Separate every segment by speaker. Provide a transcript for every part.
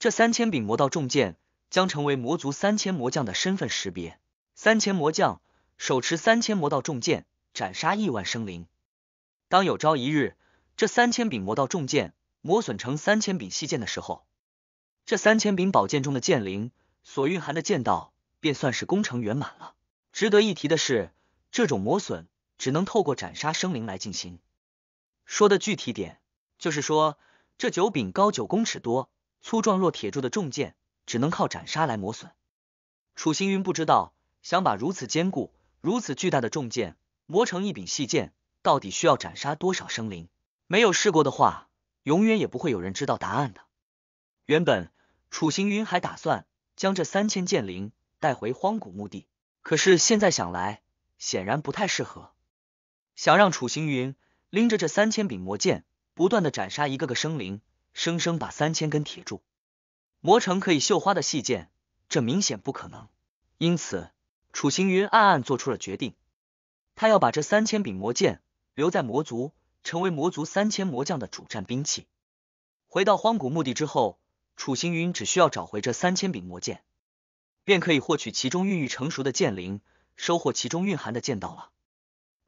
Speaker 1: 这三千柄魔道重剑将成为魔族三千魔将的身份识别。三千魔将手持三千魔道重剑，斩杀亿万生灵。当有朝一日，这三千柄魔道重剑磨损成三千柄细剑的时候，这三千柄宝剑中的剑灵所蕴含的剑道，便算是功成圆满了。值得一提的是，这种磨损只能透过斩杀生灵来进行。说的具体点，就是说这九柄高九公尺多。粗壮若铁柱的重剑，只能靠斩杀来磨损。楚行云不知道，想把如此坚固、如此巨大的重剑磨成一柄细剑，到底需要斩杀多少生灵？没有试过的话，永远也不会有人知道答案的。原本楚行云还打算将这三千剑灵带回荒古墓地，可是现在想来，显然不太适合。想让楚行云拎着这三千柄魔剑，不断的斩杀一个个生灵。生生把三千根铁柱磨成可以绣花的细剑，这明显不可能。因此，楚行云暗暗做出了决定，他要把这三千柄魔剑留在魔族，成为魔族三千魔将的主战兵器。回到荒古墓地之后，楚行云只需要找回这三千柄魔剑，便可以获取其中孕育成熟的剑灵，收获其中蕴含的剑道了。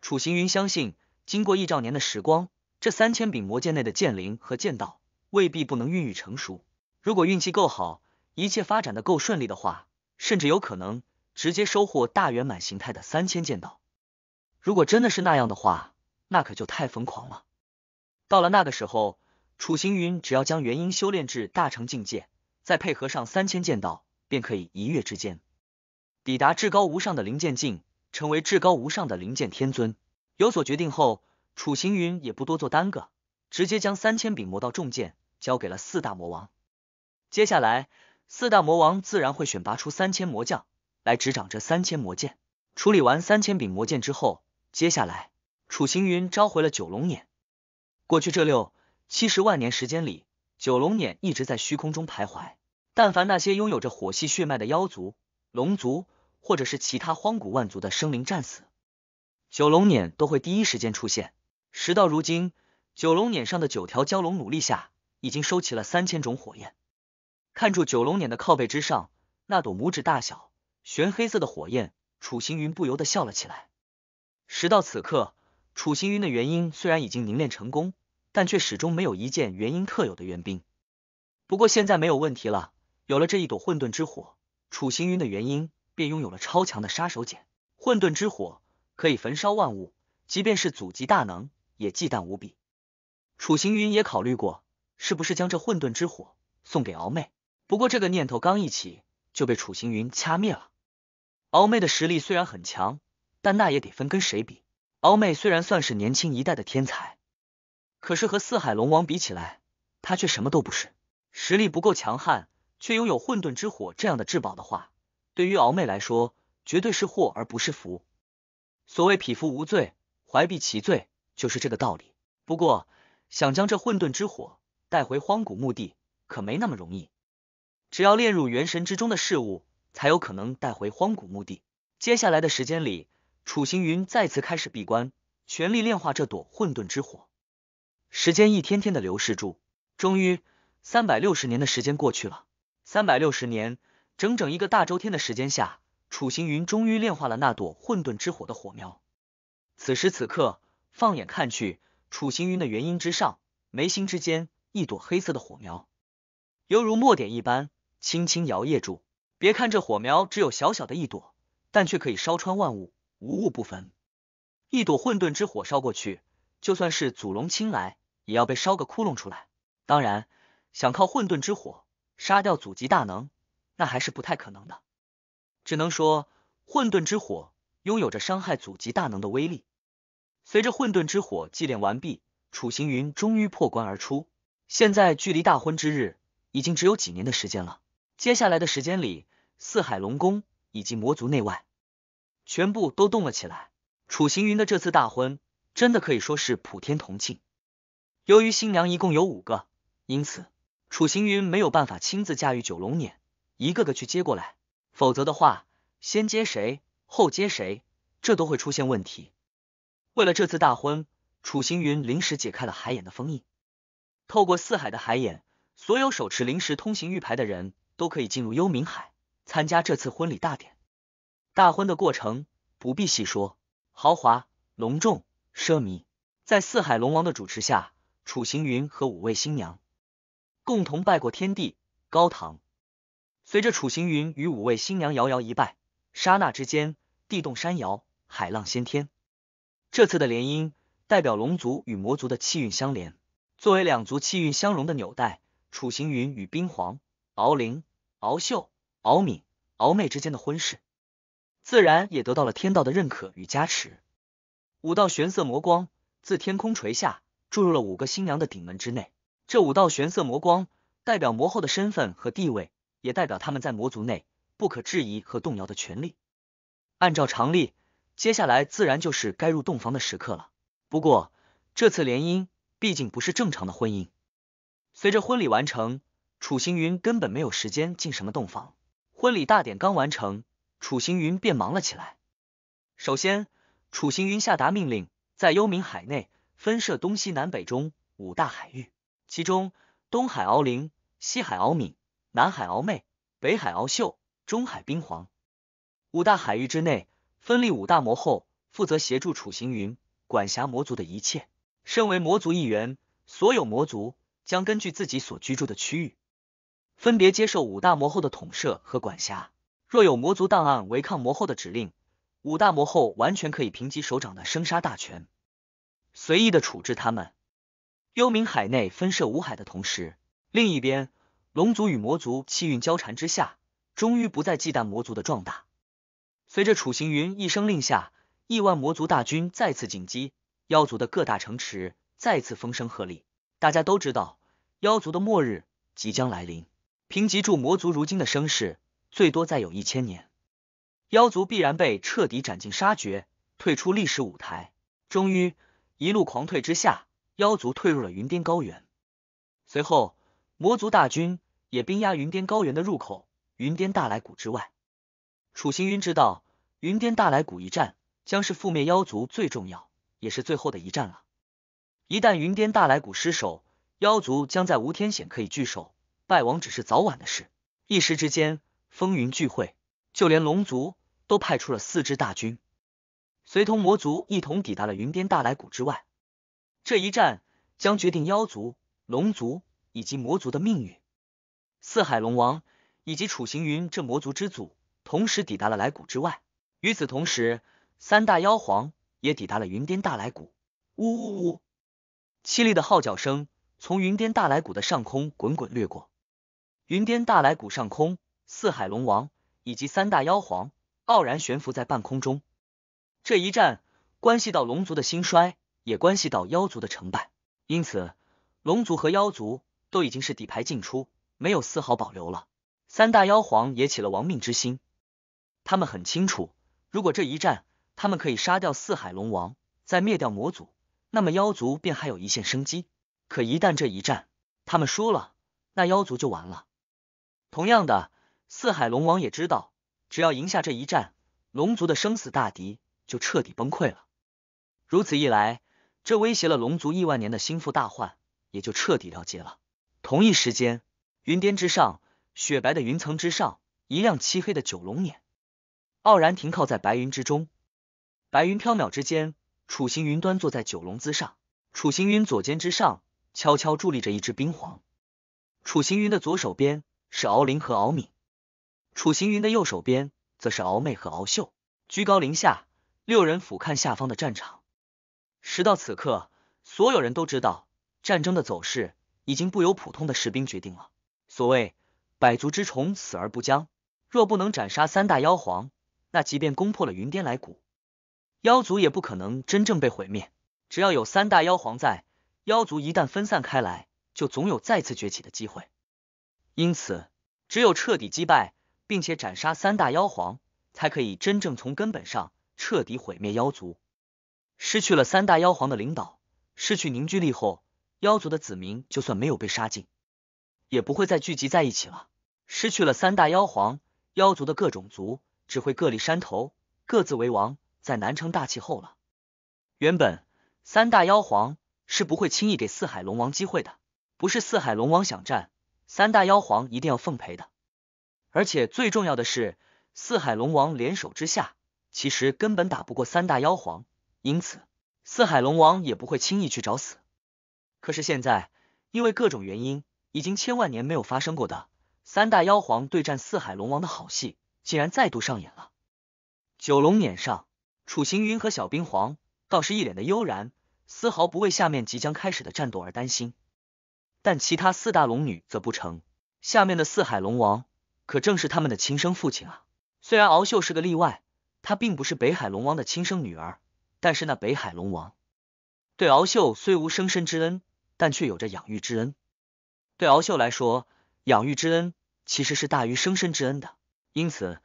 Speaker 1: 楚行云相信，经过一兆年的时光，这三千柄魔剑内的剑灵和剑道。未必不能孕育成熟。如果运气够好，一切发展的够顺利的话，甚至有可能直接收获大圆满形态的三千剑道。如果真的是那样的话，那可就太疯狂了。到了那个时候，楚行云只要将元婴修炼至大成境界，再配合上三千剑道，便可以一跃之间抵达至高无上的灵剑境，成为至高无上的灵剑天尊。有所决定后，楚行云也不多做耽搁，直接将三千柄魔道重剑。交给了四大魔王，接下来四大魔王自然会选拔出三千魔将来执掌这三千魔剑。处理完三千柄魔剑之后，接下来楚行云召回了九龙撵。过去这六七十万年时间里，九龙撵一直在虚空中徘徊。但凡那些拥有着火系血脉的妖族、龙族，或者是其他荒古万族的生灵战死，九龙撵都会第一时间出现。时到如今，九龙撵上的九条蛟龙努力下。已经收齐了三千种火焰，看住九龙辇的靠背之上那朵拇指大小玄黑色的火焰，楚行云不由得笑了起来。时到此刻，楚行云的元婴虽然已经凝练成功，但却始终没有一件元婴特有的元兵。不过现在没有问题了，有了这一朵混沌之火，楚行云的元婴便拥有了超强的杀手锏——混沌之火，可以焚烧万物，即便是祖级大能也忌惮无比。楚行云也考虑过。是不是将这混沌之火送给敖妹？不过这个念头刚一起就被楚行云掐灭了。敖妹的实力虽然很强，但那也得分跟谁比。敖妹虽然算是年轻一代的天才，可是和四海龙王比起来，她却什么都不是。实力不够强悍，却拥有混沌之火这样的至宝的话，对于敖妹来说绝对是祸而不是福。所谓匹夫无罪，怀璧其罪，就是这个道理。不过想将这混沌之火。带回荒古墓地可没那么容易，只要炼入元神之中的事物，才有可能带回荒古墓地。接下来的时间里，楚行云再次开始闭关，全力炼化这朵混沌之火。时间一天天的流逝住，终于三百六十年的时间过去了。三百六十年，整整一个大周天的时间下，楚行云终于炼化了那朵混沌之火的火苗。此时此刻，放眼看去，楚行云的元婴之上，眉心之间。一朵黑色的火苗，犹如墨点一般，轻轻摇曳住。别看这火苗只有小小的一朵，但却可以烧穿万物，无物不焚。一朵混沌之火烧过去，就算是祖龙亲来，也要被烧个窟窿出来。当然，想靠混沌之火杀掉祖籍大能，那还是不太可能的。只能说，混沌之火拥有着伤害祖籍大能的威力。随着混沌之火祭炼完毕，楚行云终于破关而出。现在距离大婚之日已经只有几年的时间了。接下来的时间里，四海龙宫以及魔族内外全部都动了起来。楚行云的这次大婚真的可以说是普天同庆。由于新娘一共有五个，因此楚行云没有办法亲自驾驭九龙辇，一个个去接过来。否则的话，先接谁后接谁，这都会出现问题。为了这次大婚，楚行云临时解开了海眼的封印。透过四海的海眼，所有手持临时通行玉牌的人都可以进入幽冥海参加这次婚礼大典。大婚的过程不必细说，豪华、隆重、奢靡，在四海龙王的主持下，楚行云和五位新娘共同拜过天地高堂。随着楚行云与五位新娘遥遥一拜，刹那之间地动山摇，海浪掀天。这次的联姻代表龙族与魔族的气运相连。作为两族气运相融的纽带，楚行云与冰皇敖灵、敖秀、敖敏、敖妹之间的婚事，自然也得到了天道的认可与加持。五道玄色魔光自天空垂下，注入了五个新娘的顶门之内。这五道玄色魔光代表魔后的身份和地位，也代表他们在魔族内不可质疑和动摇的权利。按照常理，接下来自然就是该入洞房的时刻了。不过，这次联姻。毕竟不是正常的婚姻。随着婚礼完成，楚行云根本没有时间进什么洞房。婚礼大典刚完成，楚行云便忙了起来。首先，楚行云下达命令，在幽冥海内分设东西南北中五大海域，其中东海敖灵、西海敖敏、南海敖妹、北海敖秀、中海冰皇五大海域之内，分立五大魔后，负责协助楚行云管辖魔族的一切。身为魔族一员，所有魔族将根据自己所居住的区域，分别接受五大魔后的统摄和管辖。若有魔族档案违抗魔后的指令，五大魔后完全可以凭及手掌的生杀大权，随意的处置他们。幽冥海内分设五海的同时，另一边龙族与魔族气运交缠之下，终于不再忌惮魔族的壮大。随着楚行云一声令下，亿万魔族大军再次进击。妖族的各大城池再次风声鹤唳，大家都知道妖族的末日即将来临。凭极住魔族如今的声势，最多再有一千年，妖族必然被彻底斩尽杀绝，退出历史舞台。终于，一路狂退之下，妖族退入了云巅高原。随后，魔族大军也兵压云巅高原的入口——云巅大来谷之外。楚行云知道，云巅大来谷一战，将是覆灭妖族最重要。也是最后的一战了。一旦云巅大来谷失守，妖族将在无天险可以聚首，败亡只是早晚的事。一时之间风云聚会，就连龙族都派出了四支大军，随同魔族一同抵达了云巅大来谷之外。这一战将决定妖族、龙族以及魔族的命运。四海龙王以及楚行云这魔族之祖同时抵达了来谷之外。与此同时，三大妖皇。也抵达了云巅大莱谷。呜呜呜！凄厉的号角声从云巅大莱谷的上空滚滚掠过。云巅大莱谷上空，四海龙王以及三大妖皇傲然悬浮在半空中。这一战关系到龙族的兴衰，也关系到妖族的成败。因此，龙族和妖族都已经是底牌尽出，没有丝毫保留了。三大妖皇也起了亡命之心。他们很清楚，如果这一战，他们可以杀掉四海龙王，再灭掉魔族，那么妖族便还有一线生机。可一旦这一战他们输了，那妖族就完了。同样的，四海龙王也知道，只要赢下这一战，龙族的生死大敌就彻底崩溃了。如此一来，这威胁了龙族亿万年的心腹大患也就彻底了结了。同一时间，云巅之上，雪白的云层之上，一辆漆黑的九龙辇傲然停靠在白云之中。白云飘渺之间，楚行云端坐在九龙姿上。楚行云左肩之上，悄悄伫立着一只冰皇。楚行云的左手边是敖灵和敖敏，楚行云的右手边则是敖妹和敖秀。居高临下，六人俯瞰下方的战场。时到此刻，所有人都知道，战争的走势已经不由普通的士兵决定了。所谓百足之虫，死而不僵。若不能斩杀三大妖皇，那即便攻破了云巅来谷。妖族也不可能真正被毁灭，只要有三大妖皇在，妖族一旦分散开来，就总有再次崛起的机会。因此，只有彻底击败并且斩杀三大妖皇，才可以真正从根本上彻底毁灭妖族。失去了三大妖皇的领导，失去凝聚力后，妖族的子民就算没有被杀尽，也不会再聚集在一起了。失去了三大妖皇，妖族的各种族只会各立山头，各自为王。在难成大气候了。原本三大妖皇是不会轻易给四海龙王机会的，不是四海龙王想战，三大妖皇一定要奉陪的。而且最重要的是，四海龙王联手之下，其实根本打不过三大妖皇，因此四海龙王也不会轻易去找死。可是现在，因为各种原因，已经千万年没有发生过的三大妖皇对战四海龙王的好戏，竟然再度上演了。九龙撵上。楚行云和小冰皇倒是一脸的悠然，丝毫不为下面即将开始的战斗而担心，但其他四大龙女则不成。下面的四海龙王可正是他们的亲生父亲啊！虽然敖秀是个例外，她并不是北海龙王的亲生女儿，但是那北海龙王对敖秀虽无生身之恩，但却有着养育之恩。对敖秀来说，养育之恩其实是大于生身之恩的，因此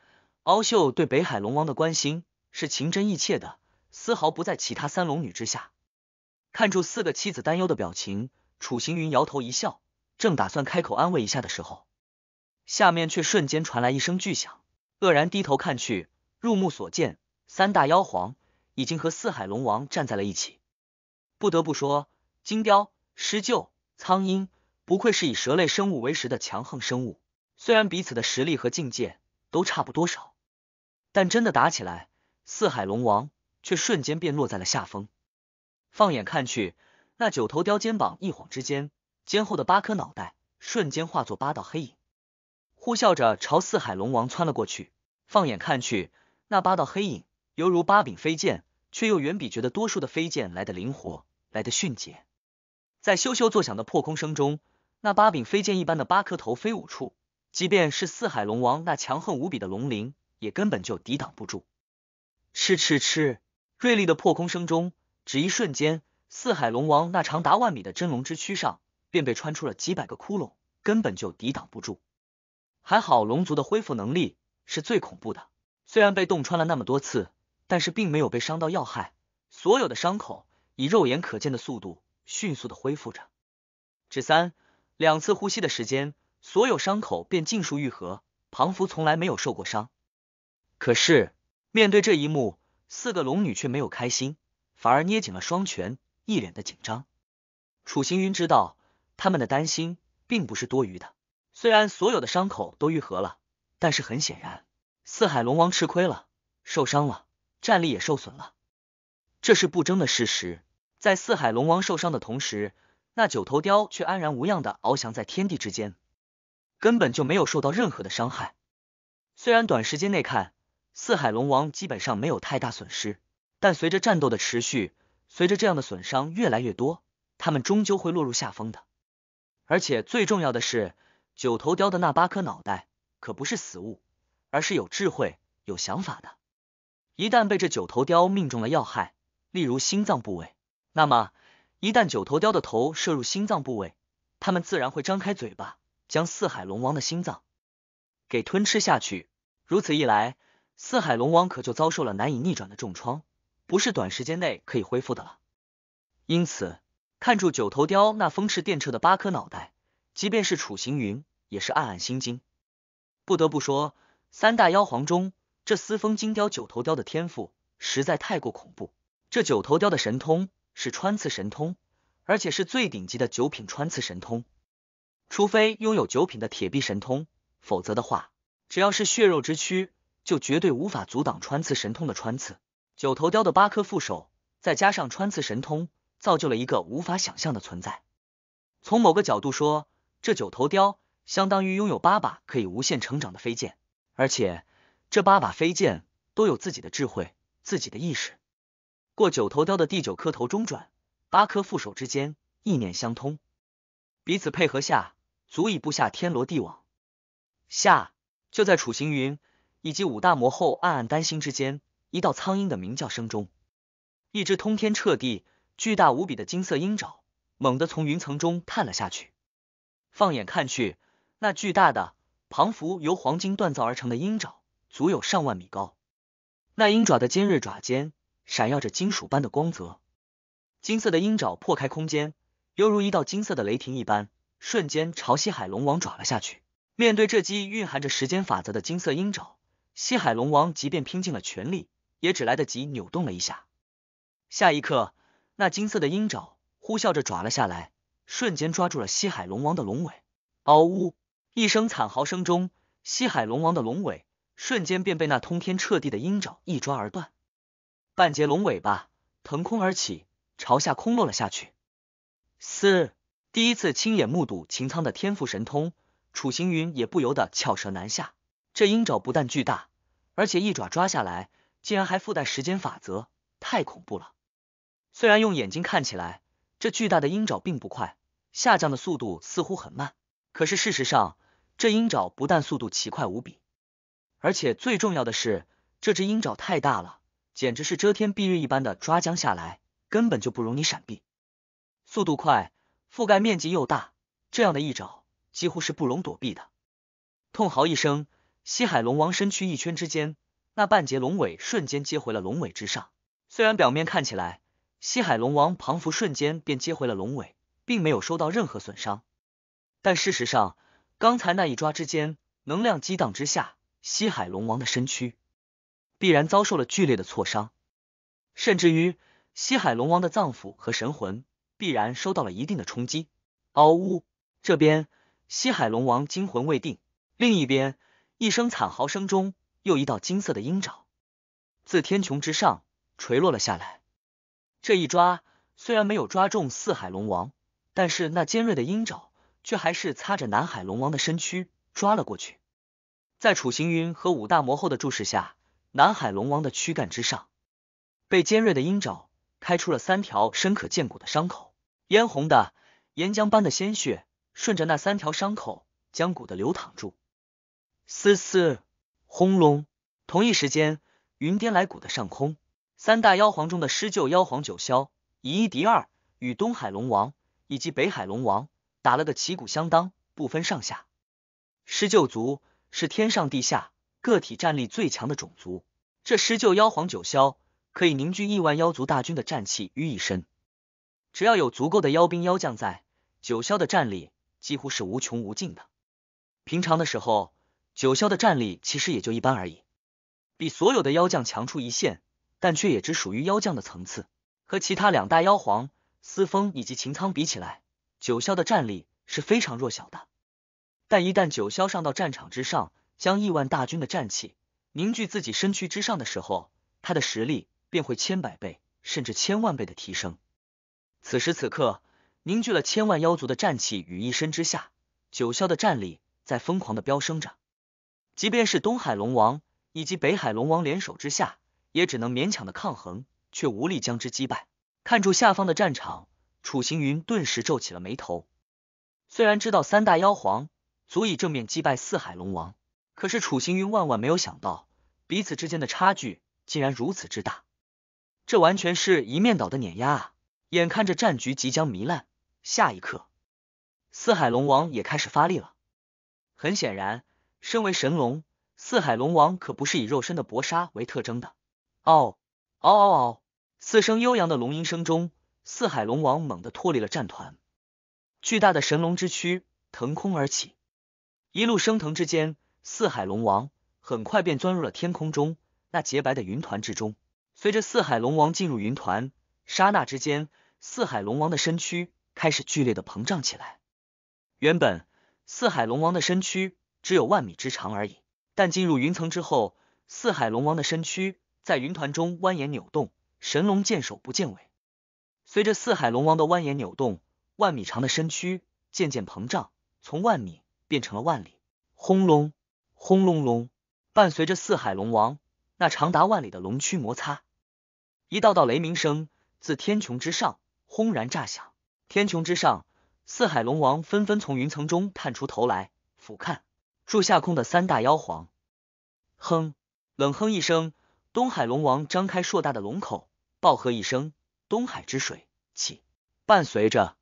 Speaker 1: 敖秀对北海龙王的关心。是情真意切的，丝毫不在其他三龙女之下。看住四个妻子担忧的表情，楚行云摇头一笑，正打算开口安慰一下的时候，下面却瞬间传来一声巨响。愕然低头看去，入目所见，三大妖皇已经和四海龙王站在了一起。不得不说，金雕、狮鹫、苍鹰不愧是以蛇类生物为食的强横生物。虽然彼此的实力和境界都差不多少，但真的打起来。四海龙王却瞬间便落在了下风。放眼看去，那九头雕肩膀一晃之间，肩后的八颗脑袋瞬间化作八道黑影，呼啸着朝四海龙王窜了过去。放眼看去，那八道黑影犹如八柄飞剑，却又远比觉得多数的飞剑来的灵活，来的迅捷。在咻咻作响的破空声中，那八柄飞剑一般的八颗头飞舞处，即便是四海龙王那强横无比的龙鳞，也根本就抵挡不住。嗤嗤嗤！锐利的破空声中，只一瞬间，四海龙王那长达万米的真龙之躯上便被穿出了几百个窟窿，根本就抵挡不住。还好龙族的恢复能力是最恐怖的，虽然被洞穿了那么多次，但是并没有被伤到要害，所有的伤口以肉眼可见的速度迅速的恢复着。只三两次呼吸的时间，所有伤口便尽数愈合。庞福从来没有受过伤，可是。面对这一幕，四个龙女却没有开心，反而捏紧了双拳，一脸的紧张。楚行云知道他们的担心并不是多余的。虽然所有的伤口都愈合了，但是很显然，四海龙王吃亏了，受伤了，战力也受损了，这是不争的事实。在四海龙王受伤的同时，那九头雕却安然无恙的翱翔在天地之间，根本就没有受到任何的伤害。虽然短时间内看，四海龙王基本上没有太大损失，但随着战斗的持续，随着这样的损伤越来越多，他们终究会落入下风的。而且最重要的是，九头雕的那八颗脑袋可不是死物，而是有智慧、有想法的。一旦被这九头雕命中了要害，例如心脏部位，那么一旦九头雕的头射入心脏部位，他们自然会张开嘴巴，将四海龙王的心脏给吞吃下去。如此一来。四海龙王可就遭受了难以逆转的重创，不是短时间内可以恢复的了。因此，看住九头雕那风驰电掣的八颗脑袋，即便是楚行云也是暗暗心惊。不得不说，三大妖皇中这司风金雕九头雕的天赋实在太过恐怖。这九头雕的神通是穿刺神通，而且是最顶级的九品穿刺神通。除非拥有九品的铁臂神通，否则的话，只要是血肉之躯。就绝对无法阻挡穿刺神通的穿刺。九头雕的八颗副手，再加上穿刺神通，造就了一个无法想象的存在。从某个角度说，这九头雕相当于拥有八把可以无限成长的飞剑，而且这八把飞剑都有自己的智慧、自己的意识。过九头雕的第九颗头中转，八颗副手之间意念相通，彼此配合下，足以布下天罗地网。下就在楚行云。以及五大魔后暗暗担心之间，一道苍鹰的鸣叫声中，一只通天彻地、巨大无比的金色鹰爪猛地从云层中探了下去。放眼看去，那巨大的庞幅由黄金锻造而成的鹰爪，足有上万米高。那鹰爪的尖锐爪尖闪耀着金属般的光泽。金色的鹰爪破开空间，犹如一道金色的雷霆一般，瞬间朝西海龙王爪了下去。面对这击蕴含着时间法则的金色鹰爪。西海龙王即便拼尽了全力，也只来得及扭动了一下。下一刻，那金色的鹰爪呼啸着爪了下来，瞬间抓住了西海龙王的龙尾。嗷呜！一声惨嚎声中，西海龙王的龙尾瞬间便被那通天彻地的鹰爪一抓而断，半截龙尾巴腾空而起，朝下空落了下去。四，第一次亲眼目睹秦苍的天赋神通，楚行云也不由得翘舌南下。这鹰爪不但巨大，而且一爪抓下来，竟然还附带时间法则，太恐怖了！虽然用眼睛看起来，这巨大的鹰爪并不快，下降的速度似乎很慢，可是事实上，这鹰爪不但速度奇快无比，而且最重要的是，这只鹰爪太大了，简直是遮天蔽日一般的抓将下来，根本就不容你闪避。速度快，覆盖面积又大，这样的一爪几乎是不容躲避的。痛嚎一声。西海龙王身躯一圈之间，那半截龙尾瞬间接回了龙尾之上。虽然表面看起来，西海龙王庞福瞬间便接回了龙尾，并没有受到任何损伤，但事实上，刚才那一抓之间，能量激荡之下，西海龙王的身躯必然遭受了剧烈的挫伤，甚至于西海龙王的脏腑和神魂必然受到了一定的冲击。嗷呜！这边西海龙王惊魂未定，另一边。一声惨嚎声中，又一道金色的鹰爪自天穹之上垂落了下来。这一抓虽然没有抓中四海龙王，但是那尖锐的鹰爪却还是擦着南海龙王的身躯抓了过去。在楚行云和五大魔后的注视下，南海龙王的躯干之上被尖锐的鹰爪开出了三条深可见骨的伤口，嫣红的岩浆般的鲜血顺着那三条伤口将骨的流淌住。嘶嘶，轰隆！同一时间，云巅来谷的上空，三大妖皇中的狮鹫妖皇九霄以一敌二，与东海龙王以及北海龙王打了个旗鼓相当，不分上下。狮鹫族是天上地下个体战力最强的种族，这狮鹫妖皇九霄可以凝聚亿万妖族大军的战气于一身，只要有足够的妖兵妖将在，九霄的战力几乎是无穷无尽的。平常的时候。九霄的战力其实也就一般而已，比所有的妖将强出一线，但却也只属于妖将的层次。和其他两大妖皇司风以及秦苍比起来，九霄的战力是非常弱小的。但一旦九霄上到战场之上，将亿万大军的战气凝聚自己身躯之上的时候，他的实力便会千百倍甚至千万倍的提升。此时此刻，凝聚了千万妖族的战气于一身之下，九霄的战力在疯狂的飙升着。即便是东海龙王以及北海龙王联手之下，也只能勉强的抗衡，却无力将之击败。看住下方的战场，楚行云顿时皱起了眉头。虽然知道三大妖皇足以正面击败四海龙王，可是楚行云万万没有想到，彼此之间的差距竟然如此之大，这完全是一面倒的碾压啊！眼看着战局即将糜烂，下一刻，四海龙王也开始发力了。很显然。身为神龙，四海龙王可不是以肉身的搏杀为特征的。嗷！嗷嗷嗷！四声悠扬的龙吟声中，四海龙王猛地脱离了战团，巨大的神龙之躯腾空而起，一路升腾之间，四海龙王很快便钻入了天空中那洁白的云团之中。随着四海龙王进入云团，刹那之间，四海龙王的身躯开始剧烈的膨胀起来。原本四海龙王的身躯。只有万米之长而已，但进入云层之后，四海龙王的身躯在云团中蜿蜒扭动，神龙见首不见尾。随着四海龙王的蜿蜒扭动，万米长的身躯渐渐膨胀，从万米变成了万里。轰隆，轰隆隆！伴随着四海龙王那长达万里的龙躯摩擦，一道道雷鸣声自天穹之上轰然炸响。天穹之上，四海龙王纷纷从云层中探出头来，俯瞰。住下空的三大妖皇，哼，冷哼一声。东海龙王张开硕大的龙口，暴喝一声：“东海之水起！”伴随着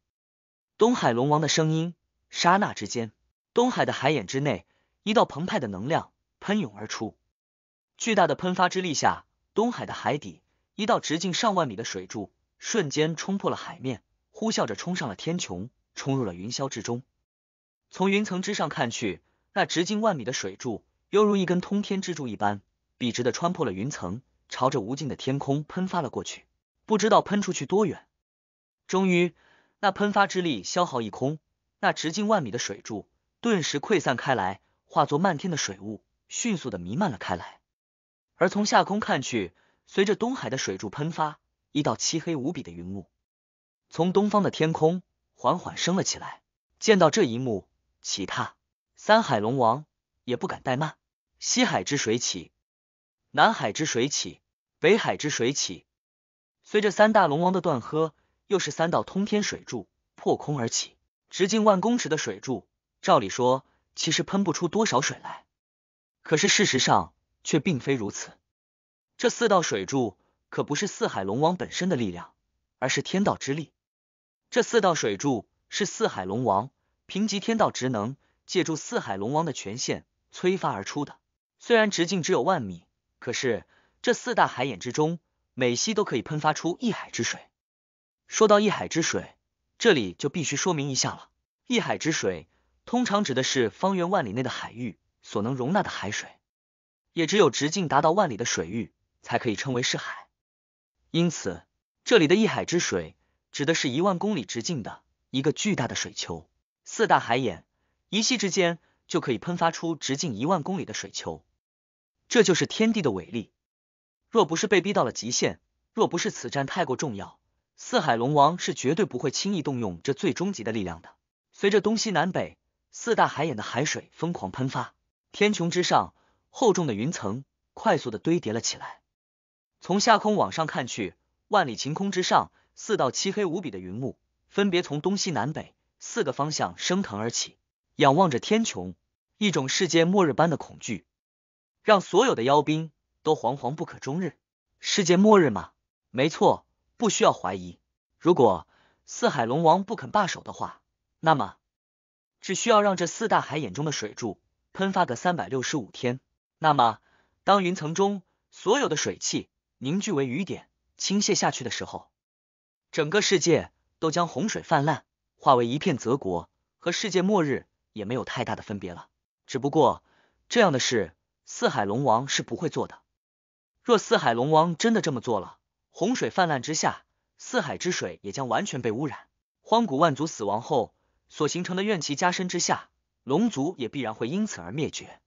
Speaker 1: 东海龙王的声音，刹那之间，东海的海眼之内，一道澎湃的能量喷涌而出。巨大的喷发之力下，东海的海底一道直径上万米的水柱瞬间冲破了海面，呼啸着冲上了天穹，冲入了云霄之中。从云层之上看去。那直径万米的水柱，犹如一根通天之柱一般，笔直的穿破了云层，朝着无尽的天空喷发了过去，不知道喷出去多远。终于，那喷发之力消耗一空，那直径万米的水柱顿时溃散开来，化作漫天的水雾，迅速的弥漫了开来。而从下空看去，随着东海的水柱喷发，一道漆黑无比的云雾从东方的天空缓缓升了起来。见到这一幕，其他。三海龙王也不敢怠慢，西海之水起，南海之水起，北海之水起。随着三大龙王的断喝，又是三道通天水柱破空而起，直径万公尺的水柱，照理说其实喷不出多少水来，可是事实上却并非如此。这四道水柱可不是四海龙王本身的力量，而是天道之力。这四道水柱是四海龙王凭级天道职能。借助四海龙王的权限催发而出的，虽然直径只有万米，可是这四大海眼之中，每息都可以喷发出一海之水。说到一海之水，这里就必须说明一下了。一海之水通常指的是方圆万里内的海域所能容纳的海水，也只有直径达到万里的水域才可以称为是海。因此，这里的一海之水指的是一万公里直径的一个巨大的水球。四大海眼。一息之间就可以喷发出直径一万公里的水球，这就是天地的伟力。若不是被逼到了极限，若不是此战太过重要，四海龙王是绝对不会轻易动用这最终极的力量的。随着东西南北四大海眼的海水疯狂喷发，天穹之上厚重的云层快速的堆叠了起来。从下空往上看去，万里晴空之上，四道漆黑无比的云幕分别从东西南北四个方向升腾而起。仰望着天穹，一种世界末日般的恐惧，让所有的妖兵都惶惶不可终日。世界末日吗？没错，不需要怀疑。如果四海龙王不肯罢手的话，那么只需要让这四大海眼中的水柱喷发个三百六十五天，那么当云层中所有的水汽凝聚为雨点倾泻下去的时候，整个世界都将洪水泛滥，化为一片泽国，和世界末日。也没有太大的分别了，只不过这样的事，四海龙王是不会做的。若四海龙王真的这么做了，洪水泛滥之下，四海之水也将完全被污染。荒古万族死亡后所形成的怨气加深之下，龙族也必然会因此而灭绝。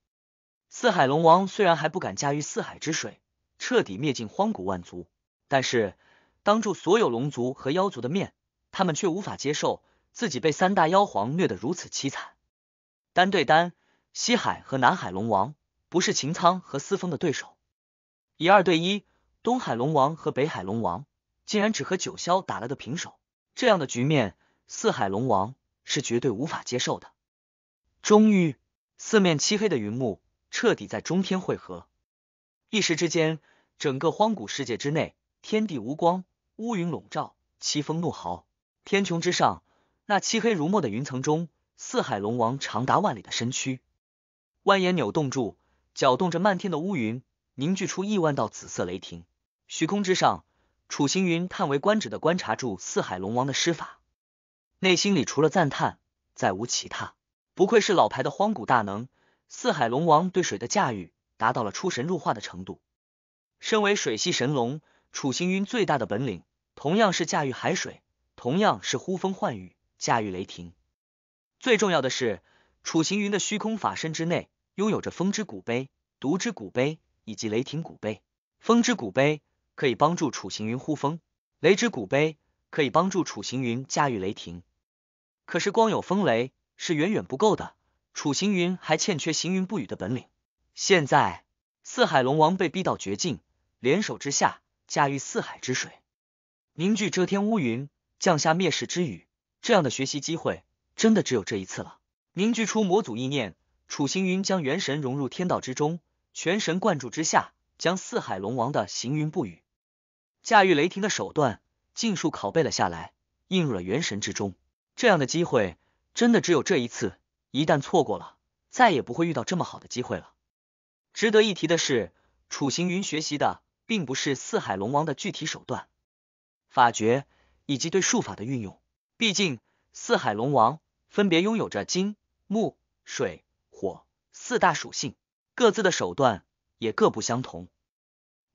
Speaker 1: 四海龙王虽然还不敢驾驭四海之水，彻底灭尽荒古万族，但是当住所有龙族和妖族的面，他们却无法接受自己被三大妖皇虐得如此凄惨。单对单，西海和南海龙王不是秦苍和司风的对手；以二对一，东海龙王和北海龙王竟然只和九霄打了个平手。这样的局面，四海龙王是绝对无法接受的。终于，四面漆黑的云幕彻底在中天汇合，一时之间，整个荒古世界之内天地无光，乌云笼罩，凄风怒嚎。天穹之上，那漆黑如墨的云层中。四海龙王长达万里的身躯蜿蜒扭动住，搅动着漫天的乌云，凝聚出亿万道紫色雷霆。虚空之上，楚行云叹为观止的观察住四海龙王的施法，内心里除了赞叹，再无其他。不愧是老牌的荒古大能，四海龙王对水的驾驭达到了出神入化的程度。身为水系神龙，楚行云最大的本领同样是驾驭海水，同样是呼风唤雨，驾驭雷霆。最重要的是，楚行云的虚空法身之内拥有着风之古碑、毒之古碑以及雷霆古碑。风之古碑可以帮助楚行云呼风，雷之古碑可以帮助楚行云驾驭雷霆。可是光有风雷是远远不够的，楚行云还欠缺行云布雨的本领。现在四海龙王被逼到绝境，联手之下驾驭四海之水，凝聚遮天乌云，降下灭世之雨，这样的学习机会。真的只有这一次了。凝聚出魔祖意念，楚行云将元神融入天道之中，全神贯注之下，将四海龙王的行云布雨、驾驭雷霆的手段尽数拷贝了下来，映入了元神之中。这样的机会真的只有这一次，一旦错过了，再也不会遇到这么好的机会了。值得一提的是，楚行云学习的并不是四海龙王的具体手段、法诀以及对术法的运用，毕竟四海龙王。分别拥有着金、木、水、火四大属性，各自的手段也各不相同。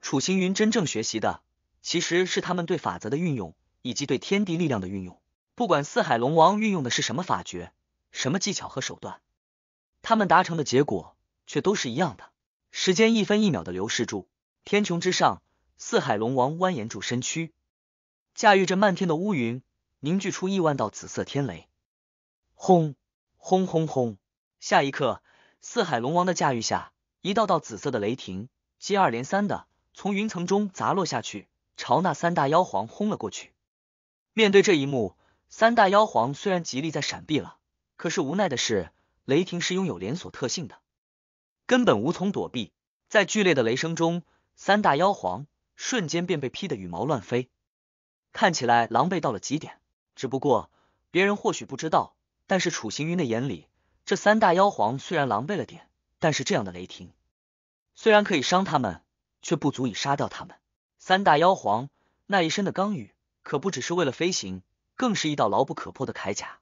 Speaker 1: 楚行云真正学习的其实是他们对法则的运用，以及对天地力量的运用。不管四海龙王运用的是什么法诀、什么技巧和手段，他们达成的结果却都是一样的。时间一分一秒的流逝住，天穹之上，四海龙王蜿蜒住身躯，驾驭着漫天的乌云，凝聚出亿万道紫色天雷。轰轰轰轰！下一刻，四海龙王的驾驭下，一道道紫色的雷霆接二连三的从云层中砸落下去，朝那三大妖皇轰了过去。面对这一幕，三大妖皇虽然极力在闪避了，可是无奈的是，雷霆是拥有连锁特性的，根本无从躲避。在剧烈的雷声中，三大妖皇瞬间便被劈的羽毛乱飞，看起来狼狈到了极点。只不过，别人或许不知道。但是楚行云的眼里，这三大妖皇虽然狼狈了点，但是这样的雷霆虽然可以伤他们，却不足以杀掉他们。三大妖皇那一身的钢羽，可不只是为了飞行，更是一道牢不可破的铠甲。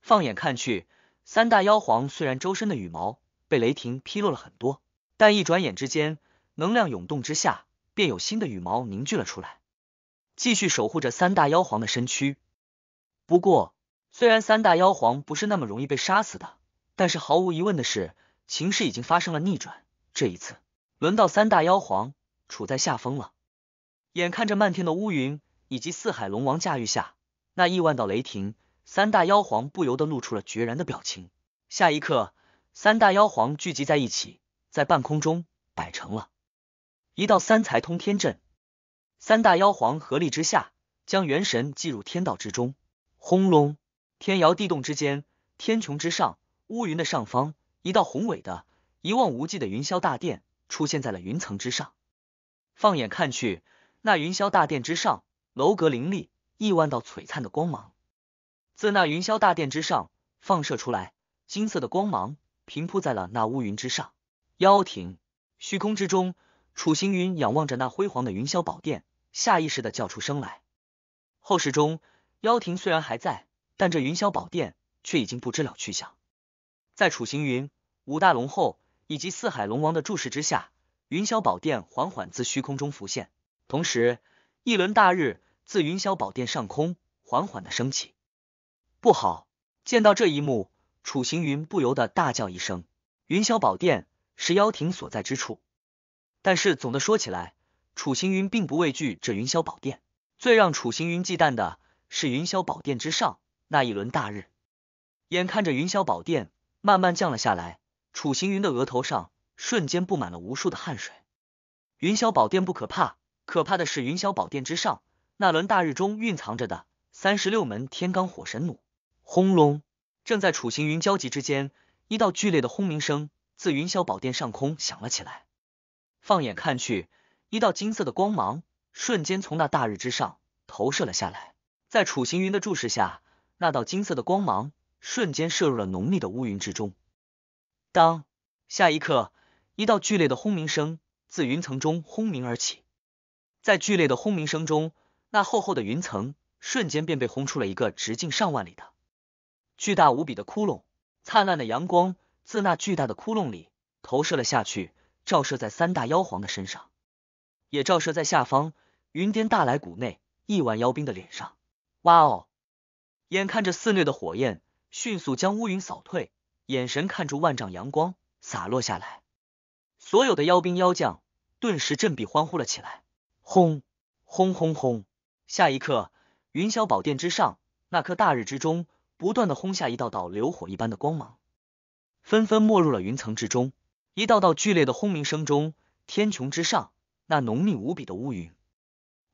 Speaker 1: 放眼看去，三大妖皇虽然周身的羽毛被雷霆劈落了很多，但一转眼之间，能量涌动之下，便有新的羽毛凝聚了出来，继续守护着三大妖皇的身躯。不过。虽然三大妖皇不是那么容易被杀死的，但是毫无疑问的是，情势已经发生了逆转。这一次，轮到三大妖皇处在下风了。眼看着漫天的乌云以及四海龙王驾驭下那亿万道雷霆，三大妖皇不由得露出了决然的表情。下一刻，三大妖皇聚集在一起，在半空中摆成了一道三才通天阵。三大妖皇合力之下，将元神记入天道之中，轰隆。天摇地动之间，天穹之上，乌云的上方，一道宏伟的、一望无际的云霄大殿出现在了云层之上。放眼看去，那云霄大殿之上，楼阁林立，亿万道璀璨的光芒自那云霄大殿之上放射出来，金色的光芒平铺在了那乌云之上。妖庭虚空之中，楚行云仰望着那辉煌的云霄宝殿，下意识的叫出声来。后世中，妖庭虽然还在。但这云霄宝殿却已经不知了去向，在楚行云、五大龙后以及四海龙王的注视之下，云霄宝殿缓缓自虚空中浮现，同时一轮大日自云霄宝殿上空缓缓的升起。不好！见到这一幕，楚行云不由得大叫一声：“云霄宝殿是妖庭所在之处。”但是总的说起来，楚行云并不畏惧这云霄宝殿。最让楚行云忌惮的是云霄宝殿之上。那一轮大日，眼看着云霄宝殿慢慢降了下来，楚行云的额头上瞬间布满了无数的汗水。云霄宝殿不可怕，可怕的是云霄宝殿之上那轮大日中蕴藏着的三十六门天罡火神弩。轰隆！正在楚行云焦急之间，一道剧烈的轰鸣声自云霄宝殿上空响了起来。放眼看去，一道金色的光芒瞬间从那大日之上投射了下来，在楚行云的注视下。那道金色的光芒瞬间射入了浓密的乌云之中。当下一刻，一道剧烈的轰鸣声自云层中轰鸣而起，在剧烈的轰鸣声中，那厚厚的云层瞬间便被轰出了一个直径上万里的巨大无比的窟窿。灿烂的阳光自那巨大的窟窿里投射了下去，照射在三大妖皇的身上，也照射在下方云巅大来谷内亿万妖兵的脸上。哇哦！眼看着肆虐的火焰迅速将乌云扫退，眼神看住万丈阳光洒落下来，所有的妖兵妖将顿时振臂欢呼了起来。轰轰轰轰！下一刻，云霄宝殿之上那颗大日之中不断的轰下一道道流火一般的光芒，纷纷没入了云层之中。一道道剧烈的轰鸣声中，天穹之上那浓密无比的乌云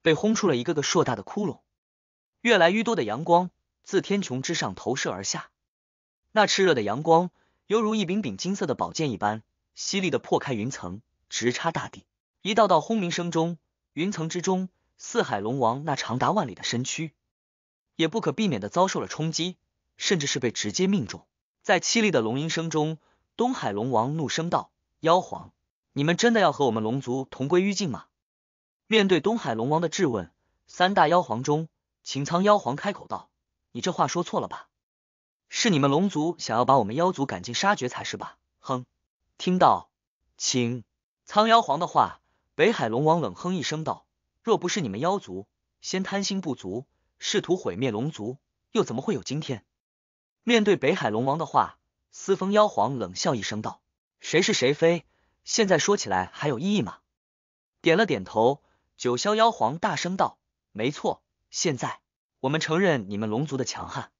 Speaker 1: 被轰出了一个个硕大的窟窿，越来越多的阳光。自天穹之上投射而下，那炽热的阳光犹如一柄柄金色的宝剑一般，犀利的破开云层，直插大地。一道道轰鸣声中，云层之中，四海龙王那长达万里的身躯，也不可避免的遭受了冲击，甚至是被直接命中。在凄厉的龙吟声中，东海龙王怒声道：“妖皇，你们真的要和我们龙族同归于尽吗？”面对东海龙王的质问，三大妖皇中，擎苍妖皇开口道。你这话说错了吧？是你们龙族想要把我们妖族赶尽杀绝才是吧？哼！听到，请苍妖皇的话，北海龙王冷哼一声道：“若不是你们妖族先贪心不足，试图毁灭龙族，又怎么会有今天？”面对北海龙王的话，司风妖皇冷笑一声道：“谁是谁非，现在说起来还有意义吗？”点了点头，九霄妖皇大声道：“没错，现在。”我们承认你们龙族的强悍，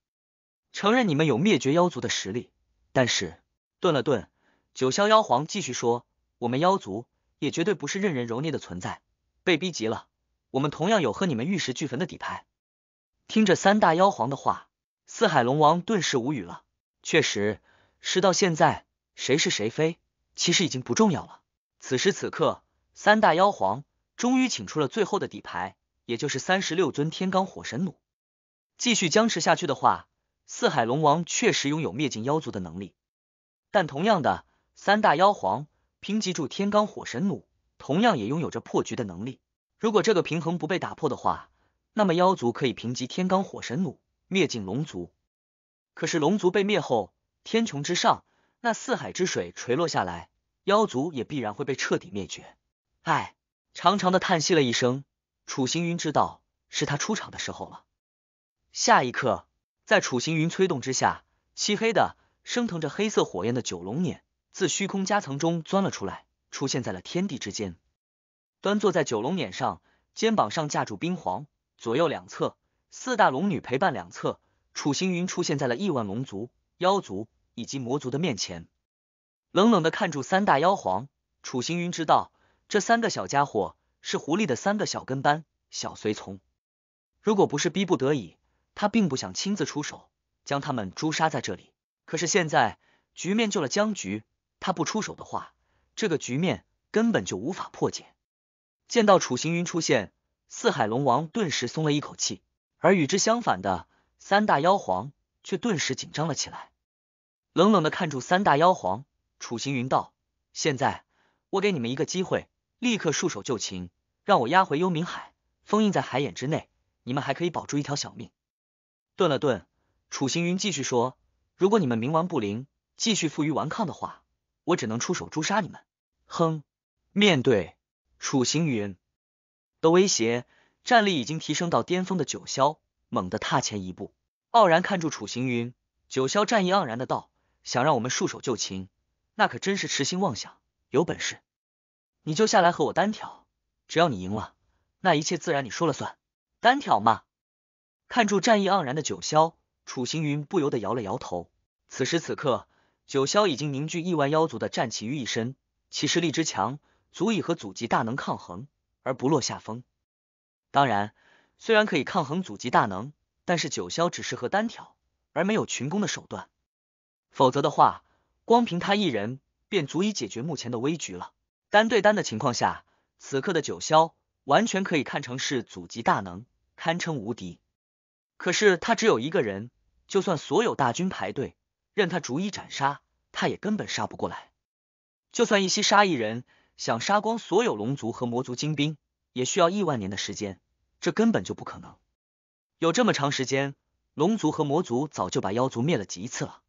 Speaker 1: 承认你们有灭绝妖族的实力，但是，顿了顿，九霄妖皇继续说：“我们妖族也绝对不是任人揉捏的存在，被逼急了，我们同样有和你们玉石俱焚的底牌。”听着三大妖皇的话，四海龙王顿时无语了。确实，是到现在谁是谁非，其实已经不重要了。此时此刻，三大妖皇终于请出了最后的底牌，也就是三十六尊天罡火神弩。继续僵持下去的话，四海龙王确实拥有灭尽妖族的能力，但同样的，三大妖皇评级住天罡火神弩同样也拥有着破局的能力。如果这个平衡不被打破的话，那么妖族可以评级天罡火神弩灭尽龙族。可是龙族被灭后，天穹之上那四海之水垂落下来，妖族也必然会被彻底灭绝。唉，长长的叹息了一声，楚行云知道是他出场的时候了。下一刻，在楚行云催动之下，漆黑的升腾着黑色火焰的九龙撵自虚空夹层中钻了出来，出现在了天地之间。端坐在九龙撵上，肩膀上架住冰皇，左右两侧四大龙女陪伴两侧，楚行云出现在了亿万龙族、妖族以及魔族的面前，冷冷的看住三大妖皇。楚行云知道，这三个小家伙是狐狸的三个小跟班、小随从，如果不是逼不得已。他并不想亲自出手将他们诛杀在这里，可是现在局面救了僵局，他不出手的话，这个局面根本就无法破解。见到楚行云出现，四海龙王顿时松了一口气，而与之相反的三大妖皇却顿时紧张了起来，冷冷的看住三大妖皇。楚行云道：“现在我给你们一个机会，立刻束手就擒，让我押回幽冥海，封印在海眼之内，你们还可以保住一条小命。”顿了顿，楚行云继续说：“如果你们冥顽不灵，继续负隅顽抗的话，我只能出手诛杀你们。”哼！面对楚行云的威胁，战力已经提升到巅峰的九霄猛地踏前一步，傲然看住楚行云。九霄战意盎然的道：“想让我们束手就擒，那可真是痴心妄想！有本事你就下来和我单挑，只要你赢了，那一切自然你说了算。单挑嘛！”看住战意盎然的九霄，楚行云不由得摇了摇头。此时此刻，九霄已经凝聚亿万妖族的战旗于一身，其实力之强，足以和祖籍大能抗衡而不落下风。当然，虽然可以抗衡祖籍大能，但是九霄只适合单挑，而没有群攻的手段。否则的话，光凭他一人便足以解决目前的危局了。单对单的情况下，此刻的九霄完全可以看成是祖籍大能，堪称无敌。可是他只有一个人，就算所有大军排队，任他逐一斩杀，他也根本杀不过来。就算一息杀一人，想杀光所有龙族和魔族精兵，也需要亿万年的时间，这根本就不可能。有这么长时间，龙族和魔族早就把妖族灭了几次了。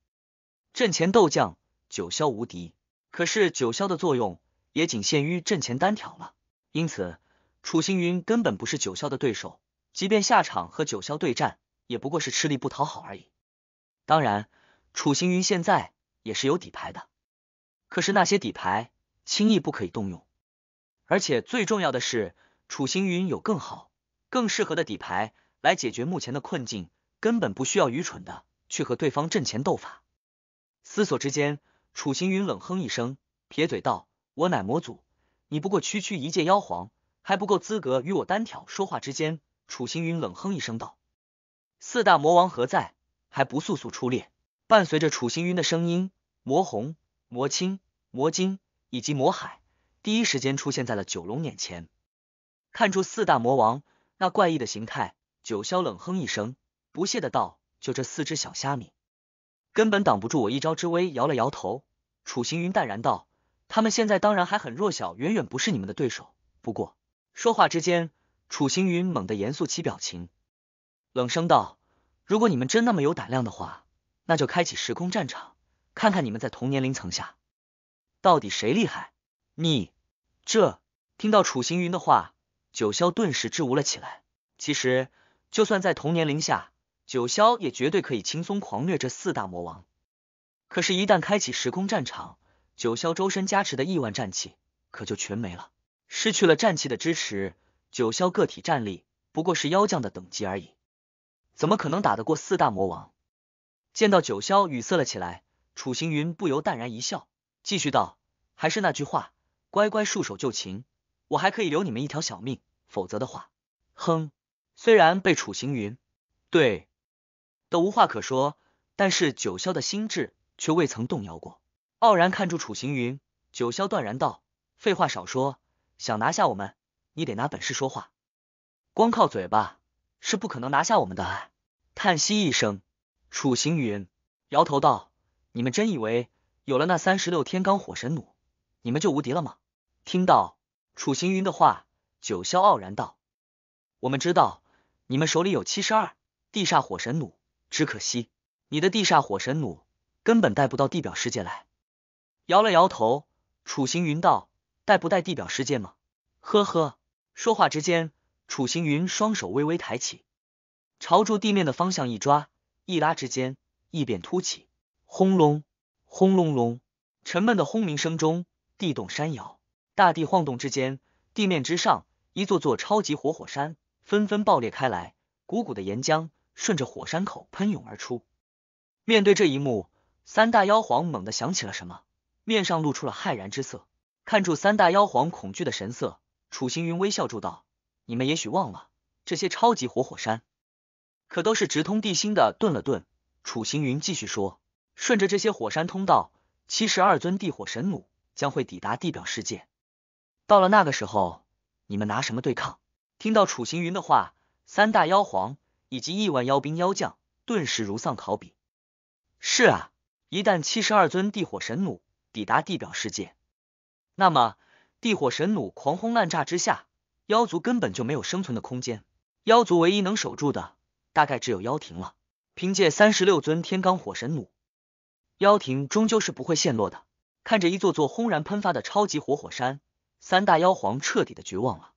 Speaker 1: 阵前斗将九霄无敌，可是九霄的作用也仅限于阵前单挑了，因此楚星云根本不是九霄的对手。即便下场和九霄对战，也不过是吃力不讨好而已。当然，楚行云现在也是有底牌的，可是那些底牌轻易不可以动用。而且最重要的是，楚行云有更好、更适合的底牌来解决目前的困境，根本不需要愚蠢的去和对方阵前斗法。思索之间，楚行云冷哼一声，撇嘴道：“我乃魔祖，你不过区区一介妖皇，还不够资格与我单挑。”说话之间。楚行云冷哼一声道：“四大魔王何在？还不速速出列！”伴随着楚行云的声音，魔红、魔青、魔精以及魔海第一时间出现在了九龙眼前。看出四大魔王那怪异的形态，九霄冷哼一声，不屑的道：“就这四只小虾米，根本挡不住我一招之威。”摇了摇头，楚行云淡然道：“他们现在当然还很弱小，远远不是你们的对手。”不过，说话之间。楚行云猛地严肃起表情，冷声道：“如果你们真那么有胆量的话，那就开启时空战场，看看你们在同年龄层下到底谁厉害。”你这听到楚行云的话，九霄顿时支吾了起来。其实，就算在同年龄下，九霄也绝对可以轻松狂虐这四大魔王。可是，一旦开启时空战场，九霄周身加持的亿万战气可就全没了，失去了战气的支持。九霄个体战力不过是妖将的等级而已，怎么可能打得过四大魔王？见到九霄语塞了起来，楚行云不由淡然一笑，继续道：“还是那句话，乖乖束手就擒，我还可以留你们一条小命。否则的话，哼！”虽然被楚行云对的无话可说，但是九霄的心智却未曾动摇过，傲然看住楚行云。九霄断然道：“废话少说，想拿下我们？”你得拿本事说话，光靠嘴巴是不可能拿下我们的。叹息一声，楚行云摇头道：“你们真以为有了那三十六天罡火神弩，你们就无敌了吗？”听到楚行云的话，九霄傲然道：“我们知道你们手里有七十二地煞火神弩，只可惜你的地煞火神弩根本带不到地表世界来。”摇了摇头，楚行云道：“带不带地表世界吗？”呵呵。说话之间，楚行云双手微微抬起，朝住地面的方向一抓一拉之间，异变突起，轰隆轰隆隆，沉闷的轰鸣声中，地动山摇，大地晃动之间，地面之上一座座超级活火山纷纷爆裂开来，鼓鼓的岩浆顺着火山口喷涌而出。面对这一幕，三大妖皇猛地想起了什么，面上露出了骇然之色。看住三大妖皇恐惧的神色。楚行云微笑住道：“你们也许忘了，这些超级活火山可都是直通地心的。”顿了顿，楚行云继续说：“顺着这些火山通道，七十二尊地火神弩将会抵达地表世界。到了那个时候，你们拿什么对抗？”听到楚行云的话，三大妖皇以及亿万妖兵妖将顿时如丧考妣。是啊，一旦七十二尊地火神弩抵达地表世界，那么……地火神弩狂轰滥炸之下，妖族根本就没有生存的空间。妖族唯一能守住的，大概只有妖庭了。凭借三十六尊天罡火神弩，妖庭终究是不会陷落的。看着一座座轰然喷发的超级活火山，三大妖皇彻底的绝望了。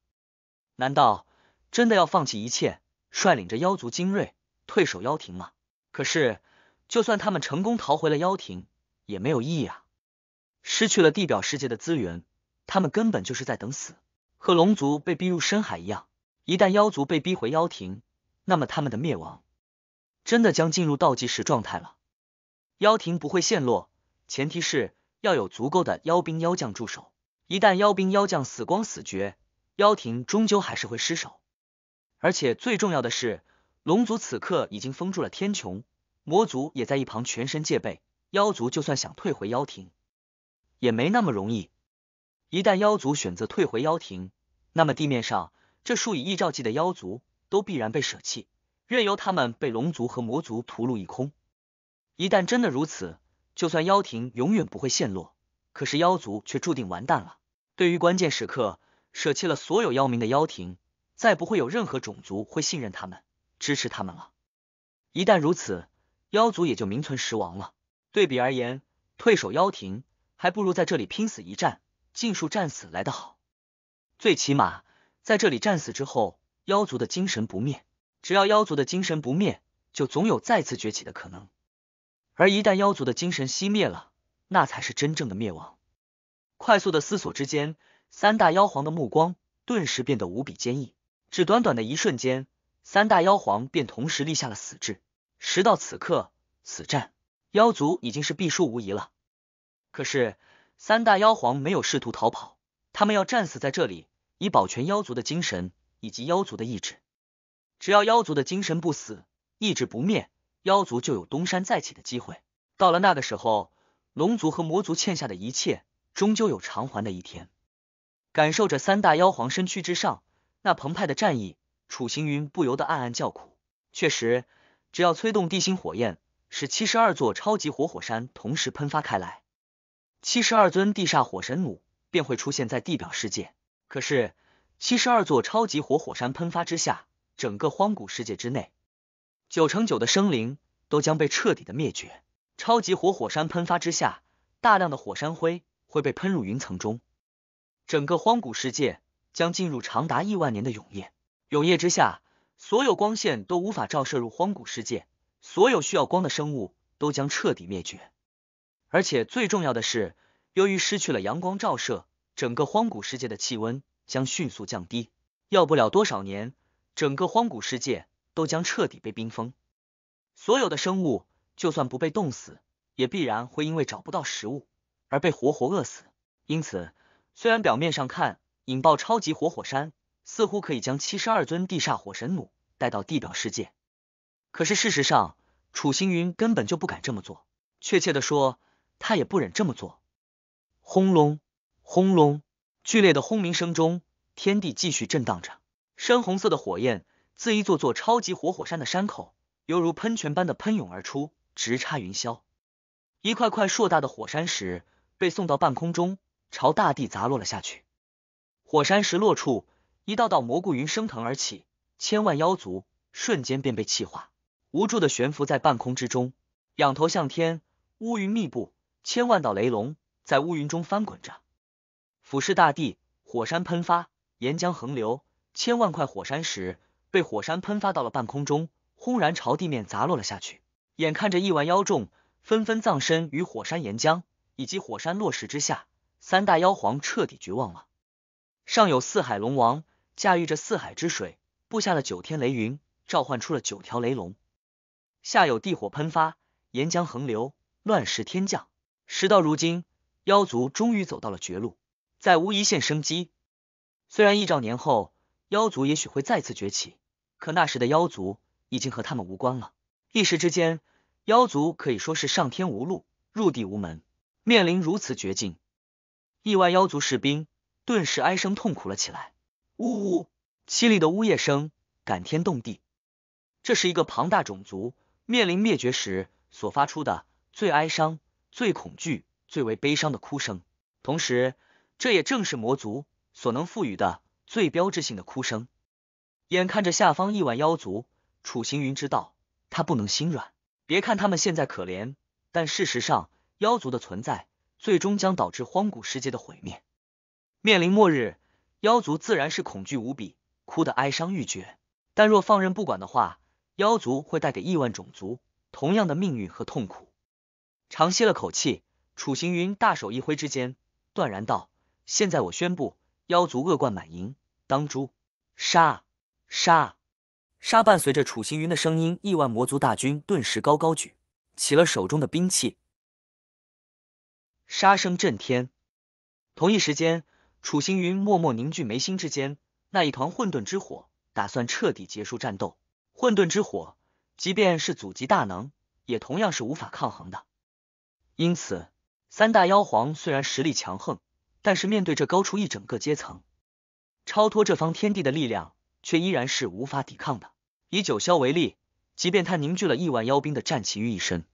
Speaker 1: 难道真的要放弃一切，率领着妖族精锐退守妖庭吗？可是，就算他们成功逃回了妖庭，也没有意义啊！失去了地表世界的资源。他们根本就是在等死，和龙族被逼入深海一样。一旦妖族被逼回妖庭，那么他们的灭亡真的将进入倒计时状态了。妖庭不会陷落，前提是要有足够的妖兵妖将驻守。一旦妖兵妖将死光死绝，妖庭终究还是会失守。而且最重要的是，龙族此刻已经封住了天穹，魔族也在一旁全身戒备，妖族就算想退回妖庭，也没那么容易。一旦妖族选择退回妖庭，那么地面上这数以亿兆计的妖族都必然被舍弃，任由他们被龙族和魔族屠戮一空。一旦真的如此，就算妖庭永远不会陷落，可是妖族却注定完蛋了。对于关键时刻舍弃了所有妖民的妖庭，再不会有任何种族会信任他们、支持他们了。一旦如此，妖族也就名存实亡了。对比而言，退守妖庭还不如在这里拼死一战。尽数战死来得好，最起码在这里战死之后，妖族的精神不灭。只要妖族的精神不灭，就总有再次崛起的可能。而一旦妖族的精神熄灭了，那才是真正的灭亡。快速的思索之间，三大妖皇的目光顿时变得无比坚毅。只短短的一瞬间，三大妖皇便同时立下了死志。时到此刻，此战妖族已经是必输无疑了。可是。三大妖皇没有试图逃跑，他们要战死在这里，以保全妖族的精神以及妖族的意志。只要妖族的精神不死，意志不灭，妖族就有东山再起的机会。到了那个时候，龙族和魔族欠下的一切，终究有偿还的一天。感受着三大妖皇身躯之上那澎湃的战意，楚行云不由得暗暗叫苦。确实，只要催动地心火焰，使七十二座超级活火山同时喷发开来。七十二尊地煞火神弩便会出现在地表世界。可是，七十二座超级火火山喷发之下，整个荒古世界之内，九成九的生灵都将被彻底的灭绝。超级火火山喷发之下，大量的火山灰会被喷入云层中，整个荒古世界将进入长达亿万年的永夜。永夜之下，所有光线都无法照射入荒古世界，所有需要光的生物都将彻底灭绝。而且最重要的是，由于失去了阳光照射，整个荒古世界的气温将迅速降低，要不了多少年，整个荒古世界都将彻底被冰封。所有的生物，就算不被冻死，也必然会因为找不到食物而被活活饿死。因此，虽然表面上看，引爆超级活火山似乎可以将七十二尊地煞火神弩带到地表世界，可是事实上，楚星云根本就不敢这么做。确切的说，他也不忍这么做。轰隆，轰隆！剧烈的轰鸣声中，天地继续震荡着。深红色的火焰自一座座超级活火山的山口，犹如喷泉般的喷涌而出，直插云霄。一块块硕大的火山石被送到半空中，朝大地砸落了下去。火山石落处，一道道蘑菇云升腾而起，千万妖族瞬间便被气化，无助的悬浮在半空之中，仰头向天，乌云密布。千万道雷龙在乌云中翻滚着，俯视大地，火山喷发，岩浆横流，千万块火山石被火山喷发到了半空中，轰然朝地面砸落了下去。眼看着亿万妖众纷纷葬身于火山岩浆以及火山落石之下，三大妖皇彻底绝望了。上有四海龙王驾驭着四海之水，布下了九天雷云，召唤出了九条雷龙；下有地火喷发，岩浆横流，乱石天降。时到如今，妖族终于走到了绝路，再无一线生机。虽然亿兆年后，妖族也许会再次崛起，可那时的妖族已经和他们无关了。一时之间，妖族可以说是上天无路，入地无门，面临如此绝境，亿万妖族士兵顿时哀声痛苦了起来，呜呜，凄厉的呜咽声感天动地。这是一个庞大种族面临灭绝时所发出的最哀伤。最恐惧、最为悲伤的哭声，同时，这也正是魔族所能赋予的最标志性的哭声。眼看着下方亿万妖族，楚行云知道他不能心软。别看他们现在可怜，但事实上，妖族的存在最终将导致荒古世界的毁灭。面临末日，妖族自然是恐惧无比，哭得哀伤欲绝。但若放任不管的话，妖族会带给亿万种族同样的命运和痛苦。长吸了口气，楚行云大手一挥之间，断然道：“现在我宣布，妖族恶贯满盈，当诛！杀！杀！杀！”伴随着楚行云的声音，亿万魔族大军顿时高高举起了手中的兵器，杀声震天。同一时间，楚行云默默凝聚眉心之间那一团混沌之火，打算彻底结束战斗。混沌之火，即便是祖级大能，也同样是无法抗衡的。因此，三大妖皇虽然实力强横，但是面对这高出一整个阶层、超脱这方天地的力量，却依然是无法抵抗的。以九霄为例，即便他凝聚了亿万妖兵的战旗于一身，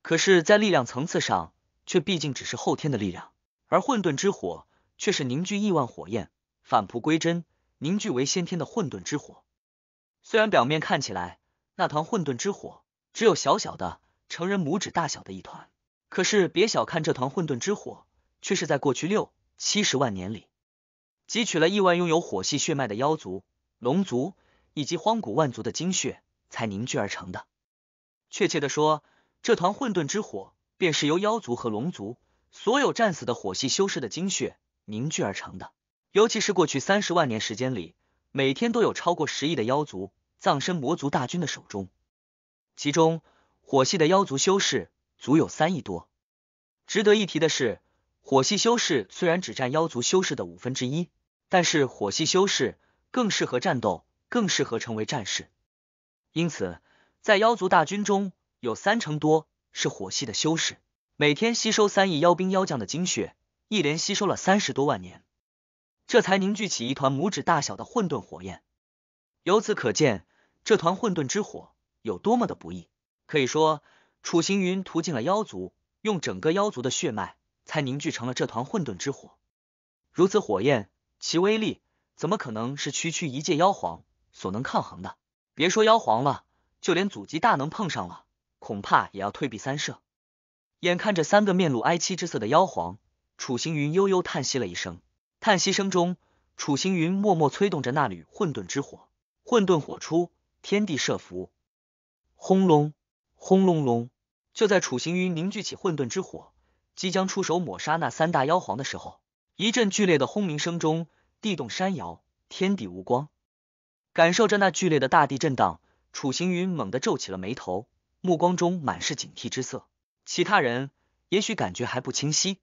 Speaker 1: 可是，在力量层次上，却毕竟只是后天的力量，而混沌之火却是凝聚亿万火焰，返璞归真，凝聚为先天的混沌之火。虽然表面看起来，那团混沌之火只有小小的成人拇指大小的一团。可是，别小看这团混沌之火，却是在过去六七十万年里，汲取了亿万拥有火系血脉的妖族、龙族以及荒古万族的精血，才凝聚而成的。确切的说，这团混沌之火，便是由妖族和龙族所有战死的火系修士的精血凝聚而成的。尤其是过去三十万年时间里，每天都有超过十亿的妖族葬身魔族大军的手中，其中火系的妖族修士。足有三亿多。值得一提的是，火系修士虽然只占妖族修士的五分之一，但是火系修士更适合战斗，更适合成为战士。因此，在妖族大军中有三成多是火系的修士，每天吸收三亿妖兵妖将的精血，一连吸收了三十多万年，这才凝聚起一团拇指大小的混沌火焰。由此可见，这团混沌之火有多么的不易。可以说。楚行云屠尽了妖族，用整个妖族的血脉，才凝聚成了这团混沌之火。如此火焰，其威力怎么可能是区区一界妖皇所能抗衡的？别说妖皇了，就连祖级大能碰上了，恐怕也要退避三舍。眼看着三个面露哀戚之色的妖皇，楚行云悠悠叹息了一声。叹息声中，楚行云默默催动着那缕混沌之火。混沌火出，天地设伏，轰隆！轰隆隆！就在楚行云凝聚起混沌之火，即将出手抹杀那三大妖皇的时候，一阵剧烈的轰鸣声中，地动山摇，天地无光。感受着那剧烈的大地震荡，楚行云猛地皱起了眉头，目光中满是警惕之色。其他人也许感觉还不清晰，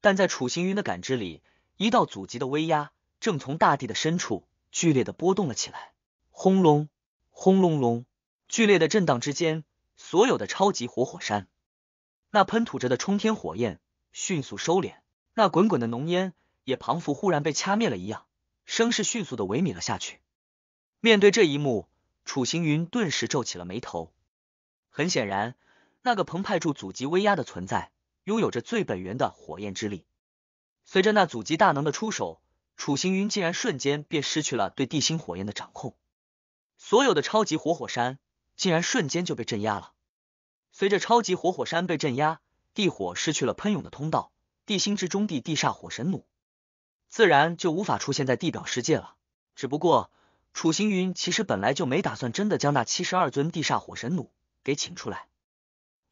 Speaker 1: 但在楚行云的感知里，一道祖级的威压正从大地的深处剧烈的波动了起来。轰隆，轰隆隆！剧烈的震荡之间。所有的超级活火山，那喷吐着的冲天火焰迅速收敛，那滚滚的浓烟也仿佛忽然被掐灭了一样，声势迅速的萎靡了下去。面对这一幕，楚行云顿时皱起了眉头。很显然，那个澎湃住祖级威压的存在，拥有着最本源的火焰之力。随着那祖籍大能的出手，楚行云竟然瞬间便失去了对地心火焰的掌控。所有的超级活火山。竟然瞬间就被镇压了。随着超级活火山被镇压，地火失去了喷涌的通道，地心之中地地煞火神弩自然就无法出现在地表世界了。只不过，楚行云其实本来就没打算真的将那七十二尊地煞火神弩给请出来。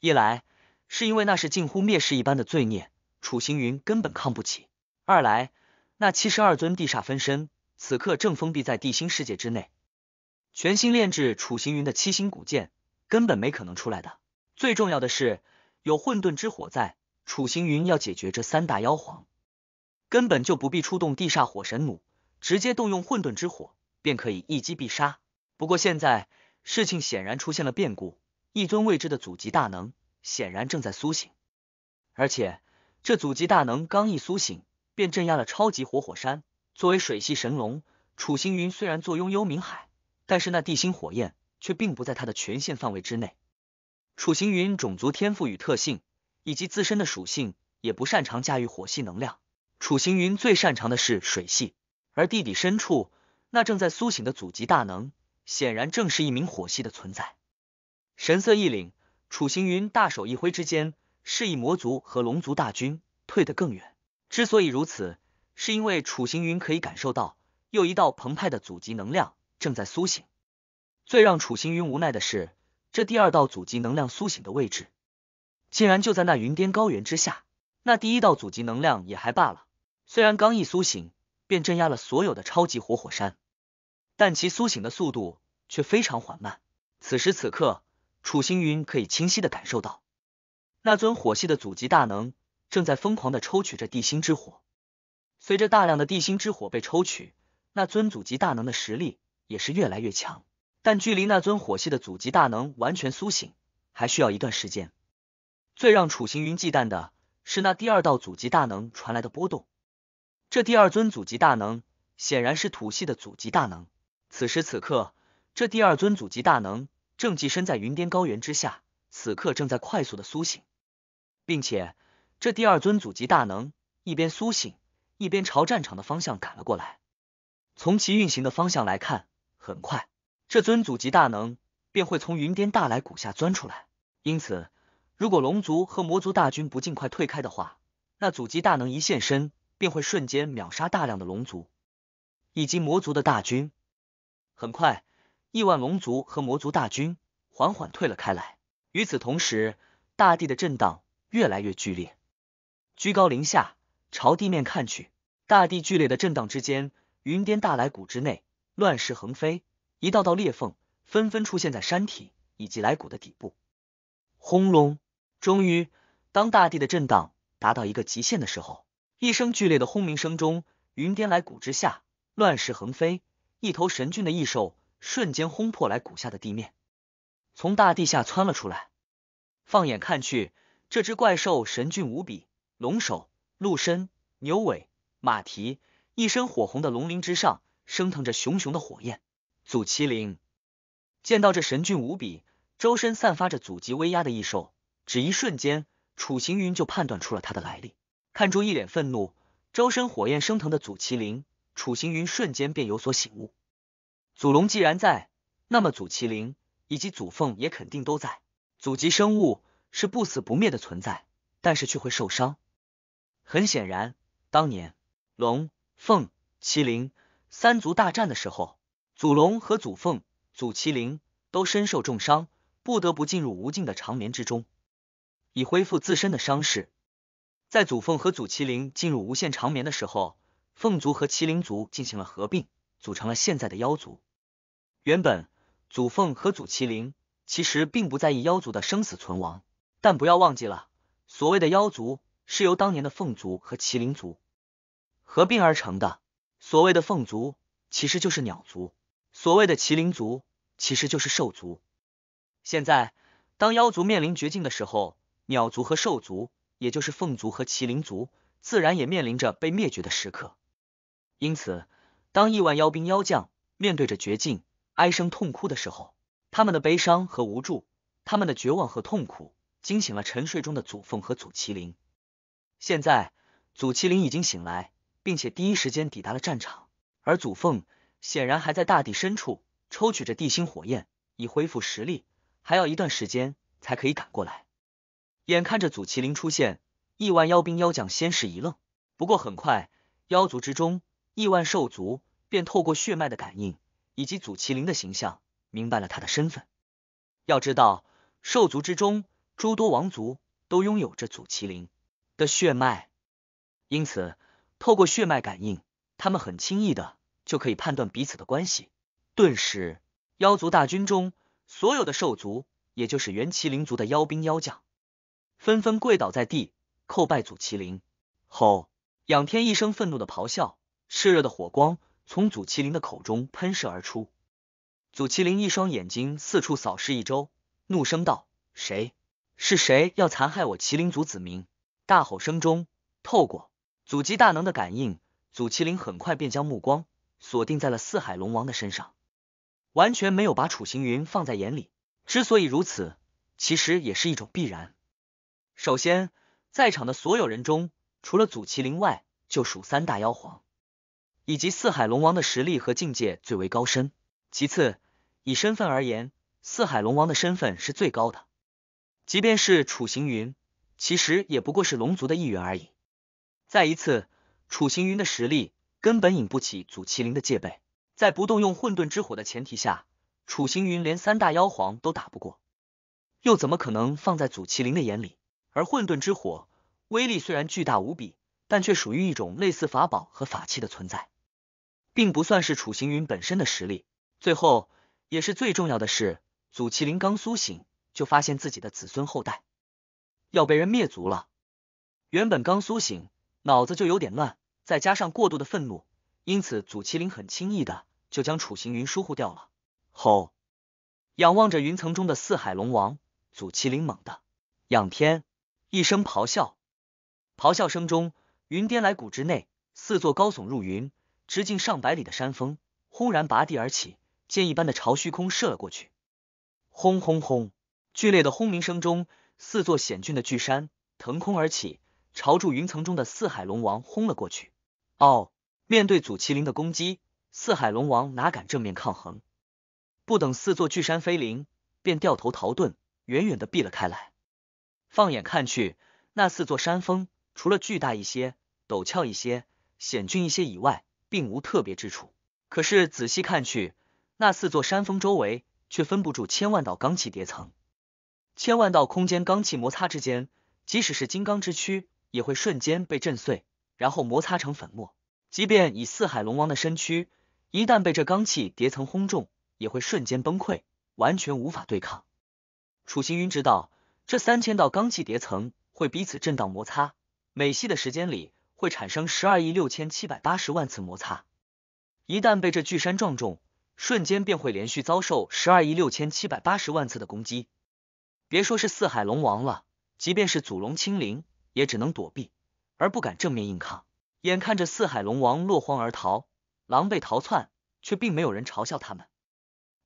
Speaker 1: 一来是因为那是近乎灭世一般的罪孽，楚行云根本抗不起；二来那七十二尊地煞分身此刻正封闭在地心世界之内。全新炼制楚行云的七星古剑，根本没可能出来的。最重要的是，有混沌之火在，楚行云要解决这三大妖皇，根本就不必出动地煞火神弩，直接动用混沌之火，便可以一击必杀。不过现在事情显然出现了变故，一尊未知的祖籍大能显然正在苏醒，而且这祖籍大能刚一苏醒，便镇压了超级活火山。作为水系神龙，楚行云虽然坐拥幽冥海。但是那地心火焰却并不在他的权限范围之内。楚行云种族天赋与特性以及自身的属性也不擅长驾驭火系能量。楚行云最擅长的是水系，而地底深处那正在苏醒的祖籍大能，显然正是一名火系的存在。神色一凛，楚行云大手一挥之间，示意魔族和龙族大军退得更远。之所以如此，是因为楚行云可以感受到又一道澎湃的祖籍能量。正在苏醒。最让楚星云无奈的是，这第二道祖级能量苏醒的位置，竟然就在那云巅高原之下。那第一道祖级能量也还罢了，虽然刚一苏醒便镇压了所有的超级活火山，但其苏醒的速度却非常缓慢。此时此刻，楚星云可以清晰的感受到，那尊火系的祖级大能正在疯狂的抽取着地心之火。随着大量的地心之火被抽取，那尊祖级大能的实力。也是越来越强，但距离那尊火系的祖籍大能完全苏醒，还需要一段时间。最让楚行云忌惮的是那第二道祖籍大能传来的波动。这第二尊祖籍大能显然是土系的祖籍大能。此时此刻，这第二尊祖籍大能正寄身在云巅高原之下，此刻正在快速的苏醒，并且这第二尊祖籍大能一边苏醒，一边朝战场的方向赶了过来。从其运行的方向来看。很快，这尊祖级大能便会从云巅大来谷下钻出来。因此，如果龙族和魔族大军不尽快退开的话，那祖级大能一现身，便会瞬间秒杀大量的龙族以及魔族的大军。很快，亿万龙族和魔族大军缓缓退了开来。与此同时，大地的震荡越来越剧烈。居高临下朝地面看去，大地剧烈的震荡之间，云巅大来谷之内。乱石横飞，一道道裂缝纷纷出现在山体以及来谷的底部。轰隆！终于，当大地的震荡达到一个极限的时候，一声剧烈的轰鸣声中，云巅来谷之下，乱石横飞，一头神俊的异兽瞬间轰破来谷下的地面，从大地下窜了出来。放眼看去，这只怪兽神俊无比，龙首、鹿身、牛尾、马蹄，一身火红的龙鳞之上。升腾着熊熊的火焰，祖麒麟见到这神俊无比、周身散发着祖级威压的异兽，只一瞬间，楚行云就判断出了他的来历。看出一脸愤怒、周身火焰升腾的祖麒麟，楚行云瞬间便有所醒悟：祖龙既然在，那么祖麒麟以及祖凤也肯定都在。祖级生物是不死不灭的存在，但是却会受伤。很显然，当年龙、凤、麒麟。三族大战的时候，祖龙和祖凤、祖麒麟都身受重伤，不得不进入无尽的长眠之中，以恢复自身的伤势。在祖凤和祖麒麟进入无限长眠的时候，凤族和麒麟族进行了合并，组成了现在的妖族。原本，祖凤和祖麒麟其实并不在意妖族的生死存亡，但不要忘记了，所谓的妖族是由当年的凤族和麒麟族合并而成的。所谓的凤族其实就是鸟族，所谓的麒麟族其实就是兽族。现在，当妖族面临绝境的时候，鸟族和兽族，也就是凤族和麒麟族，自然也面临着被灭绝的时刻。因此，当亿万妖兵妖将面对着绝境，哀声痛哭的时候，他们的悲伤和无助，他们的绝望和痛苦，惊醒了沉睡中的祖凤和祖麒麟。现在，祖麒麟已经醒来。并且第一时间抵达了战场，而祖凤显然还在大地深处抽取着地心火焰，以恢复实力，还要一段时间才可以赶过来。眼看着祖麒麟出现，亿万妖兵妖将先是一愣，不过很快，妖族之中亿万兽族便透过血脉的感应以及祖麒麟的形象，明白了他的身份。要知道，兽族之中诸多王族都拥有着祖麒麟的血脉，因此。透过血脉感应，他们很轻易的就可以判断彼此的关系。顿时，妖族大军中所有的兽族，也就是元麒麟族的妖兵妖将，纷纷跪倒在地，叩拜祖麒麟。吼！仰天一声愤怒的咆哮，炽热的火光从祖麒麟的口中喷射而出。祖麒麟一双眼睛四处扫视一周，怒声道：“谁？是谁要残害我麒麟族子民？”大吼声中，透过。祖籍大能的感应，祖麒麟很快便将目光锁定在了四海龙王的身上，完全没有把楚行云放在眼里。之所以如此，其实也是一种必然。首先，在场的所有人中，除了祖麒麟外，就属三大妖皇以及四海龙王的实力和境界最为高深。其次，以身份而言，四海龙王的身份是最高的。即便是楚行云，其实也不过是龙族的一员而已。再一次，楚行云的实力根本引不起祖麒麟的戒备。在不动用混沌之火的前提下，楚行云连三大妖皇都打不过，又怎么可能放在祖麒麟的眼里？而混沌之火威力虽然巨大无比，但却属于一种类似法宝和法器的存在，并不算是楚行云本身的实力。最后也是最重要的是，祖麒麟刚苏醒，就发现自己的子孙后代要被人灭族了。原本刚苏醒。脑子就有点乱，再加上过度的愤怒，因此祖麒麟很轻易的就将楚行云疏忽掉了。吼！仰望着云层中的四海龙王，祖麒麟猛的仰天一声咆哮，咆哮声中，云巅来谷之内四座高耸入云、直径上百里的山峰轰然拔地而起，箭一般的朝虚空射了过去。轰轰轰！剧烈的轰鸣声中，四座险峻的巨山腾空而起。朝住云层中的四海龙王轰了过去。哦，面对祖麒麟的攻击，四海龙王哪敢正面抗衡？不等四座巨山飞临，便掉头逃遁，远远的避了开来。放眼看去，那四座山峰除了巨大一些、陡峭一些、险峻一些以外，并无特别之处。可是仔细看去，那四座山峰周围却分布住千万道钢气叠层，千万道空间钢气摩擦之间，即使是金刚之躯。也会瞬间被震碎，然后摩擦成粉末。即便以四海龙王的身躯，一旦被这罡气叠层轰中，也会瞬间崩溃，完全无法对抗。楚行云知道，这三千道罡气叠层会彼此震荡摩擦，每息的时间里会产生十二亿六千七百八十万次摩擦。一旦被这巨山撞中，瞬间便会连续遭受十二亿六千七百八十万次的攻击。别说是四海龙王了，即便是祖龙清灵。也只能躲避，而不敢正面硬抗。眼看着四海龙王落荒而逃，狼狈逃窜，却并没有人嘲笑他们。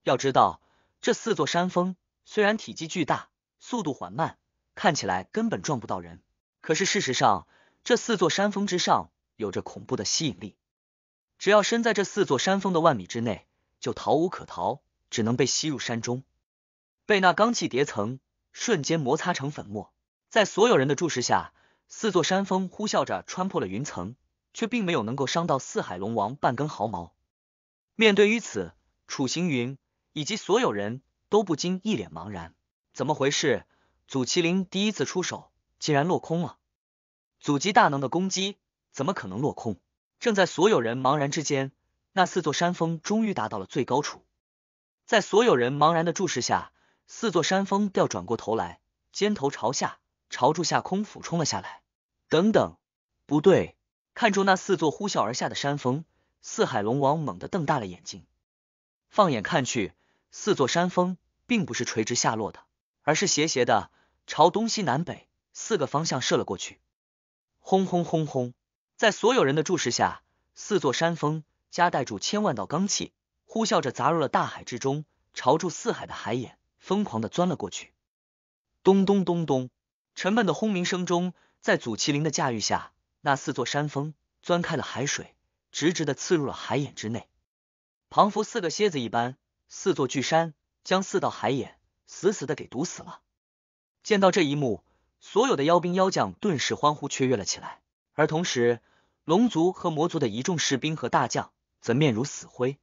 Speaker 1: 要知道，这四座山峰虽然体积巨大，速度缓慢，看起来根本撞不到人，可是事实上，这四座山峰之上有着恐怖的吸引力。只要身在这四座山峰的万米之内，就逃无可逃，只能被吸入山中，被那罡气叠层瞬间摩擦成粉末，在所有人的注视下。四座山峰呼啸着穿破了云层，却并没有能够伤到四海龙王半根毫毛。面对于此，楚行云以及所有人都不禁一脸茫然：怎么回事？祖麒麟第一次出手竟然落空了？祖籍大能的攻击怎么可能落空？正在所有人茫然之间，那四座山峰终于达到了最高处，在所有人茫然的注视下，四座山峰调转过头来，肩头朝下，朝住下空俯冲了下来。等等，不对！看住那四座呼啸而下的山峰，四海龙王猛地瞪大了眼睛。放眼看去，四座山峰并不是垂直下落的，而是斜斜的朝东西南北四个方向射了过去。轰轰轰轰！在所有人的注视下，四座山峰夹带住千万道罡气，呼啸着砸入了大海之中，朝住四海的海眼疯狂的钻了过去。咚咚咚咚！沉闷的轰鸣声中。在祖麒麟的驾驭下，那四座山峰钻开了海水，直直的刺入了海眼之内，彷佛四个蝎子一般，四座巨山将四道海眼死死的给堵死了。见到这一幕，所有的妖兵妖将顿时欢呼雀跃了起来，而同时，龙族和魔族的一众士兵和大将则面如死灰。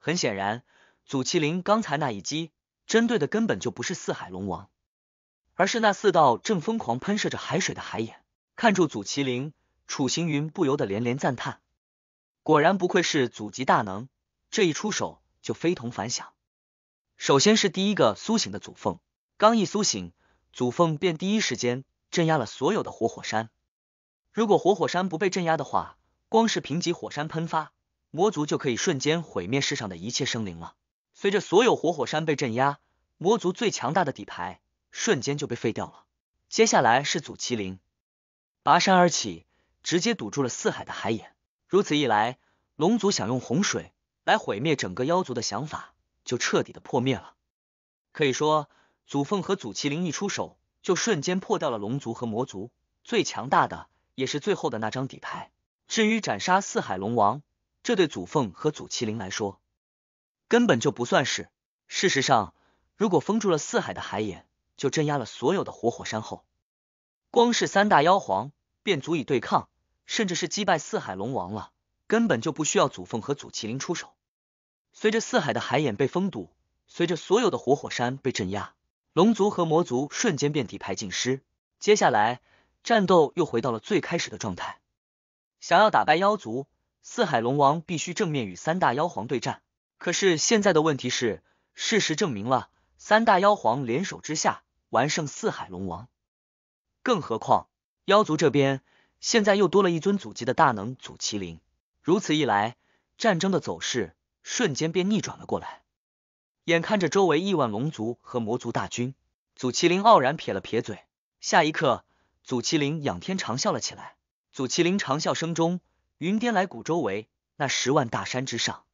Speaker 1: 很显然，祖麒麟刚才那一击，针对的根本就不是四海龙王。而是那四道正疯狂喷射着海水的海眼，看住祖麒麟楚行云不由得连连赞叹，果然不愧是祖级大能，这一出手就非同凡响。首先是第一个苏醒的祖凤，刚一苏醒，祖凤便第一时间镇压了所有的活火山。如果活火山不被镇压的话，光是平级火山喷发，魔族就可以瞬间毁灭世上的一切生灵了。随着所有活火山被镇压，魔族最强大的底牌。瞬间就被废掉了。接下来是祖麒麟拔山而起，直接堵住了四海的海眼。如此一来，龙族想用洪水来毁灭整个妖族的想法就彻底的破灭了。可以说，祖凤和祖麒麟一出手就瞬间破掉了龙族和魔族最强大的，也是最后的那张底牌。至于斩杀四海龙王，这对祖凤和祖麒麟来说根本就不算事。事实上，如果封住了四海的海眼，就镇压了所有的活火山后，光是三大妖皇便足以对抗，甚至是击败四海龙王了，根本就不需要祖凤和祖麒麟出手。随着四海的海眼被封堵，随着所有的活火山被镇压，龙族和魔族瞬间便底牌尽失。接下来战斗又回到了最开始的状态。想要打败妖族，四海龙王必须正面与三大妖皇对战。可是现在的问题是，事实证明了，三大妖皇联手之下。完胜四海龙王，更何况妖族这边现在又多了一尊祖级的大能——祖麒麟。如此一来，战争的走势瞬间便逆转了过来。眼看着周围亿万龙族和魔族大军，祖麒麟傲然撇了撇嘴。下一刻，祖麒麟仰天长笑了起来。祖麒麟长笑声中，云巅来谷周围那十万大山之上，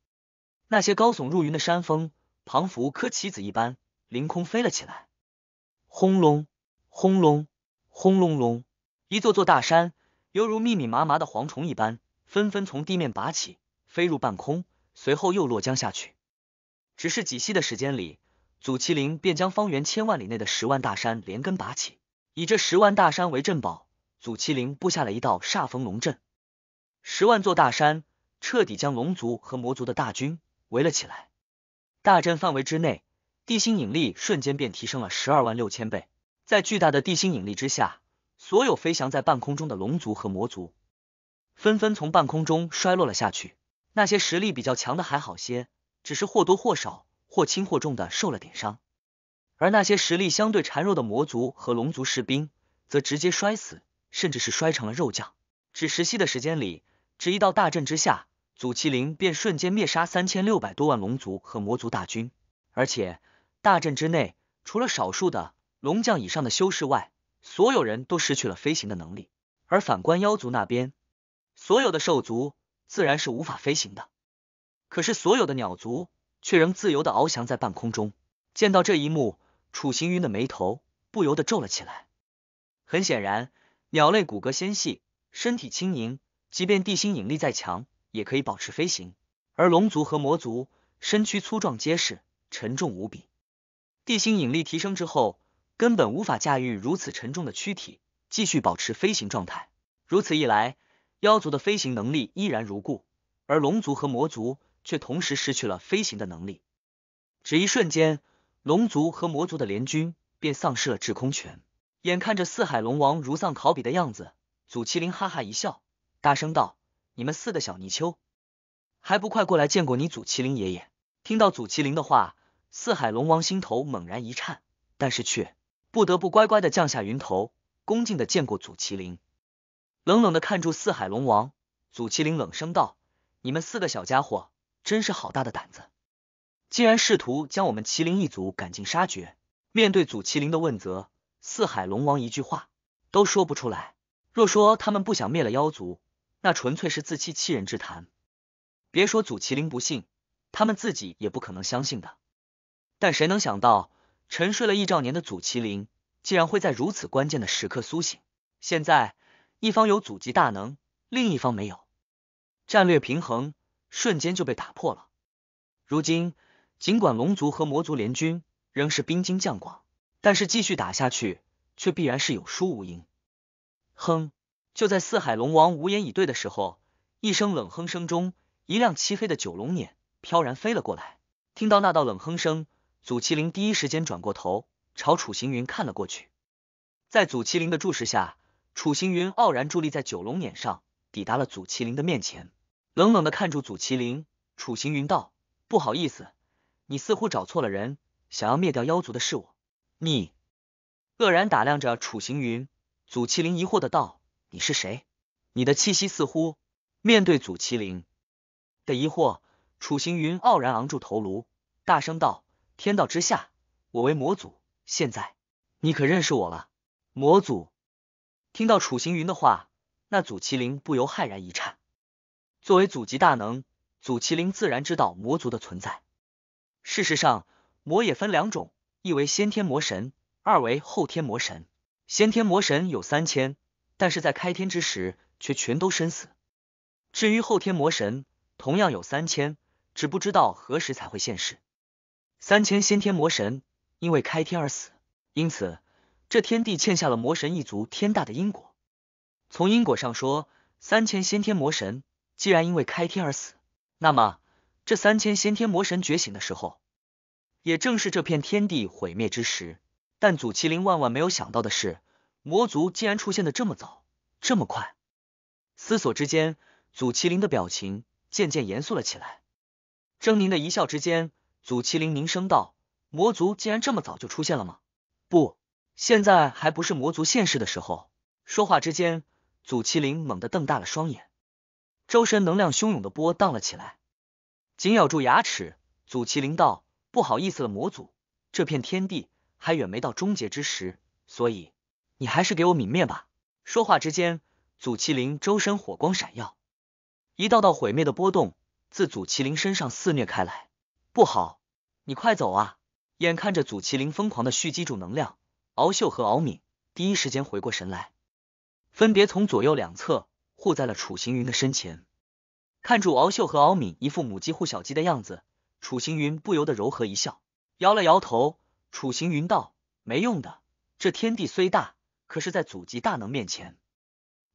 Speaker 1: 那些高耸入云的山峰，仿佛颗棋子一般，凌空飞了起来。轰隆，轰隆，轰隆隆！一座座大山犹如密密麻麻的蝗虫一般，纷纷从地面拔起，飞入半空，随后又落江下去。只是几息的时间里，祖麒麟便将方圆千万里内的十万大山连根拔起，以这十万大山为镇宝，祖麒麟布下了一道煞逢龙阵。十万座大山彻底将龙族和魔族的大军围了起来，大阵范围之内。地心引力瞬间便提升了十二万六千倍，在巨大的地心引力之下，所有飞翔在半空中的龙族和魔族纷纷从半空中摔落了下去。那些实力比较强的还好些，只是或多或少或轻或重的受了点伤；而那些实力相对孱弱的魔族和龙族士兵，则直接摔死，甚至是摔成了肉酱。只十息的时间里，只一道大阵之下，祖麒麟便瞬间灭杀三千六百多万龙族和魔族大军，而且。大阵之内，除了少数的龙将以上的修士外，所有人都失去了飞行的能力。而反观妖族那边，所有的兽族自然是无法飞行的。可是所有的鸟族却仍自由的翱翔在半空中。见到这一幕，楚行云的眉头不由得皱了起来。很显然，鸟类骨骼纤细，身体轻盈，即便地心引力再强，也可以保持飞行。而龙族和魔族身躯粗壮结实，沉重无比。地心引力提升之后，根本无法驾驭如此沉重的躯体，继续保持飞行状态。如此一来，妖族的飞行能力依然如故，而龙族和魔族却同时失去了飞行的能力。只一瞬间，龙族和魔族的联军便丧失了制空权。眼看着四海龙王如丧考妣的样子，祖麒麟哈哈一笑，大声道：“你们四个小泥鳅，还不快过来见过你祖麒麟爷爷？”听到祖麒麟的话。四海龙王心头猛然一颤，但是却不得不乖乖的降下云头，恭敬的见过祖麒麟。冷冷的看住四海龙王，祖麒麟冷声道：“你们四个小家伙真是好大的胆子，竟然试图将我们麒麟一族赶尽杀绝。”面对祖麒麟的问责，四海龙王一句话都说不出来。若说他们不想灭了妖族，那纯粹是自欺欺人之谈。别说祖麒麟不信，他们自己也不可能相信的。但谁能想到，沉睡了一兆年的祖麒麟，竟然会在如此关键的时刻苏醒？现在一方有祖级大能，另一方没有，战略平衡瞬间就被打破了。如今，尽管龙族和魔族联军仍是兵精将广，但是继续打下去，却必然是有输无赢。哼！就在四海龙王无言以对的时候，一声冷哼声中，一辆漆黑的九龙辇飘然飞了过来。听到那道冷哼声。祖麒麟第一时间转过头，朝楚行云看了过去。在祖麒麟的注视下，楚行云傲然伫立在九龙辇上，抵达了祖麒麟的面前，冷冷的看住祖麒麟。楚行云道：“不好意思，你似乎找错了人，想要灭掉妖族的是我。”你愕然打量着楚行云，祖麒麟疑惑的道：“你是谁？你的气息似乎……”面对祖麒麟的疑惑，楚行云傲然昂住头颅，大声道。天道之下，我为魔祖。现在，你可认识我了？魔祖听到楚行云的话，那祖麒麟不由骇然一颤。作为祖级大能，祖麒麟自然知道魔族的存在。事实上，魔也分两种，一为先天魔神，二为后天魔神。先天魔神有三千，但是在开天之时却全都身死。至于后天魔神，同样有三千，只不知道何时才会现世。三千先天魔神因为开天而死，因此这天地欠下了魔神一族天大的因果。从因果上说，三千先天魔神既然因为开天而死，那么这三千先天魔神觉醒的时候，也正是这片天地毁灭之时。但祖麒麟万万没有想到的是，魔族竟然出现的这么早，这么快。思索之间，祖麒麟的表情渐渐严肃了起来，狰狞的一笑之间。祖麒麟凝声道：“魔族竟然这么早就出现了吗？不，现在还不是魔族现世的时候。”说话之间，祖麒麟猛地瞪大了双眼，周身能量汹涌的波荡了起来，紧咬住牙齿。祖麒麟道：“不好意思了，魔祖，这片天地还远没到终结之时，所以你还是给我泯灭吧。”说话之间，祖麒麟周身火光闪耀，一道道毁灭的波动自祖麒麟身上肆虐开来。不好！你快走啊！眼看着祖麒麟疯狂的蓄积住能量，敖秀和敖敏第一时间回过神来，分别从左右两侧护在了楚行云的身前。看住敖秀和敖敏一副母鸡护小鸡的样子，楚行云不由得柔和一笑，摇了摇头。楚行云道：“没用的，这天地虽大，可是在祖籍大能面前，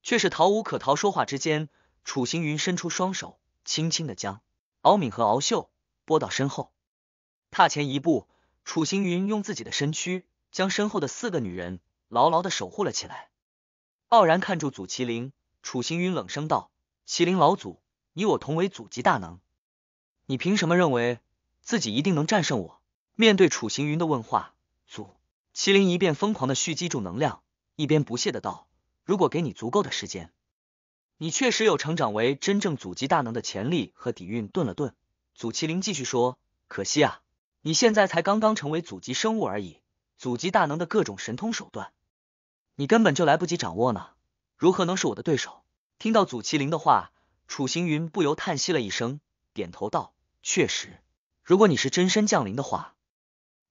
Speaker 1: 却是逃无可逃。”说话之间，楚行云伸出双手，轻轻的将敖敏和敖秀拨到身后。踏前一步，楚行云用自己的身躯将身后的四个女人牢牢的守护了起来，傲然看住祖麒麟。楚行云冷声道：“麒麟老祖，你我同为祖级大能，你凭什么认为自己一定能战胜我？”面对楚行云的问话，祖麒麟一边疯狂的蓄积住能量，一边不屑的道：“如果给你足够的时间，你确实有成长为真正祖级大能的潜力和底蕴。”顿了顿，祖麒麟继续说：“可惜啊。”你现在才刚刚成为祖级生物而已，祖级大能的各种神通手段，你根本就来不及掌握呢，如何能是我的对手？听到祖麒麟的话，楚行云不由叹息了一声，点头道：“确实，如果你是真身降临的话，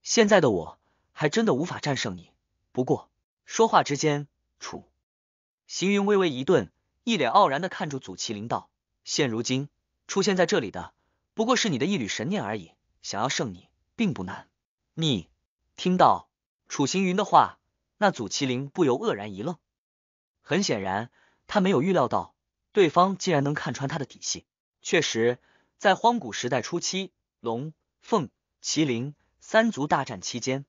Speaker 1: 现在的我还真的无法战胜你。不过，说话之间，楚行云微微一顿，一脸傲然的看着祖麒麟道：‘现如今出现在这里的，不过是你的一缕神念而已，想要胜你。’”并不难。你听到楚行云的话，那祖麒麟不由愕然一愣。很显然，他没有预料到对方竟然能看穿他的底细。确实，在荒古时代初期，龙、凤、麒麟三族大战期间，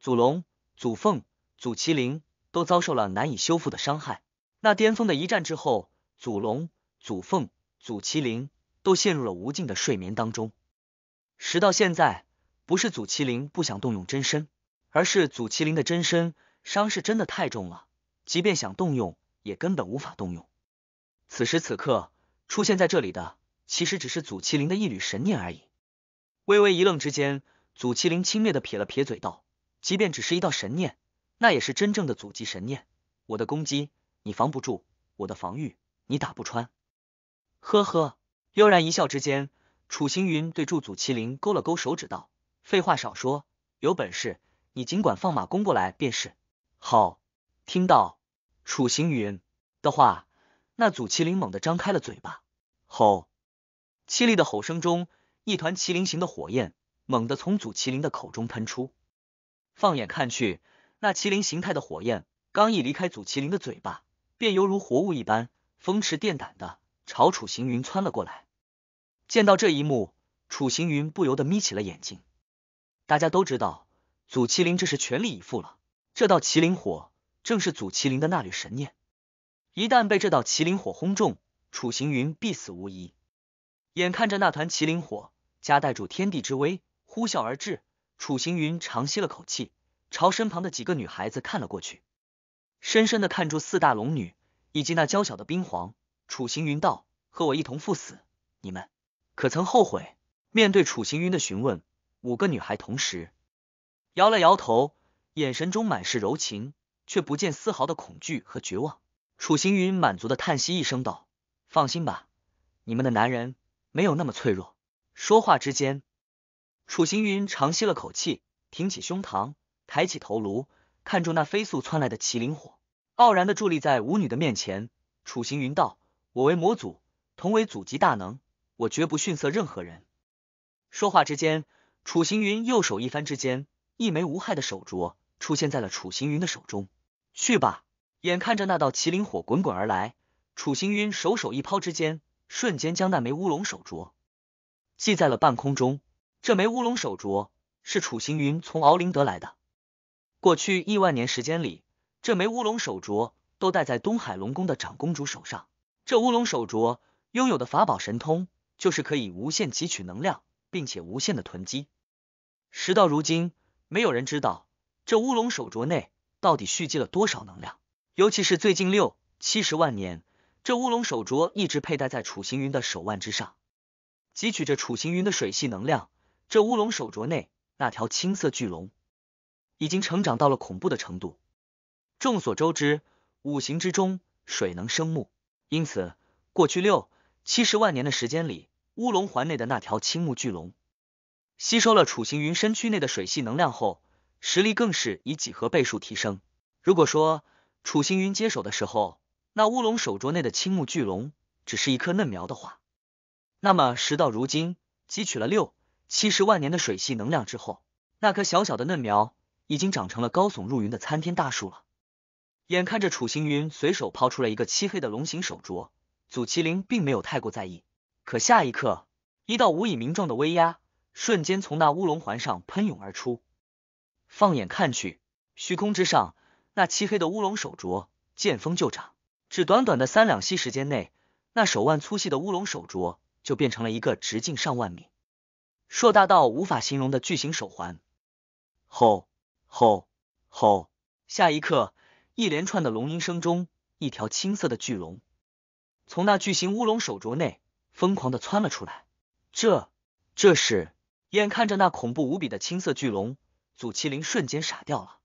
Speaker 1: 祖龙、祖凤、祖麒麟都遭受了难以修复的伤害。那巅峰的一战之后，祖龙、祖凤、祖麒麟都陷入了无尽的睡眠当中。时到现在。不是祖麒麟不想动用真身，而是祖麒麟的真身伤势真的太重了，即便想动用，也根本无法动用。此时此刻出现在这里的，其实只是祖麒麟的一缕神念而已。微微一愣之间，祖麒麟轻蔑的撇了撇嘴道：“即便只是一道神念，那也是真正的祖级神念。我的攻击你防不住，我的防御你打不穿。”呵呵，悠然一笑之间，楚行云对住祖麒麟勾了勾手指道。废话少说，有本事你尽管放马攻过来便是。好，听到楚行云的话，那祖麒麟猛地张开了嘴巴，吼！凄厉的吼声中，一团麒麟形的火焰猛地从祖麒麟的口中喷出。放眼看去，那麒麟形态的火焰刚一离开祖麒麟的嘴巴，便犹如活物一般，风驰电胆的朝楚行云窜了过来。见到这一幕，楚行云不由得眯起了眼睛。大家都知道，祖麒麟这是全力以赴了。这道麒麟火正是祖麒麟的那缕神念，一旦被这道麒麟火轰中，楚行云必死无疑。眼看着那团麒麟火夹带住天地之威，呼啸而至，楚行云长吸了口气，朝身旁的几个女孩子看了过去，深深的看住四大龙女以及那娇小的冰皇。楚行云道：“和我一同赴死，你们可曾后悔？”面对楚行云的询问。五个女孩同时摇了摇头，眼神中满是柔情，却不见丝毫的恐惧和绝望。楚行云满足的叹息一声道：“放心吧，你们的男人没有那么脆弱。”说话之间，楚行云长吸了口气，挺起胸膛，抬起头颅，看住那飞速窜来的麒麟火，傲然的伫立在舞女的面前。楚行云道：“我为魔祖，同为祖级大能，我绝不逊色任何人。”说话之间。楚行云右手一翻之间，一枚无害的手镯出现在了楚行云的手中。去吧！眼看着那道麒麟火滚滚而来，楚行云手手一抛之间，瞬间将那枚乌龙手镯系在了半空中。这枚乌龙手镯是楚行云从敖灵得来的。过去亿万年时间里，这枚乌龙手镯都戴在东海龙宫的长公主手上。这乌龙手镯拥有的法宝神通，就是可以无限汲取能量，并且无限的囤积。时到如今，没有人知道这乌龙手镯内到底蓄积了多少能量。尤其是最近六七十万年，这乌龙手镯一直佩戴在楚行云的手腕之上，汲取着楚行云的水系能量。这乌龙手镯内那条青色巨龙，已经成长到了恐怖的程度。众所周知，五行之中水能生木，因此过去六七十万年的时间里，乌龙环内的那条青木巨龙。吸收了楚行云身躯内的水系能量后，实力更是以几何倍数提升。如果说楚行云接手的时候，那乌龙手镯内的青木巨龙只是一棵嫩苗的话，那么时到如今，汲取了六七十万年的水系能量之后，那棵小小的嫩苗已经长成了高耸入云的参天大树了。眼看着楚行云随手抛出了一个漆黑的龙形手镯，祖麒麟并没有太过在意。可下一刻，一道无以名状的威压。瞬间从那乌龙环上喷涌而出，放眼看去，虚空之上那漆黑的乌龙手镯见风就长，只短短的三两息时间内，那手腕粗细的乌龙手镯就变成了一个直径上万米、硕大到无法形容的巨型手环。吼吼吼！下一刻，一连串的龙吟声中，一条青色的巨龙从那巨型乌龙手镯内疯狂的窜了出来。这这是？眼看着那恐怖无比的青色巨龙，祖麒麟瞬间傻掉了。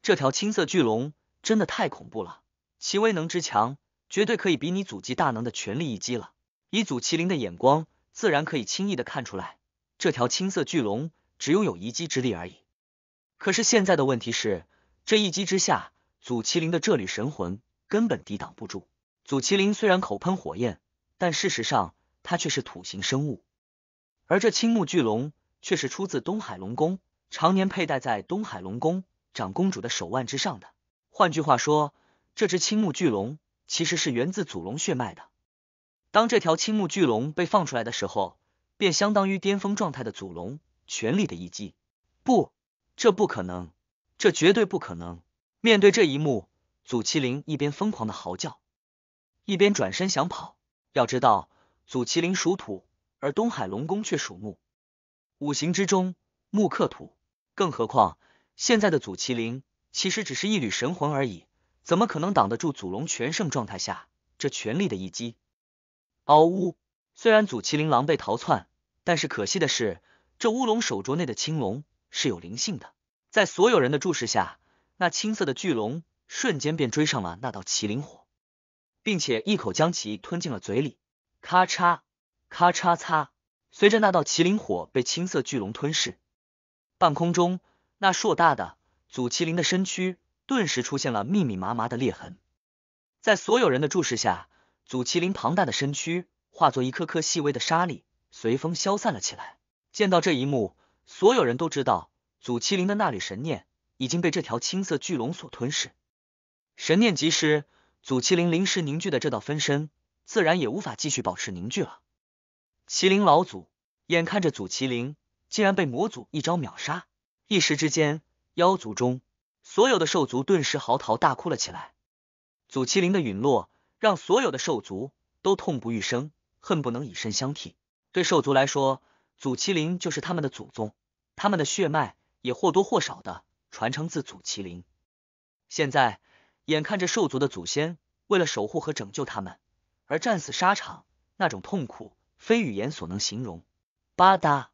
Speaker 1: 这条青色巨龙真的太恐怖了，其威能之强，绝对可以比你祖祭大能的全力一击了。以祖麒麟的眼光，自然可以轻易的看出来，这条青色巨龙只拥有一击之力而已。可是现在的问题是，这一击之下，祖麒麟的这缕神魂根本抵挡不住。祖麒麟虽然口喷火焰，但事实上，它却是土形生物。而这青木巨龙却是出自东海龙宫，常年佩戴在东海龙宫长公主的手腕之上的。换句话说，这只青木巨龙其实是源自祖龙血脉的。当这条青木巨龙被放出来的时候，便相当于巅峰状态的祖龙全力的一击。不，这不可能，这绝对不可能！面对这一幕，祖麒麟一边疯狂的嚎叫，一边转身想跑。要知道，祖麒麟属土。而东海龙宫却属木，五行之中木克土，更何况现在的祖麒麟其实只是一缕神魂而已，怎么可能挡得住祖龙全盛状态下这全力的一击？嗷呜！虽然祖麒麟狼狈逃窜，但是可惜的是，这乌龙手镯内的青龙是有灵性的，在所有人的注视下，那青色的巨龙瞬间便追上了那道麒麟火，并且一口将其吞进了嘴里。咔嚓！咔嚓嚓！随着那道麒麟火被青色巨龙吞噬，半空中那硕大的祖麒麟的身躯顿时出现了密密麻麻的裂痕。在所有人的注视下，祖麒麟庞大的身躯化作一颗颗细微的沙粒，随风消散了起来。见到这一幕，所有人都知道祖麒麟的那缕神念已经被这条青色巨龙所吞噬。神念即失，祖麒麟临时凝聚的这道分身自然也无法继续保持凝聚了。麒麟老祖眼看着祖麒麟竟然被魔祖一招秒杀，一时之间，妖族中所有的兽族顿时嚎啕大哭了起来。祖麒麟的陨落让所有的兽族都痛不欲生，恨不能以身相替。对兽族来说，祖麒麟就是他们的祖宗，他们的血脉也或多或少的传承自祖麒麟。现在，眼看着兽族的祖先为了守护和拯救他们而战死沙场，那种痛苦。非语言所能形容。吧嗒，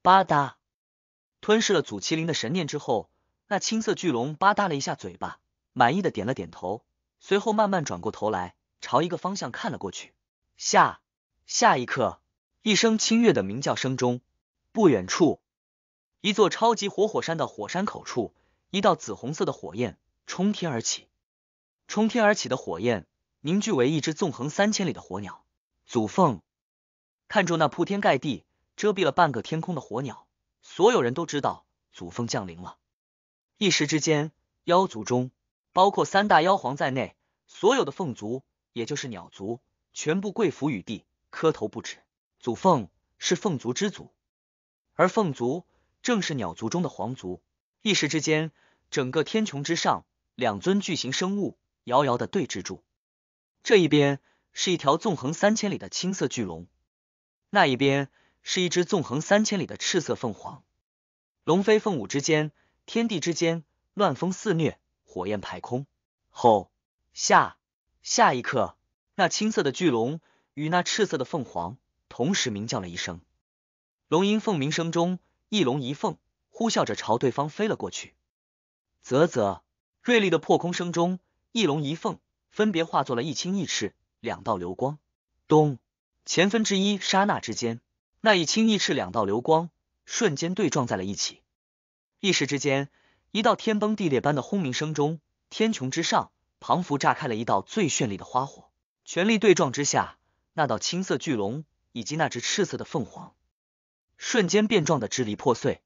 Speaker 1: 吧嗒，吞噬了祖麒麟的神念之后，那青色巨龙吧嗒了一下嘴巴，满意的点了点头，随后慢慢转过头来，朝一个方向看了过去。下下一刻，一声清越的鸣叫声中，不远处一座超级活火山的火山口处，一道紫红色的火焰冲天而起，冲天而起的火焰凝聚为一只纵横三千里的火鸟，祖凤。看住那铺天盖地、遮蔽了半个天空的火鸟，所有人都知道祖凤降临了。一时之间，妖族中包括三大妖皇在内，所有的凤族，也就是鸟族，全部跪伏于地，磕头不止。祖凤是凤族之祖，而凤族正是鸟族中的皇族。一时之间，整个天穹之上，两尊巨型生物遥遥的对峙住。这一边是一条纵横三千里的青色巨龙。那一边是一只纵横三千里的赤色凤凰，龙飞凤舞之间，天地之间乱风肆虐，火焰排空。吼！下下一刻，那青色的巨龙与那赤色的凤凰同时鸣叫了一声，龙吟凤鸣声中，一龙一凤呼啸着朝对方飞了过去。啧啧，锐利的破空声中，一龙一凤分别化作了一青一赤两道流光。咚！千分之一，刹那之间，那一青一赤两道流光瞬间对撞在了一起，一时之间，一道天崩地裂般的轰鸣声中，天穹之上彷佛炸开了一道最绚丽的花火。全力对撞之下，那道青色巨龙以及那只赤色的凤凰瞬间变撞得支离破碎，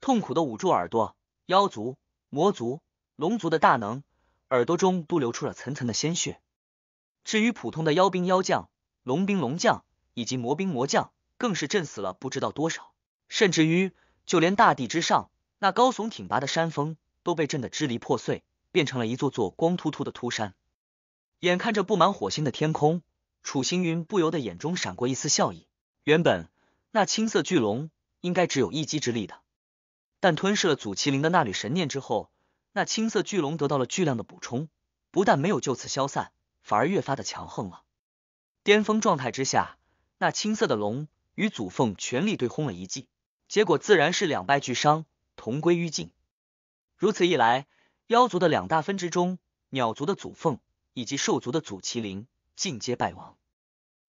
Speaker 1: 痛苦的捂住耳朵。妖族、魔族、龙族的大能耳朵中都流出了层层的鲜血。至于普通的妖兵妖将。龙兵龙将以及魔兵魔将更是震死了不知道多少，甚至于就连大地之上那高耸挺拔的山峰都被震得支离破碎，变成了一座座光秃秃的秃山。眼看着布满火星的天空，楚星云不由得眼中闪过一丝笑意。原本那青色巨龙应该只有一击之力的，但吞噬了祖麒麟的那缕神念之后，那青色巨龙得到了巨量的补充，不但没有就此消散，反而越发的强横了。巅峰状态之下，那青色的龙与祖凤全力对轰了一记，结果自然是两败俱伤，同归于尽。如此一来，妖族的两大分支中，鸟族的祖凤以及兽族的祖麒麟尽皆败亡。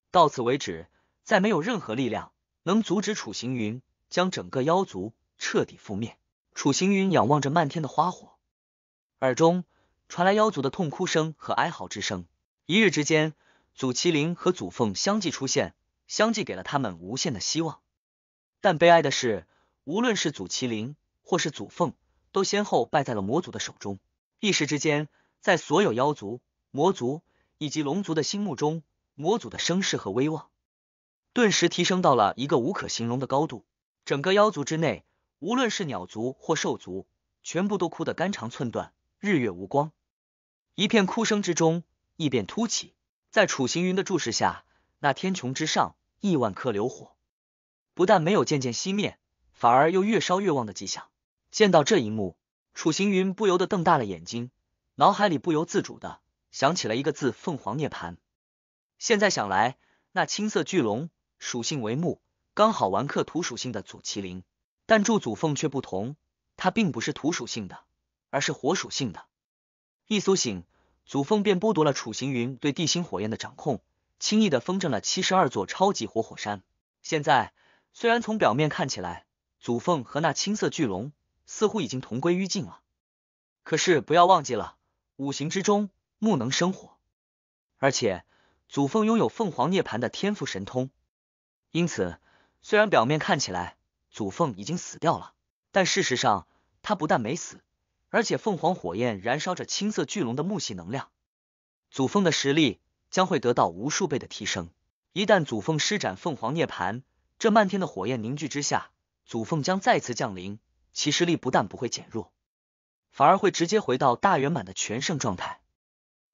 Speaker 1: 到此为止，再没有任何力量能阻止楚行云将整个妖族彻底覆灭。楚行云仰望着漫天的花火，耳中传来妖族的痛哭声和哀嚎之声，一日之间。祖麒麟和祖凤相继出现，相继给了他们无限的希望。但悲哀的是，无论是祖麒麟或是祖凤，都先后败在了魔祖的手中。一时之间，在所有妖族、魔族以及龙族的心目中，魔祖的声势和威望顿时提升到了一个无可形容的高度。整个妖族之内，无论是鸟族或兽族，全部都哭得肝肠寸断，日月无光。一片哭声之中，异变突起。在楚行云的注视下，那天穹之上亿万颗流火，不但没有渐渐熄灭，反而又越烧越旺的迹象。见到这一幕，楚行云不由得瞪大了眼睛，脑海里不由自主的想起了一个字：凤凰涅槃。现在想来，那青色巨龙属性为木，刚好完克土属性的祖麒麟，但祝祖凤却不同，它并不是土属性的，而是火属性的。一苏醒。祖凤便剥夺了楚行云对地心火焰的掌控，轻易的封镇了七十二座超级活火山。现在虽然从表面看起来，祖凤和那青色巨龙似乎已经同归于尽了，可是不要忘记了，五行之中木能生火，而且祖凤拥有凤凰涅盘的天赋神通，因此虽然表面看起来祖凤已经死掉了，但事实上他不但没死。而且凤凰火焰燃烧着青色巨龙的木系能量，祖凤的实力将会得到无数倍的提升。一旦祖凤施展凤凰涅槃，这漫天的火焰凝聚之下，祖凤将再次降临，其实力不但不会减弱，反而会直接回到大圆满的全盛状态。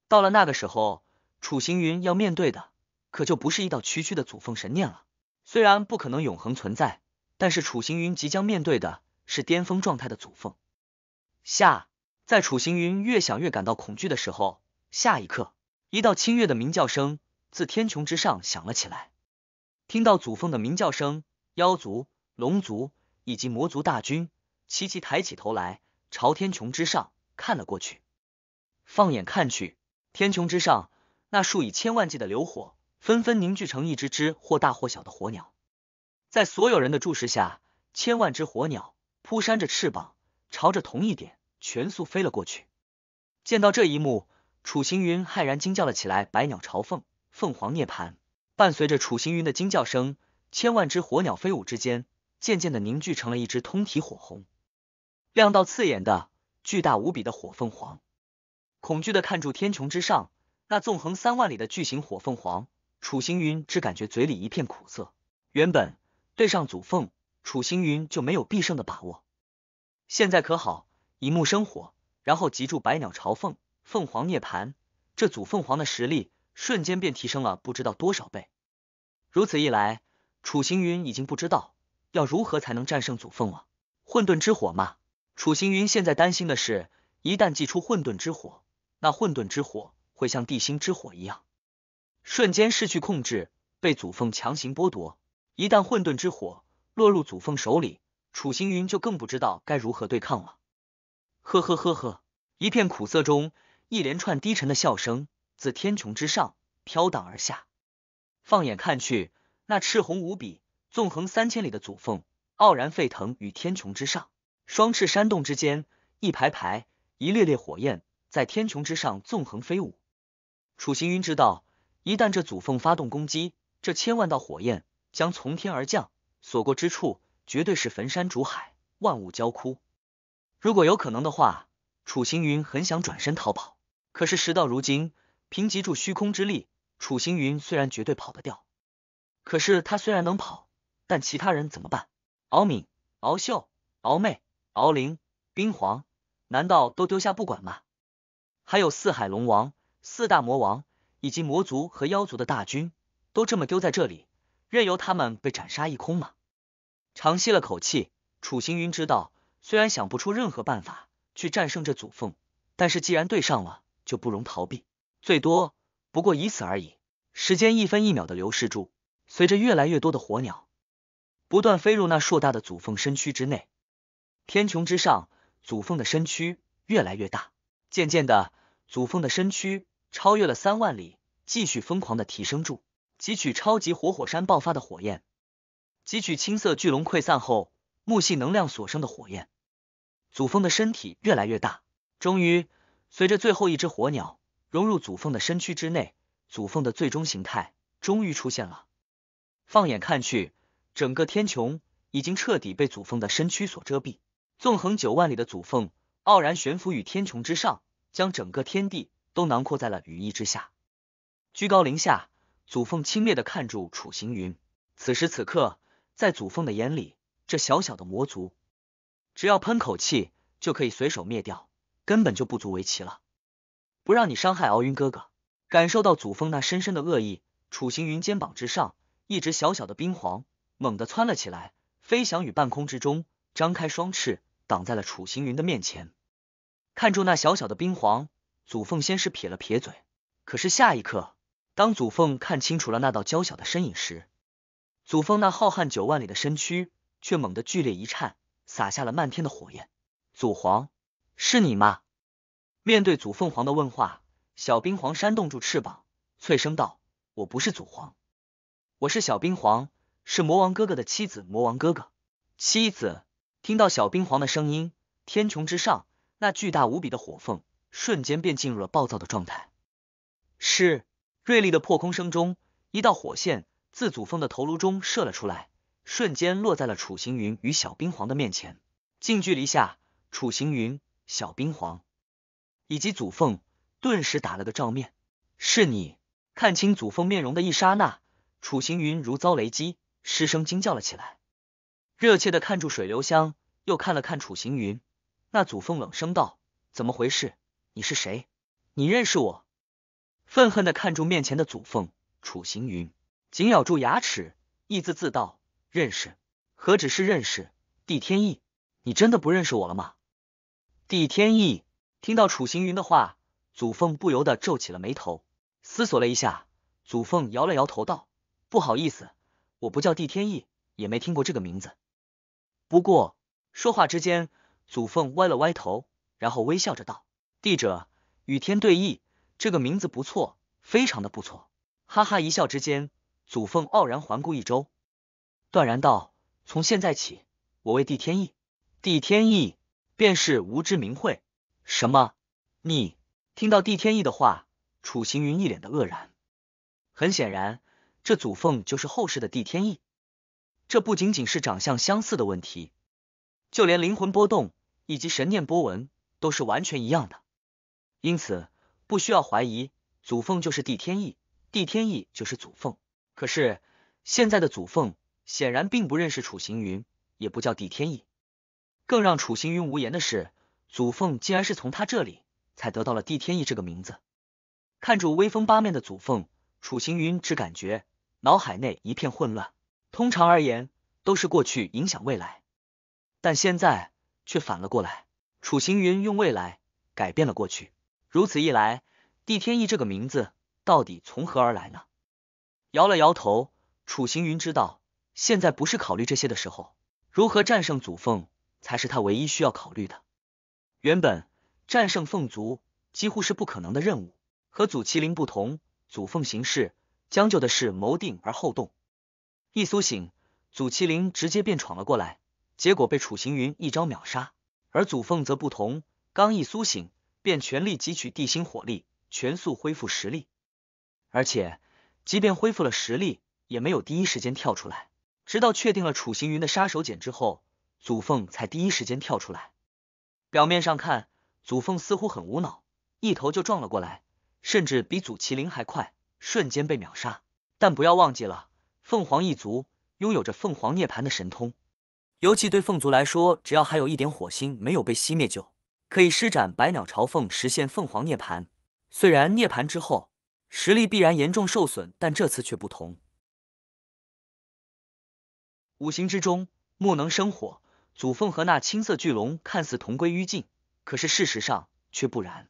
Speaker 1: 到了那个时候，楚行云要面对的可就不是一道区区的祖凤神念了。虽然不可能永恒存在，但是楚行云即将面对的是巅峰状态的祖凤。下，在楚行云越想越感到恐惧的时候，下一刻，一道清越的鸣叫声自天穹之上响了起来。听到祖峰的鸣叫声，妖族、龙族以及魔族大军齐齐抬起头来，朝天穹之上看了过去。放眼看去，天穹之上那数以千万计的流火，纷纷凝聚成一只只或大或小的火鸟。在所有人的注视下，千万只火鸟扑扇着翅膀。朝着同一点全速飞了过去。见到这一幕，楚行云骇然惊叫了起来：“百鸟朝凤，凤凰涅槃！”伴随着楚行云的惊叫声，千万只火鸟飞舞之间，渐渐的凝聚成了一只通体火红、亮到刺眼的巨大无比的火凤凰。恐惧的看住天穹之上那纵横三万里的巨型火凤凰，楚行云只感觉嘴里一片苦涩。原本对上祖凤，楚行云就没有必胜的把握。现在可好，一木生火，然后集住百鸟朝凤，凤凰涅槃，这祖凤凰的实力瞬间便提升了不知道多少倍。如此一来，楚行云已经不知道要如何才能战胜祖凤了。混沌之火嘛，楚行云现在担心的是，一旦祭出混沌之火，那混沌之火会像地心之火一样，瞬间失去控制，被祖凤强行剥夺。一旦混沌之火落入祖凤手里。楚行云就更不知道该如何对抗了。呵呵呵呵，一片苦涩中，一连串低沉的笑声自天穹之上飘荡而下。放眼看去，那赤红无比、纵横三千里的祖凤傲然沸腾于天穹之上，双翅扇动之间，一排排、一列列火焰在天穹之上纵横飞舞。楚行云知道，一旦这祖凤发动攻击，这千万道火焰将从天而降，所过之处。绝对是焚山煮海，万物焦枯。如果有可能的话，楚行云很想转身逃跑。可是事到如今，凭极助虚空之力，楚行云虽然绝对跑得掉，可是他虽然能跑，但其他人怎么办？敖敏、敖秀、敖妹、敖灵、冰皇，难道都丢下不管吗？还有四海龙王、四大魔王以及魔族和妖族的大军，都这么丢在这里，任由他们被斩杀一空吗？长吸了口气，楚行云知道，虽然想不出任何办法去战胜这祖凤，但是既然对上了，就不容逃避，最多不过以此而已。时间一分一秒的流逝住，随着越来越多的火鸟不断飞入那硕大的祖凤身躯之内，天穹之上，祖凤的身躯越来越大，渐渐的，祖凤的身躯超越了三万里，继续疯狂的提升住，汲取超级活火山爆发的火焰。汲取青色巨龙溃散后木系能量所生的火焰，祖峰的身体越来越大，终于随着最后一只火鸟融入祖峰的身躯之内，祖峰的最终形态终于出现了。放眼看去，整个天穹已经彻底被祖峰的身躯所遮蔽，纵横九万里的祖峰傲然悬浮于天穹之上，将整个天地都囊括在了羽翼之下。居高临下，祖凤轻蔑的看住楚行云，此时此刻。在祖凤的眼里，这小小的魔族，只要喷口气就可以随手灭掉，根本就不足为奇了。不让你伤害敖云哥哥，感受到祖凤那深深的恶意，楚行云肩膀之上一只小小的冰皇猛地窜了起来，飞翔于半空之中，张开双翅挡在了楚行云的面前。看住那小小的冰皇，祖凤先是撇了撇嘴，可是下一刻，当祖凤看清楚了那道娇小的身影时，祖凤那浩瀚九万里的身躯却猛地剧烈一颤，洒下了漫天的火焰。祖皇，是你吗？面对祖凤凰的问话，小冰皇扇动住翅膀，脆声道：“我不是祖皇，我是小冰皇，是魔王哥哥的妻子。魔王哥哥妻子。”听到小冰皇的声音，天穹之上那巨大无比的火凤瞬间便进入了暴躁的状态。是，锐利的破空声中，一道火线。自祖凤的头颅中射了出来，瞬间落在了楚行云与小冰皇的面前。近距离下，楚行云、小冰皇以及祖凤顿时打了个照面。是你看清祖凤面容的一刹那，楚行云如遭雷击，失声惊叫了起来，热切的看住水流香，又看了看楚行云。那祖凤冷声道：“怎么回事？你是谁？你认识我？”愤恨的看住面前的祖凤，楚行云。紧咬住牙齿，一字字道：“认识，何止是认识？帝天意，你真的不认识我了吗？”帝天意听到楚行云的话，祖凤不由得皱起了眉头，思索了一下，祖凤摇了摇头道：“不好意思，我不叫帝天意，也没听过这个名字。”不过说话之间，祖凤歪了歪头，然后微笑着道：“帝者与天对弈，这个名字不错，非常的不错。”哈哈一笑之间。祖凤傲然环顾一周，断然道：“从现在起，我为帝天意。帝天意便是无知名讳。”什么？你听到帝天意的话，楚行云一脸的愕然。很显然，这祖凤就是后世的帝天意。这不仅仅是长相相似的问题，就连灵魂波动以及神念波纹都是完全一样的。因此，不需要怀疑，祖凤就是帝天意，帝天意就是祖凤。可是现在的祖凤显然并不认识楚行云，也不叫帝天意。更让楚行云无言的是，祖凤竟然是从他这里才得到了帝天意这个名字。看着威风八面的祖凤，楚行云只感觉脑海内一片混乱。通常而言，都是过去影响未来，但现在却反了过来。楚行云用未来改变了过去，如此一来，帝天意这个名字到底从何而来呢？摇了摇头，楚行云知道现在不是考虑这些的时候，如何战胜祖凤才是他唯一需要考虑的。原本战胜凤族几乎是不可能的任务，和祖麒麟不同，祖凤行事将就的是谋定而后动。一苏醒，祖麒麟直接便闯了过来，结果被楚行云一招秒杀。而祖凤则不同，刚一苏醒便全力汲取地心火力，全速恢复实力，而且。即便恢复了实力，也没有第一时间跳出来。直到确定了楚行云的杀手锏之后，祖凤才第一时间跳出来。表面上看，祖凤似乎很无脑，一头就撞了过来，甚至比祖麒麟还快，瞬间被秒杀。但不要忘记了，凤凰一族拥有着凤凰涅槃的神通，尤其对凤族来说，只要还有一点火星没有被熄灭，就可以施展百鸟朝凤，实现凤凰涅槃。虽然涅槃之后，实力必然严重受损，但这次却不同。五行之中，木能生火。祖凤和那青色巨龙看似同归于尽，可是事实上却不然。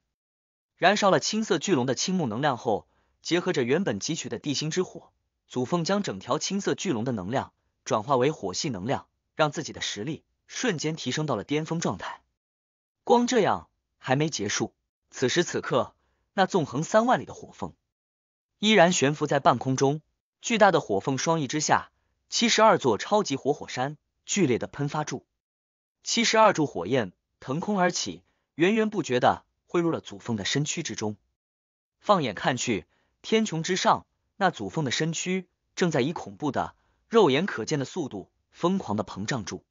Speaker 1: 燃烧了青色巨龙的青木能量后，结合着原本汲取的地心之火，祖凤将整条青色巨龙的能量转化为火系能量，让自己的实力瞬间提升到了巅峰状态。光这样还没结束，此时此刻，那纵横三万里的火凤。依然悬浮在半空中，巨大的火凤双翼之下，七十二座超级活火山剧烈的喷发住，七十二柱火焰腾空而起，源源不绝的汇入了祖凤的身躯之中。放眼看去，天穹之上，那祖凤的身躯正在以恐怖的肉眼可见的速度疯狂的膨胀住。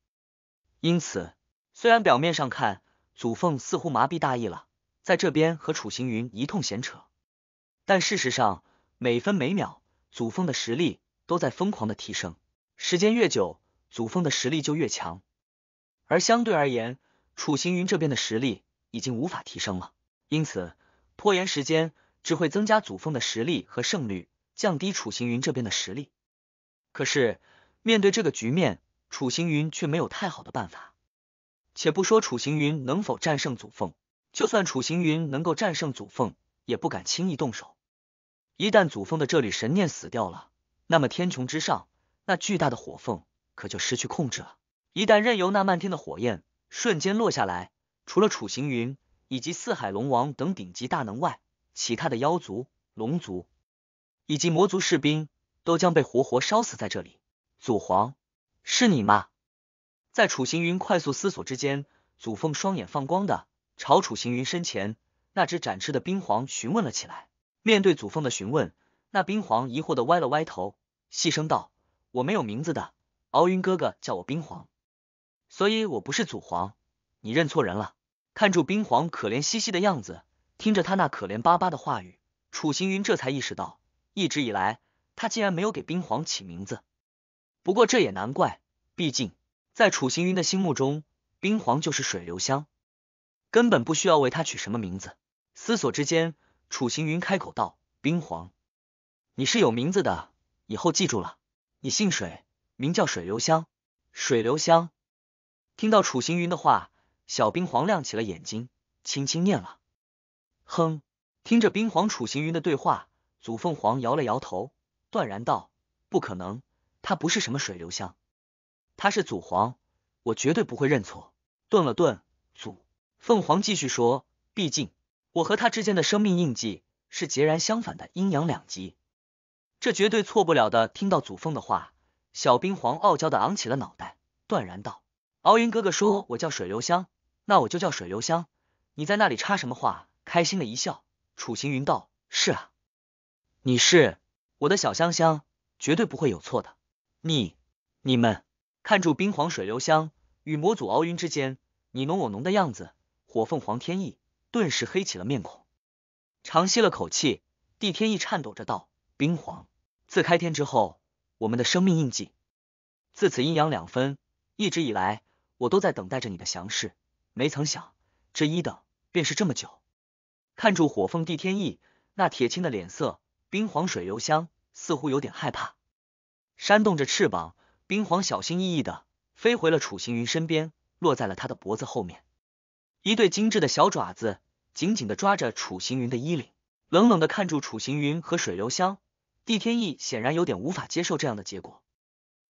Speaker 1: 因此，虽然表面上看祖凤似乎麻痹大意了，在这边和楚行云一通闲扯，但事实上。每分每秒，祖峰的实力都在疯狂的提升，时间越久，祖峰的实力就越强。而相对而言，楚行云这边的实力已经无法提升了，因此拖延时间只会增加祖峰的实力和胜率，降低楚行云这边的实力。可是面对这个局面，楚行云却没有太好的办法。且不说楚行云能否战胜祖凤，就算楚行云能够战胜祖凤，也不敢轻易动手。一旦祖凤的这缕神念死掉了，那么天穹之上那巨大的火凤可就失去控制了。一旦任由那漫天的火焰瞬间落下来，除了楚行云以及四海龙王等顶级大能外，其他的妖族、龙族以及魔族士兵都将被活活烧死在这里。祖皇，是你吗？在楚行云快速思索之间，祖凤双眼放光的朝楚行云身前那只展翅的冰皇询问了起来。面对祖凤的询问，那冰皇疑惑的歪了歪头，细声道：“我没有名字的，敖云哥哥叫我冰皇，所以我不是祖皇，你认错人了。”看住冰皇可怜兮兮的样子，听着他那可怜巴巴的话语，楚行云这才意识到，一直以来他竟然没有给冰皇起名字。不过这也难怪，毕竟在楚行云的心目中，冰皇就是水流香，根本不需要为他取什么名字。思索之间。楚行云开口道：“冰皇，你是有名字的，以后记住了，你姓水，名叫水流香。”水流香听到楚行云的话，小冰皇亮起了眼睛，轻轻念了：“哼。”听着冰皇楚行云的对话，祖凤凰摇了摇头，断然道：“不可能，他不是什么水流香，他是祖皇，我绝对不会认错。”顿了顿，祖凤凰继续说：“毕竟。”我和他之间的生命印记是截然相反的阴阳两极，这绝对错不了的。听到祖凤的话，小冰皇傲娇的昂起了脑袋，断然道：“敖云哥哥说我叫水流香，那我就叫水流香。你在那里插什么话？”开心的一笑，楚行云道：“是啊，你是我的小香香，绝对不会有错的。你、你们看住冰皇水流香与魔祖敖云之间你侬我侬的样子，火凤凰天意。”顿时黑起了面孔，长吸了口气，帝天意颤抖着道：“冰皇，自开天之后，我们的生命印记自此阴阳两分。一直以来，我都在等待着你的降世，没曾想这一等便是这么久。”看住火凤帝天意那铁青的脸色，冰皇水流香似乎有点害怕，扇动着翅膀，冰皇小心翼翼的飞回了楚行云身边，落在了他的脖子后面，一对精致的小爪子。紧紧的抓着楚行云的衣领，冷冷的看住楚行云和水流香。帝天意显然有点无法接受这样的结果。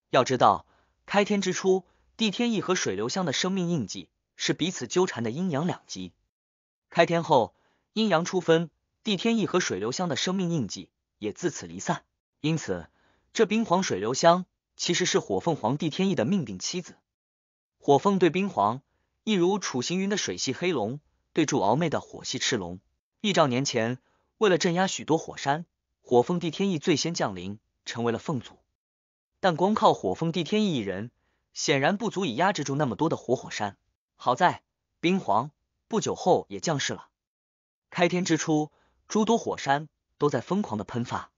Speaker 1: 要知道，开天之初，帝天意和水流香的生命印记是彼此纠缠的阴阳两极。开天后，阴阳初分，帝天意和水流香的生命印记也自此离散。因此，这冰皇水流香其实是火凤凰帝天意的命定妻子。火凤对冰皇，一如楚行云的水系黑龙。对住敖妹的火系赤龙，一兆年前，为了镇压许多火山，火凤帝天翼最先降临，成为了凤族。但光靠火凤帝天翼一人，显然不足以压制住那么多的活火山。好在冰皇不久后也降世了。开天之初，诸多火山都在疯狂的喷发。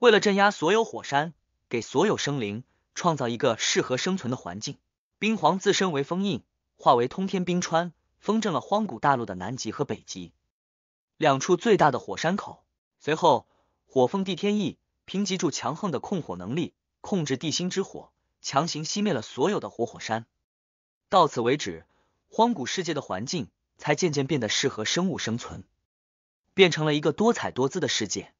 Speaker 1: 为了镇压所有火山，给所有生灵创造一个适合生存的环境，冰皇自身为封印，化为通天冰川。封镇了荒古大陆的南极和北极两处最大的火山口。随后，火凤帝天翼凭借住强横的控火能力，控制地心之火，强行熄灭了所有的活火山。到此为止，荒古世界的环境才渐渐变得适合生物生存，变成了一个多彩多姿的世界。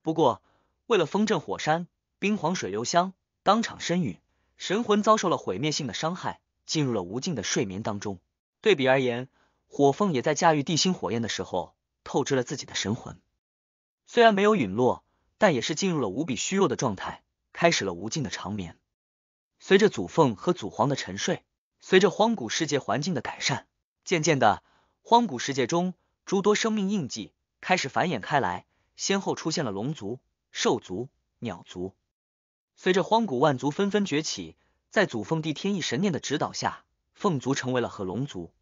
Speaker 1: 不过，为了封镇火山，冰皇水流香当场身陨，神魂遭受了毁灭性的伤害，进入了无尽的睡眠当中。对比而言，火凤也在驾驭地心火焰的时候透支了自己的神魂，虽然没有陨落，但也是进入了无比虚弱的状态，开始了无尽的长眠。随着祖凤和祖皇的沉睡，随着荒古世界环境的改善，渐渐的，荒古世界中诸多生命印记开始繁衍开来，先后出现了龙族、兽族、鸟族。随着荒古万族纷纷崛起，在祖凤帝天意神念的指导下。凤族成为了和龙族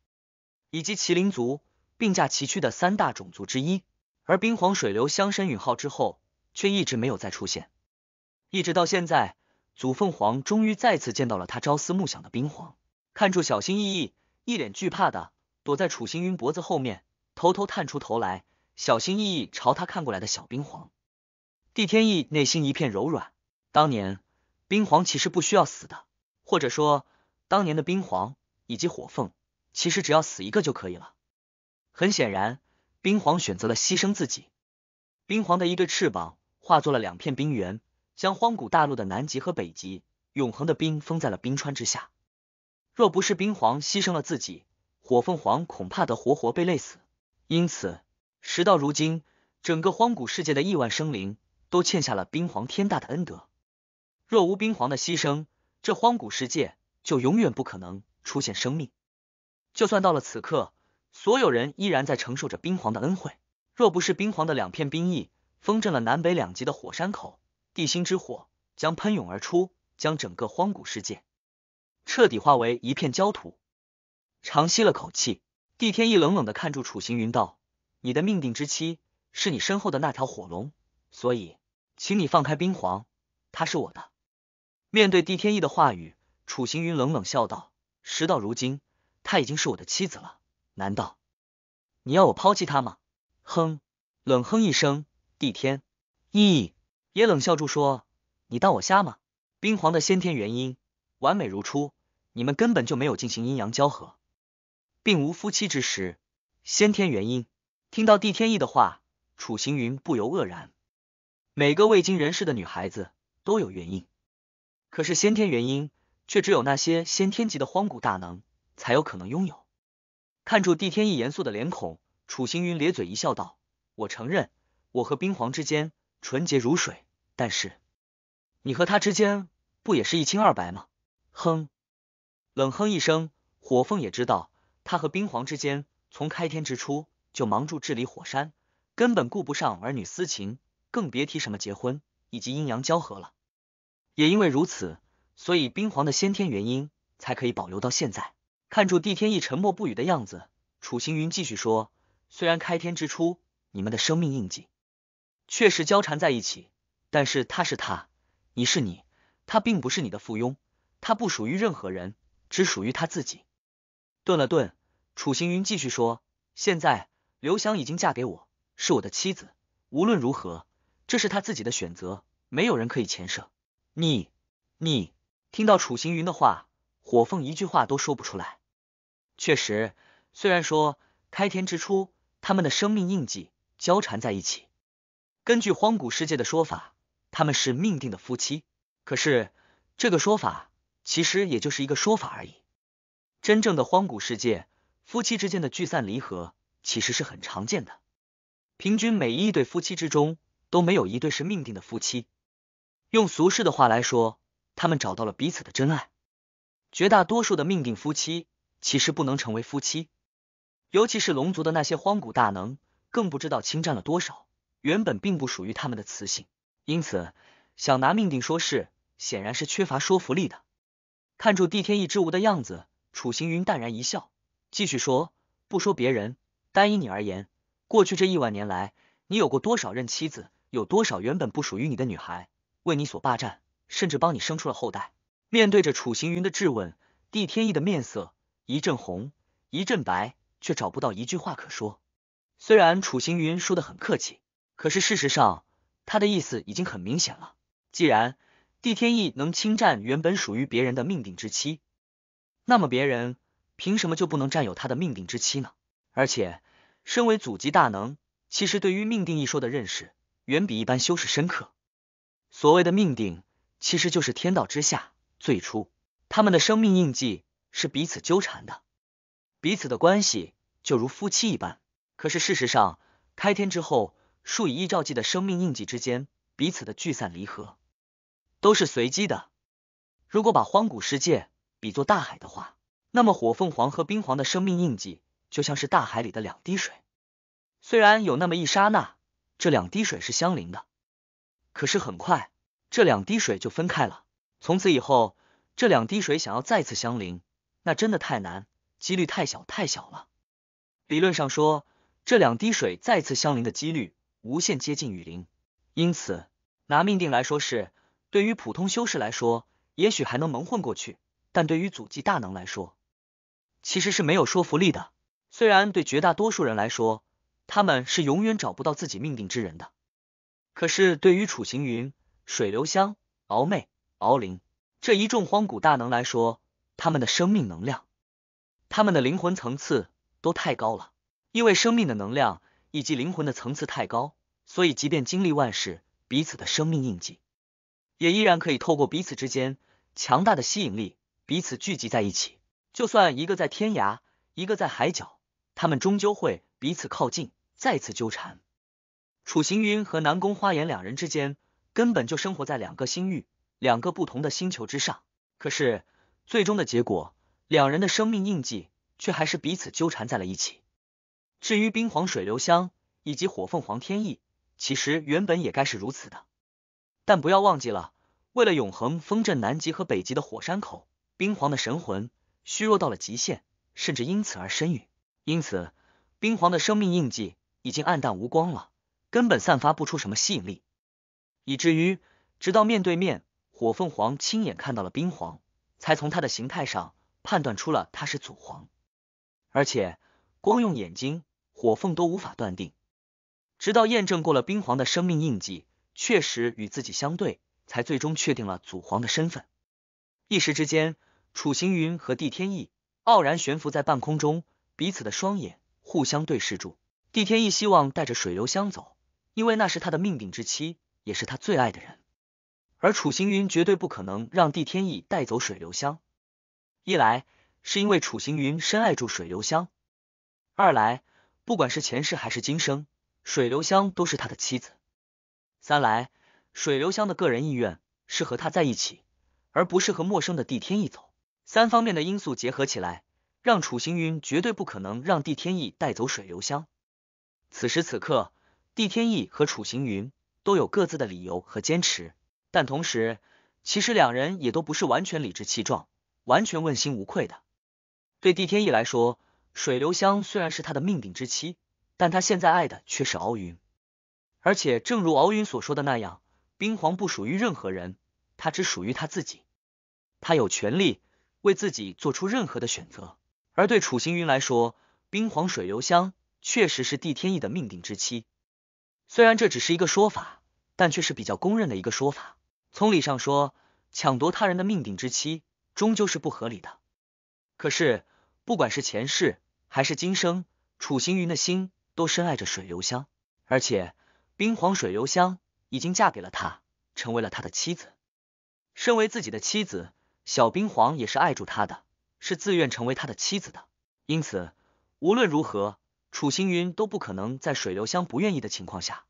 Speaker 1: 以及麒麟族并驾齐驱的三大种族之一，而冰皇水流相生允号之后，却一直没有再出现。一直到现在，祖凤凰终于再次见到了他朝思暮想的冰皇，看住小心翼翼、一脸惧怕的躲在楚星云脖子后面，偷偷探出头来，小心翼翼朝他看过来的小冰皇，帝天意内心一片柔软。当年冰皇其实不需要死的，或者说，当年的冰皇。以及火凤，其实只要死一个就可以了。很显然，冰皇选择了牺牲自己。冰皇的一对翅膀化作了两片冰原，将荒古大陆的南极和北极永恒的冰封在了冰川之下。若不是冰皇牺牲了自己，火凤凰恐怕得活活被累死。因此，时到如今，整个荒古世界的亿万生灵都欠下了冰皇天大的恩德。若无冰皇的牺牲，这荒古世界就永远不可能。出现生命，就算到了此刻，所有人依然在承受着冰皇的恩惠。若不是冰皇的两片冰翼封镇了南北两极的火山口，地心之火将喷涌而出，将整个荒古世界彻底化为一片焦土。长吸了口气，帝天意冷冷的看住楚行云道：“你的命定之妻是你身后的那条火龙，所以，请你放开冰皇，他是我的。”面对帝天意的话语，楚行云冷冷笑道。时到如今，她已经是我的妻子了。难道你要我抛弃她吗？哼！冷哼一声，帝天意也冷笑住说：“你当我瞎吗？冰皇的先天原因完美如初，你们根本就没有进行阴阳交合，并无夫妻之时，先天原因。”听到帝天意的话，楚行云不由愕然。每个未经人事的女孩子都有原因，可是先天原因。却只有那些先天级的荒古大能才有可能拥有。看住帝天意严肃的脸孔，楚行云咧嘴一笑，道：“我承认，我和冰皇之间纯洁如水。但是，你和他之间不也是一清二白吗？”哼！冷哼一声，火凤也知道他和冰皇之间从开天之初就忙住治理火山，根本顾不上儿女私情，更别提什么结婚以及阴阳交合了。也因为如此。所以冰皇的先天原因才可以保留到现在。看住帝天意沉默不语的样子，楚行云继续说：“虽然开天之初你们的生命印记确实交缠在一起，但是他是他，你是你，他并不是你的附庸，他不属于任何人，只属于他自己。”顿了顿，楚行云继续说：“现在刘翔已经嫁给我，是我的妻子。无论如何，这是他自己的选择，没有人可以牵涉。你，你。”听到楚行云的话，火凤一句话都说不出来。确实，虽然说开天之初他们的生命印记交缠在一起，根据荒古世界的说法，他们是命定的夫妻。可是这个说法其实也就是一个说法而已。真正的荒古世界，夫妻之间的聚散离合其实是很常见的，平均每一对夫妻之中都没有一对是命定的夫妻。用俗世的话来说。他们找到了彼此的真爱。绝大多数的命定夫妻其实不能成为夫妻，尤其是龙族的那些荒古大能，更不知道侵占了多少原本并不属于他们的雌性。因此，想拿命定说事，显然是缺乏说服力的。看住帝天一之无的样子，楚行云淡然一笑，继续说：“不说别人，单以你而言，过去这亿万年来，你有过多少任妻子？有多少原本不属于你的女孩，为你所霸占？”甚至帮你生出了后代。面对着楚行云的质问，帝天意的面色一阵红一阵白，却找不到一句话可说。虽然楚行云说的很客气，可是事实上他的意思已经很明显了。既然帝天意能侵占原本属于别人的命定之期，那么别人凭什么就不能占有他的命定之期呢？而且，身为祖籍大能，其实对于命定一说的认识远比一般修士深刻。所谓的命定。其实就是天道之下，最初他们的生命印记是彼此纠缠的，彼此的关系就如夫妻一般。可是事实上，开天之后，数以亿兆计的生命印记之间彼此的聚散离合都是随机的。如果把荒古世界比作大海的话，那么火凤凰和冰凰的生命印记就像是大海里的两滴水，虽然有那么一刹那这两滴水是相邻的，可是很快。这两滴水就分开了。从此以后，这两滴水想要再次相邻，那真的太难，几率太小，太小了。理论上说，这两滴水再次相邻的几率无限接近于零。因此，拿命定来说，是对于普通修士来说，也许还能蒙混过去；但对于祖籍大能来说，其实是没有说服力的。虽然对绝大多数人来说，他们是永远找不到自己命定之人的，可是对于楚行云，水流香、敖妹、敖灵这一众荒古大能来说，他们的生命能量、他们的灵魂层次都太高了。因为生命的能量以及灵魂的层次太高，所以即便经历万事，彼此的生命印记也依然可以透过彼此之间强大的吸引力，彼此聚集在一起。就算一个在天涯，一个在海角，他们终究会彼此靠近，再次纠缠。楚行云和南宫花颜两人之间。根本就生活在两个星域、两个不同的星球之上，可是最终的结果，两人的生命印记却还是彼此纠缠在了一起。至于冰皇水流香以及火凤凰天意，其实原本也该是如此的。但不要忘记了，为了永恒封镇南极和北极的火山口，冰皇的神魂虚弱到了极限，甚至因此而身陨。因此，冰皇的生命印记已经暗淡无光了，根本散发不出什么吸引力。以至于，直到面对面，火凤凰亲眼看到了冰皇，才从他的形态上判断出了他是祖皇。而且，光用眼睛，火凤都无法断定。直到验证过了冰皇的生命印记，确实与自己相对，才最终确定了祖皇的身份。一时之间，楚行云和帝天意傲然悬浮在半空中，彼此的双眼互相对视住。帝天意希望带着水流香走，因为那是他的命定之期，也是他最爱的人，而楚行云绝对不可能让帝天意带走水流香。一来是因为楚行云深爱住水流香，二来不管是前世还是今生，水流香都是他的妻子。三来水流香的个人意愿是和他在一起，而不是和陌生的帝天意走。三方面的因素结合起来，让楚行云绝对不可能让帝天意带走水流香。此时此刻，帝天意和楚行云。都有各自的理由和坚持，但同时，其实两人也都不是完全理直气壮、完全问心无愧的。对帝天意来说，水流香虽然是他的命定之妻，但他现在爱的却是敖云。而且，正如敖云所说的那样，冰皇不属于任何人，他只属于他自己，他有权利为自己做出任何的选择。而对楚行云来说，冰皇水流香确实是帝天意的命定之妻。虽然这只是一个说法，但却是比较公认的一个说法。从理上说，抢夺他人的命定之妻，终究是不合理的。可是，不管是前世还是今生，楚行云的心都深爱着水流香，而且冰皇水流香已经嫁给了他，成为了他的妻子。身为自己的妻子，小冰皇也是爱住他的，是自愿成为他的妻子的。因此，无论如何。楚星云都不可能在水流香不愿意的情况下，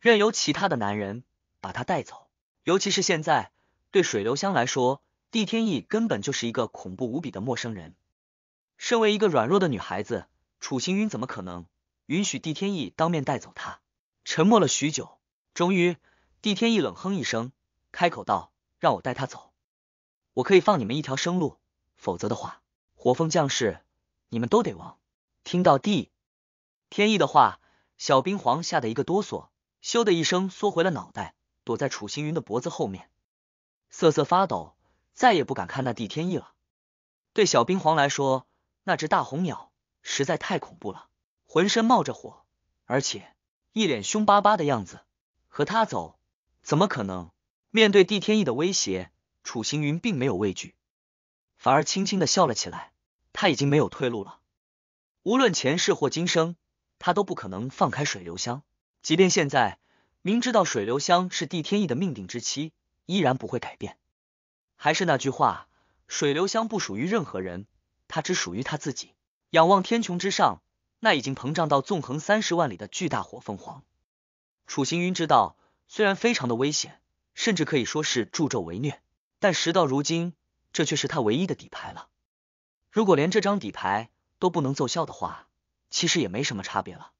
Speaker 1: 任由其他的男人把她带走。尤其是现在对水流香来说，帝天意根本就是一个恐怖无比的陌生人。身为一个软弱的女孩子，楚星云怎么可能允许帝天意当面带走她？沉默了许久，终于，帝天意冷哼一声，开口道：“让我带她走，我可以放你们一条生路。否则的话，火凤将士你们都得亡。”听到帝。天意的话，小冰皇吓得一个哆嗦，咻的一声缩回了脑袋，躲在楚行云的脖子后面，瑟瑟发抖，再也不敢看那帝天意了。对小冰皇来说，那只大红鸟实在太恐怖了，浑身冒着火，而且一脸凶巴巴的样子。和他走，怎么可能？面对帝天意的威胁，楚行云并没有畏惧，反而轻轻的笑了起来。他已经没有退路了，无论前世或今生。他都不可能放开水流香，即便现在明知道水流香是帝天意的命定之妻，依然不会改变。还是那句话，水流香不属于任何人，它只属于他自己。仰望天穹之上，那已经膨胀到纵横三十万里的巨大火凤凰，楚行云知道，虽然非常的危险，甚至可以说是助纣为虐，但时到如今，这却是他唯一的底牌了。如果连这张底牌都不能奏效的话，其实也没什么差别了，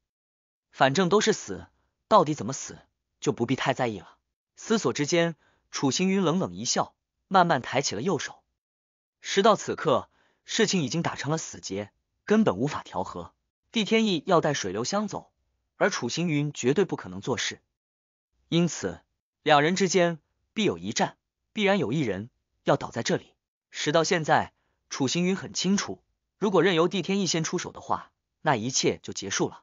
Speaker 1: 反正都是死，到底怎么死就不必太在意了。思索之间，楚行云冷冷一笑，慢慢抬起了右手。时到此刻，事情已经打成了死结，根本无法调和。帝天意要带水流香走，而楚行云绝对不可能做事，因此两人之间必有一战，必然有一人要倒在这里。时到现在，楚行云很清楚，如果任由帝天意先出手的话。那一切就结束了。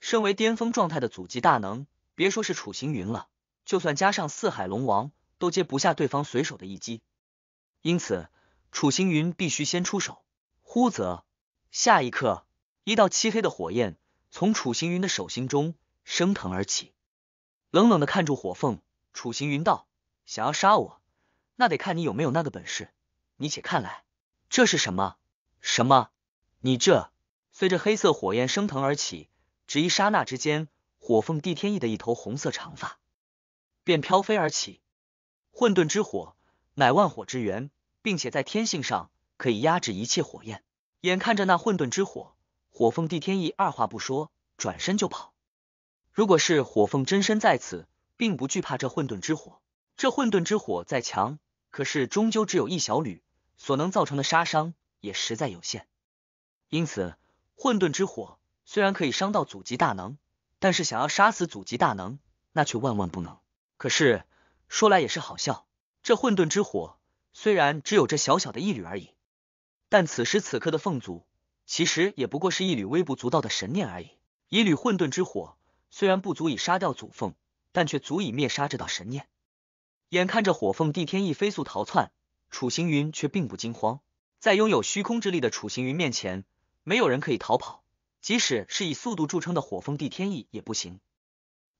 Speaker 1: 身为巅峰状态的祖级大能，别说是楚行云了，就算加上四海龙王，都接不下对方随手的一击。因此，楚行云必须先出手。呼则，下一刻，一道漆黑的火焰从楚行云的手心中升腾而起，冷冷的看住火凤，楚行云道：“想要杀我，那得看你有没有那个本事。你且看来，这是什么？什么？你这……”随着黑色火焰升腾而起，只一刹那之间，火凤帝天意的一头红色长发便飘飞而起。混沌之火乃万火之源，并且在天性上可以压制一切火焰。眼看着那混沌之火，火凤帝天意二话不说，转身就跑。如果是火凤真身在此，并不惧怕这混沌之火。这混沌之火再强，可是终究只有一小缕，所能造成的杀伤也实在有限。因此。混沌之火虽然可以伤到祖级大能，但是想要杀死祖级大能，那却万万不能。可是说来也是好笑，这混沌之火虽然只有这小小的一缕而已，但此时此刻的凤族其实也不过是一缕微不足道的神念而已。一缕混沌之火虽然不足以杀掉祖凤，但却足以灭杀这道神念。眼看着火凤帝天翼飞速逃窜，楚行云却并不惊慌，在拥有虚空之力的楚行云面前。没有人可以逃跑，即使是以速度著称的火凤帝天意也不行。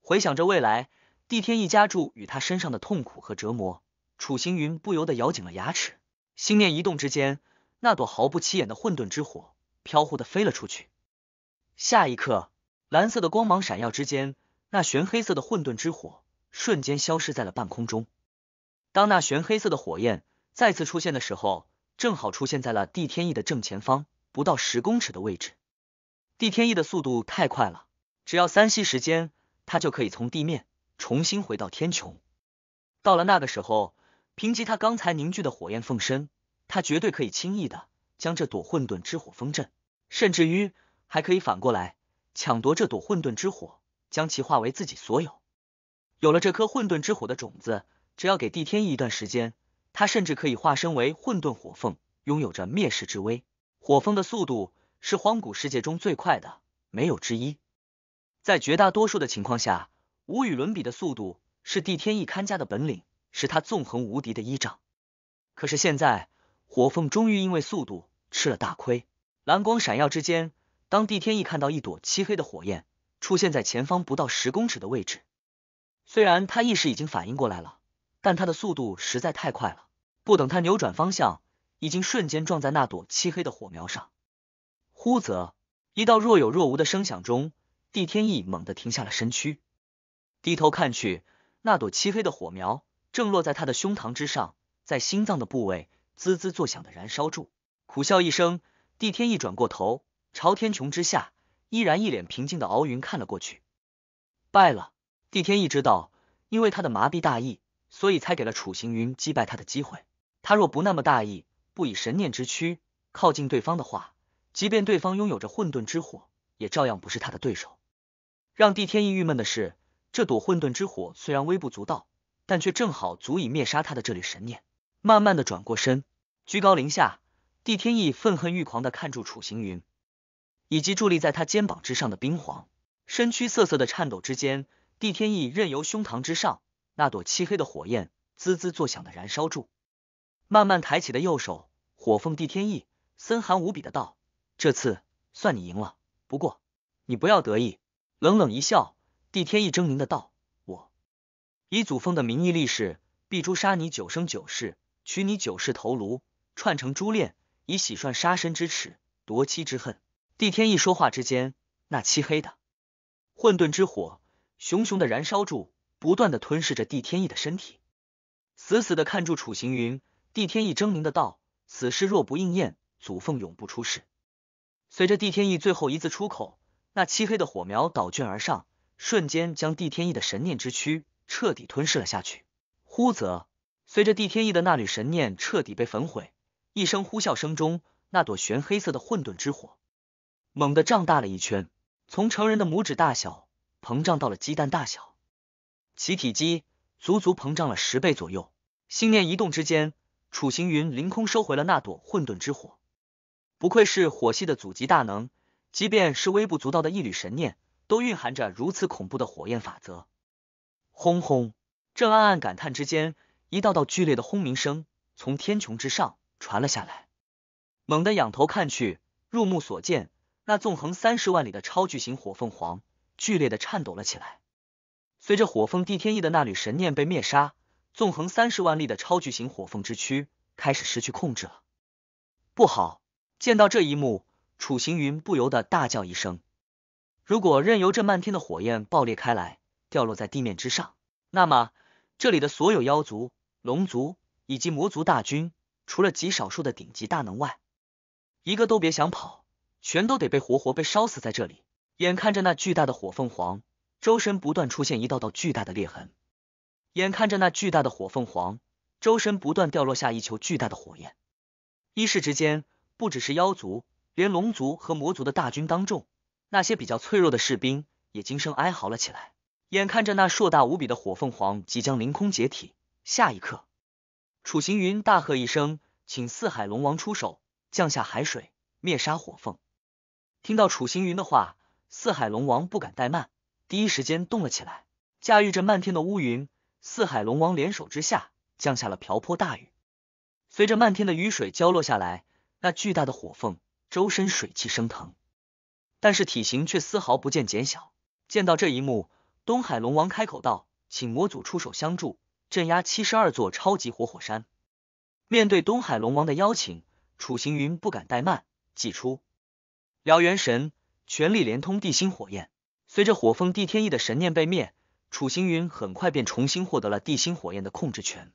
Speaker 1: 回想着未来，帝天意加注与他身上的痛苦和折磨，楚星云不由得咬紧了牙齿。心念一动之间，那朵毫不起眼的混沌之火飘忽的飞了出去。下一刻，蓝色的光芒闪耀之间，那玄黑色的混沌之火瞬间消失在了半空中。当那玄黑色的火焰再次出现的时候，正好出现在了帝天意的正前方。不到十公尺的位置，帝天翼的速度太快了，只要三息时间，他就可以从地面重新回到天穹。到了那个时候，凭借他刚才凝聚的火焰凤身，他绝对可以轻易的将这朵混沌之火封镇，甚至于还可以反过来抢夺这朵混沌之火，将其化为自己所有。有了这颗混沌之火的种子，只要给帝天翼一段时间，他甚至可以化身为混沌火凤，拥有着灭世之威。火凤的速度是荒古世界中最快的，没有之一。在绝大多数的情况下，无与伦比的速度是帝天一看家的本领，是他纵横无敌的依仗。可是现在，火凤终于因为速度吃了大亏。蓝光闪耀之间，当帝天一看到一朵漆黑的火焰出现在前方不到十公尺的位置，虽然他意识已经反应过来了，但他的速度实在太快了，不等他扭转方向。已经瞬间撞在那朵漆黑的火苗上，忽则一道若有若无的声响中，帝天意猛地停下了身躯，低头看去，那朵漆黑的火苗正落在他的胸膛之上，在心脏的部位滋滋作响的燃烧住。苦笑一声，帝天意转过头，朝天穹之下依然一脸平静的敖云看了过去。败了，帝天意知道，因为他的麻痹大意，所以才给了楚行云击败他的机会。他若不那么大意。不以神念之躯靠近对方的话，即便对方拥有着混沌之火，也照样不是他的对手。让帝天意郁闷的是，这朵混沌之火虽然微不足道，但却正好足以灭杀他的这缕神念。慢慢的转过身，居高临下，帝天意愤恨欲狂的看住楚行云，以及伫立在他肩膀之上的冰皇。身躯瑟瑟的颤抖之间，帝天意任由胸膛之上那朵漆黑的火焰滋滋作响的燃烧住。慢慢抬起的右手，火凤帝天意森寒无比的道：“这次算你赢了，不过你不要得意。”冷冷一笑，帝天意狰狞的道：“我以祖峰的名义立誓，必诛杀你九生九世，取你九世头颅，串成珠链，以洗涮杀身之耻，夺妻之恨。”帝天意说话之间，那漆黑的混沌之火熊熊的燃烧住，不断的吞噬着帝天意的身体，死死的看住楚行云。帝天意狰狞的道：“此事若不应验，祖凤永不出世。”随着帝天意最后一字出口，那漆黑的火苗倒卷而上，瞬间将帝天意的神念之躯彻底吞噬了下去。呼则，随着帝天意的那缕神念彻底被焚毁，一声呼啸声中，那朵玄黑色的混沌之火猛地胀大了一圈，从成人的拇指大小膨胀到了鸡蛋大小，其体积足足膨胀了十倍左右。心念一动之间。楚行云凌空收回了那朵混沌之火，不愧是火系的祖籍大能，即便是微不足道的一缕神念，都蕴含着如此恐怖的火焰法则。轰轰！正暗暗感叹之间，一道道剧烈的轰鸣声从天穹之上传了下来。猛地仰头看去，入目所见，那纵横三十万里的超巨型火凤凰剧烈的颤抖了起来。随着火凤帝天翼的那缕神念被灭杀。纵横三十万里的超巨型火凤之躯开始失去控制了，不好！见到这一幕，楚行云不由得大叫一声。如果任由这漫天的火焰爆裂开来，掉落在地面之上，那么这里的所有妖族、龙族以及魔族大军，除了极少数的顶级大能外，一个都别想跑，全都得被活活被烧死在这里。眼看着那巨大的火凤凰周身不断出现一道道巨大的裂痕。眼看着那巨大的火凤凰周身不断掉落下一球巨大的火焰，一时之间，不只是妖族，连龙族和魔族的大军当中，那些比较脆弱的士兵也惊声哀嚎了起来。眼看着那硕大无比的火凤凰即将凌空解体，下一刻，楚行云大喝一声：“请四海龙王出手，降下海水灭杀火凤！”听到楚行云的话，四海龙王不敢怠慢，第一时间动了起来，驾驭着漫天的乌云。四海龙王联手之下，降下了瓢泼大雨。随着漫天的雨水浇落下来，那巨大的火凤周身水汽升腾，但是体型却丝毫不见减小。见到这一幕，东海龙王开口道：“请魔祖出手相助，镇压七十二座超级活火山。”面对东海龙王的邀请，楚行云不敢怠慢，祭出燎原神，全力连通地心火焰。随着火凤帝天翼的神念被灭。楚行云很快便重新获得了地心火焰的控制权，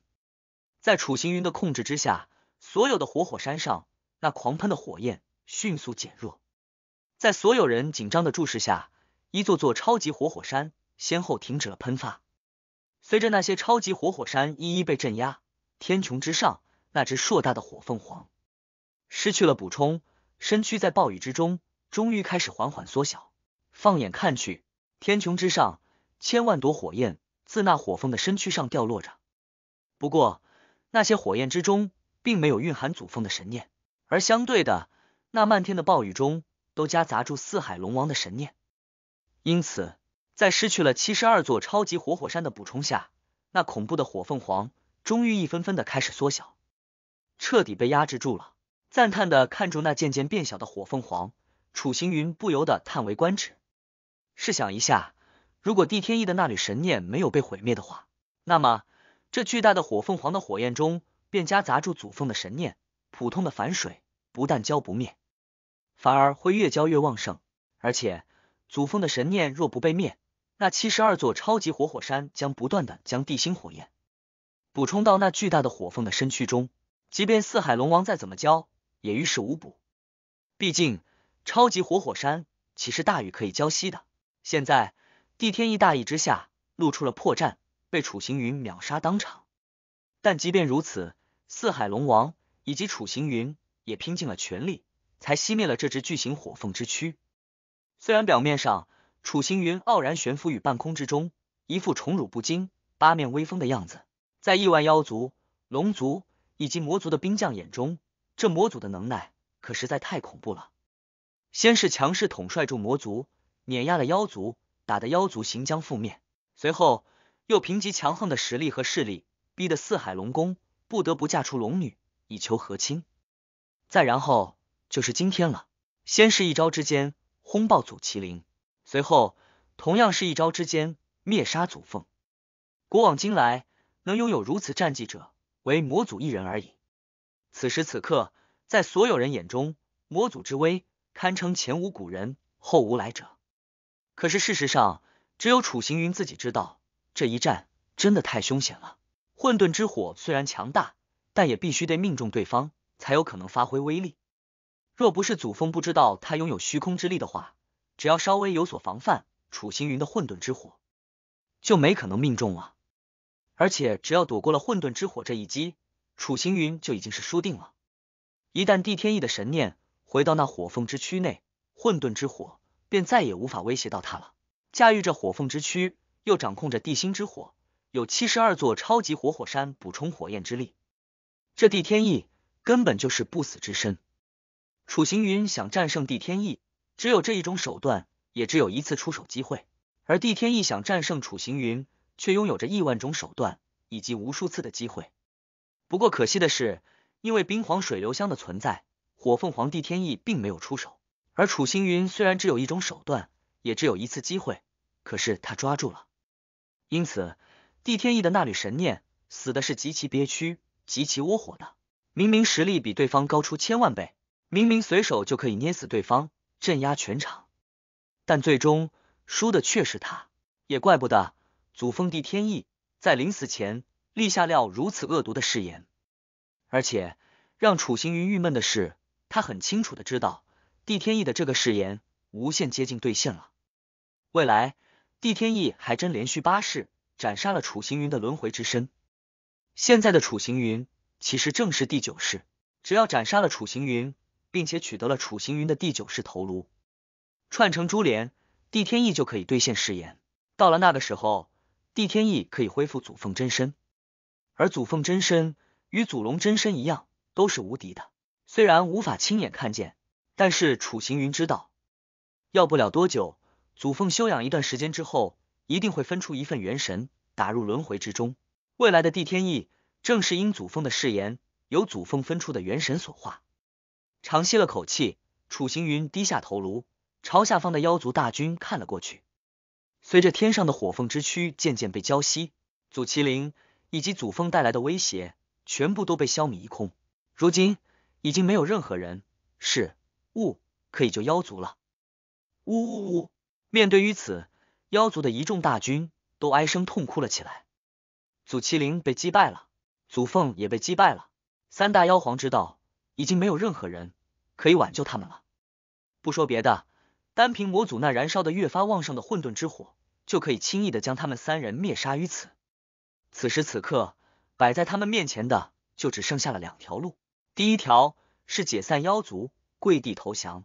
Speaker 1: 在楚行云的控制之下，所有的活火山上那狂喷的火焰迅速减弱，在所有人紧张的注视下，一座座超级活火山先后停止了喷发。随着那些超级活火山一一被镇压，天穹之上那只硕大的火凤凰失去了补充，身躯在暴雨之中终于开始缓缓缩小。放眼看去，天穹之上。千万朵火焰自那火凤的身躯上掉落着，不过那些火焰之中并没有蕴含祖凤的神念，而相对的，那漫天的暴雨中都夹杂住四海龙王的神念。因此，在失去了七十二座超级火火山的补充下，那恐怖的火凤凰终于一分分的开始缩小，彻底被压制住了。赞叹的看住那渐渐变小的火凤凰，楚行云不由得叹为观止。试想一下。如果帝天意的那缕神念没有被毁灭的话，那么这巨大的火凤凰的火焰中便夹杂住祖凤的神念。普通的凡水不但浇不灭，反而会越浇越旺盛。而且祖凤的神念若不被灭，那七十二座超级火火山将不断的将地心火焰补充到那巨大的火凤的身躯中。即便四海龙王再怎么浇，也于事无补。毕竟超级火火山岂是大雨可以浇熄的？现在。帝天意大意之下露出了破绽，被楚行云秒杀当场。但即便如此，四海龙王以及楚行云也拼尽了全力，才熄灭了这只巨型火凤之躯。虽然表面上楚行云傲然悬浮于半空之中，一副宠辱不惊、八面威风的样子，在亿万妖族、龙族以及魔族的兵将眼中，这魔族的能耐可实在太恐怖了。先是强势统帅住魔族，碾压了妖族。打得妖族行将覆灭，随后又凭借强横的实力和势力，逼得四海龙宫不得不嫁出龙女以求和亲。再然后就是今天了，先是一招之间轰爆祖麒麟，随后同样是一招之间灭杀祖凤。古往今来，能拥有如此战绩者，唯魔祖一人而已。此时此刻，在所有人眼中，魔祖之威堪称前无古人，后无来者。可是事实上，只有楚行云自己知道，这一战真的太凶险了。混沌之火虽然强大，但也必须得命中对方才有可能发挥威力。若不是祖峰不知道他拥有虚空之力的话，只要稍微有所防范，楚行云的混沌之火就没可能命中了。而且，只要躲过了混沌之火这一击，楚行云就已经是输定了。一旦帝天意的神念回到那火凤之躯内，混沌之火。便再也无法威胁到他了。驾驭着火凤之躯，又掌控着地心之火，有七十二座超级活火山补充火焰之力，这帝天意根本就是不死之身。楚行云想战胜帝天意，只有这一种手段，也只有一次出手机会。而帝天意想战胜楚行云，却拥有着亿万种手段以及无数次的机会。不过可惜的是，因为冰皇水流香的存在，火凤凰帝天意并没有出手。而楚星云虽然只有一种手段，也只有一次机会，可是他抓住了。因此，帝天意的那缕神念死的是极其憋屈、极其窝火的。明明实力比对方高出千万倍，明明随手就可以捏死对方、镇压全场，但最终输的却是他。也怪不得祖峰帝天意在临死前立下了如此恶毒的誓言。而且，让楚星云郁闷的是，他很清楚的知道。帝天意的这个誓言无限接近兑现了。未来，帝天意还真连续八世斩杀了楚行云的轮回之身。现在的楚行云其实正是第九世。只要斩杀了楚行云，并且取得了楚行云的第九世头颅，串成珠帘，帝天意就可以兑现誓言。到了那个时候，帝天意可以恢复祖凤真身，而祖凤真身与祖龙真身一样，都是无敌的。虽然无法亲眼看见。但是楚行云知道，要不了多久，祖凤休养一段时间之后，一定会分出一份元神，打入轮回之中。未来的帝天意，正是因祖凤的誓言，由祖凤分出的元神所化。长吸了口气，楚行云低下头颅，朝下方的妖族大军看了过去。随着天上的火凤之躯渐渐被浇熄，祖麒麟以及祖凤带来的威胁，全部都被消灭一空。如今已经没有任何人是。呜！可以救妖族了！呜呜呜！面对于此，妖族的一众大军都唉声痛哭了起来。祖麒麟被击败了，祖凤也被击败了，三大妖皇知道，已经没有任何人可以挽救他们了。不说别的，单凭魔祖那燃烧的越发旺盛的混沌之火，就可以轻易的将他们三人灭杀于此。此时此刻，摆在他们面前的就只剩下了两条路：第一条是解散妖族。跪地投降。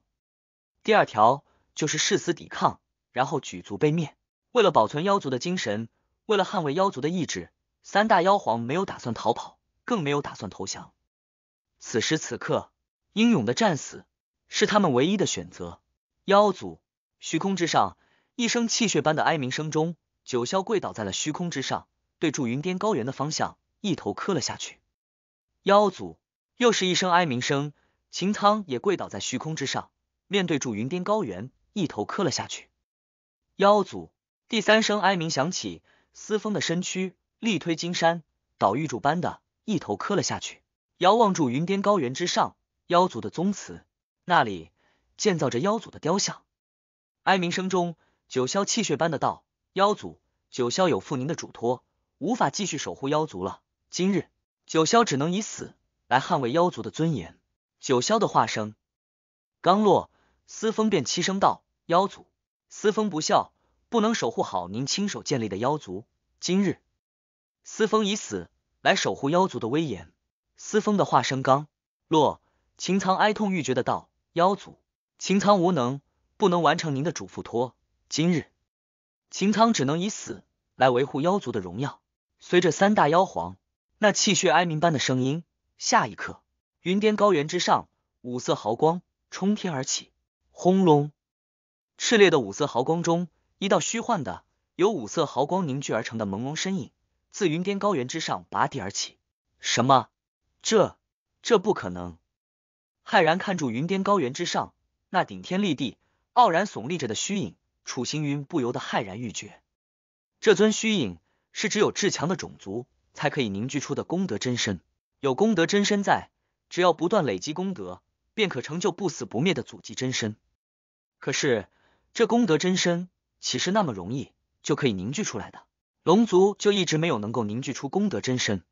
Speaker 1: 第二条就是誓死抵抗，然后举族被灭。为了保存妖族的精神，为了捍卫妖族的意志，三大妖皇没有打算逃跑，更没有打算投降。此时此刻，英勇的战死是他们唯一的选择。妖族虚空之上，一声泣血般的哀鸣声中，九霄跪倒在了虚空之上，对住云巅高原的方向，一头磕了下去。妖族又是一声哀鸣声。秦苍也跪倒在虚空之上，面对住云巅高原，一头磕了下去。妖族第三声哀鸣响起，司风的身躯力推金山，倒玉柱般的一头磕了下去。遥望住云巅高原之上，妖族的宗祠那里建造着妖族的雕像。哀鸣声中，九霄泣血般的道：“妖族，九霄有负您的嘱托，无法继续守护妖族了。今日，九霄只能以死来捍卫妖族的尊严。”九霄的化声刚落，司风便凄声道：“妖族，司风不孝，不能守护好您亲手建立的妖族。今日，司风已死，来守护妖族的威严。”司风的话声刚落，秦苍哀痛欲绝的道：“妖族，秦苍无能，不能完成您的嘱咐托。今日，秦苍只能以死来维护妖族的荣耀。”随着三大妖皇那泣血哀鸣般的声音，下一刻。云巅高原之上，五色豪光冲天而起，轰隆！炽烈的五色豪光中，一道虚幻的、由五色豪光凝聚而成的朦胧身影，自云巅高原之上拔地而起。什么？这这不可能！骇然看住云巅高原之上那顶天立地、傲然耸立着的虚影，楚行云不由得骇然欲绝。这尊虚影是只有至强的种族才可以凝聚出的功德真身，有功德真身在。只要不断累积功德，便可成就不死不灭的祖籍真身。可是，这功德真身岂是那么容易就可以凝聚出来的？龙族就一直没有能够凝聚出功德真身。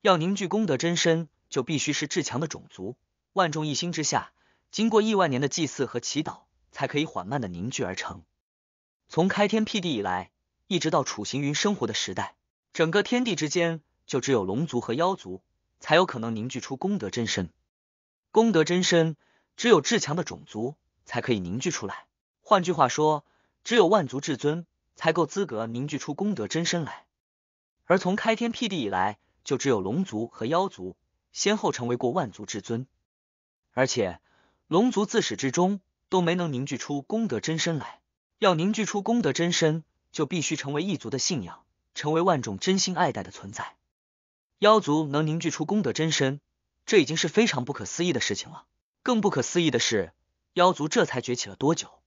Speaker 1: 要凝聚功德真身，就必须是至强的种族，万众一心之下，经过亿万年的祭祀和祈祷，才可以缓慢的凝聚而成。从开天辟地以来，一直到楚行云生活的时代，整个天地之间就只有龙族和妖族。才有可能凝聚出功德真身。功德真身只有至强的种族才可以凝聚出来。换句话说，只有万族至尊才够资格凝聚出功德真身来。而从开天辟地以来，就只有龙族和妖族先后成为过万族至尊。而且，龙族自始至终都没能凝聚出功德真身来。要凝聚出功德真身，就必须成为一族的信仰，成为万众真心爱戴的存在。妖族能凝聚出功德真身，这已经是非常不可思议的事情了。更不可思议的是，妖族这才崛起了多久？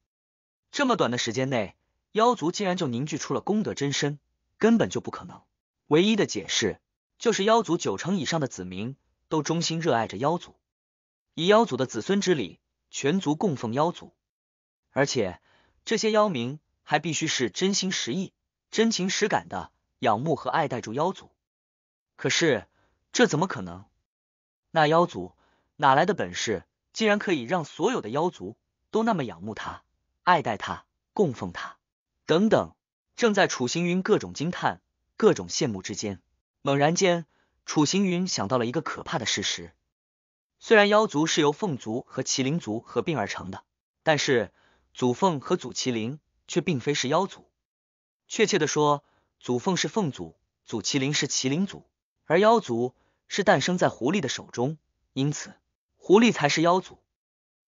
Speaker 1: 这么短的时间内，妖族竟然就凝聚出了功德真身，根本就不可能。唯一的解释就是，妖族九成以上的子民都衷心热爱着妖族，以妖族的子孙之礼，全族供奉妖族。而且，这些妖民还必须是真心实意、真情实感的仰慕和爱戴住妖族。可是，这怎么可能？那妖族哪来的本事，竟然可以让所有的妖族都那么仰慕他、爱戴他、供奉他？等等，正在楚行云各种惊叹、各种羡慕之间，猛然间，楚行云想到了一个可怕的事实：虽然妖族是由凤族和麒麟族合并而成的，但是祖凤和祖麒麟却并非是妖族。确切的说，祖凤是凤族，祖麒麟是麒麟族。而妖族是诞生在狐狸的手中，因此狐狸才是妖族。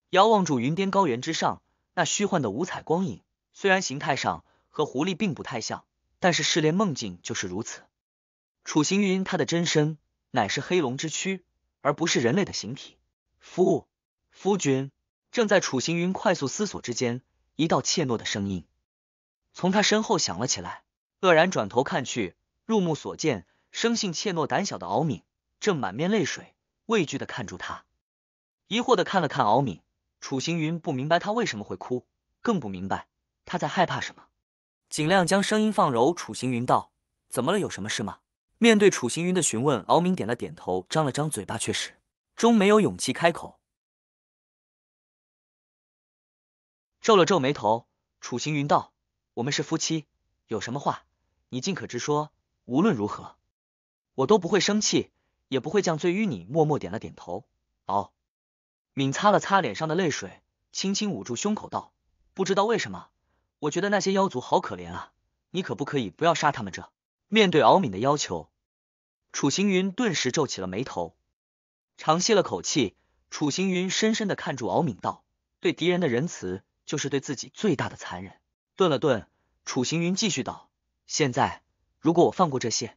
Speaker 1: 遥望住云巅高原之上那虚幻的五彩光影，虽然形态上和狐狸并不太像，但是试炼梦境就是如此。楚行云他的真身乃是黑龙之躯，而不是人类的形体。夫夫君，正在楚行云快速思索之间，一道怯懦的声音从他身后响了起来。愕然转头看去，入目所见。生性怯懦胆小的敖敏正满面泪水、畏惧的看住他，疑惑的看了看敖敏，楚行云不明白他为什么会哭，更不明白他在害怕什么。尽量将声音放柔，楚行云道：“怎么了？有什么事吗？”面对楚行云的询问，敖敏点了点头，张了张嘴巴，却始终没有勇气开口。皱了皱眉头，楚行云道：“我们是夫妻，有什么话你尽可直说，无论如何。”我都不会生气，也不会降罪于你。默默点了点头。敖敏擦了擦脸上的泪水，轻轻捂住胸口道：“不知道为什么，我觉得那些妖族好可怜啊！你可不可以不要杀他们？”这面对敖敏的要求，楚行云顿时皱起了眉头，长吸了口气。楚行云深深的看住敖敏道：“对敌人的仁慈，就是对自己最大的残忍。”顿了顿，楚行云继续道：“现在，如果我放过这些……”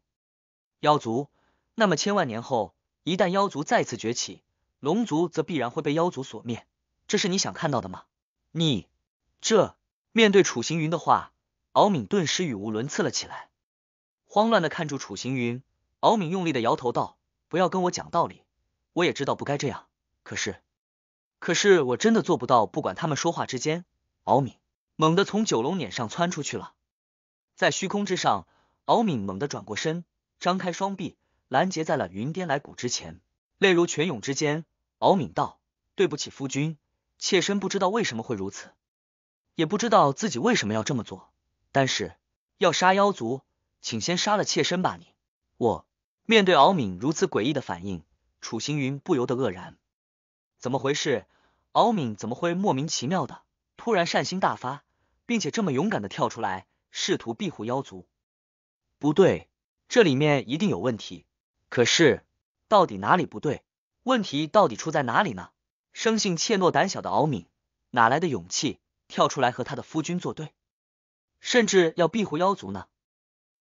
Speaker 1: 妖族，那么千万年后，一旦妖族再次崛起，龙族则必然会被妖族所灭。这是你想看到的吗？你这面对楚行云的话，敖敏顿时语无伦次了起来，慌乱的看住楚行云。敖敏用力的摇头道：“不要跟我讲道理，我也知道不该这样，可是，可是我真的做不到。”不管他们说话之间，敖敏猛地从九龙撵上窜出去了，在虚空之上，敖敏猛地转过身。张开双臂，拦截在了云巅来谷之前，泪如泉涌之间。敖敏道：“对不起，夫君，妾身不知道为什么会如此，也不知道自己为什么要这么做。但是要杀妖族，请先杀了妾身吧。”你我面对敖敏如此诡异的反应，楚行云不由得愕然：怎么回事？敖敏怎么会莫名其妙的突然善心大发，并且这么勇敢的跳出来，试图庇护妖族？不对。这里面一定有问题，可是到底哪里不对？问题到底出在哪里呢？生性怯懦胆小的敖敏，哪来的勇气跳出来和他的夫君作对，甚至要庇护妖族呢？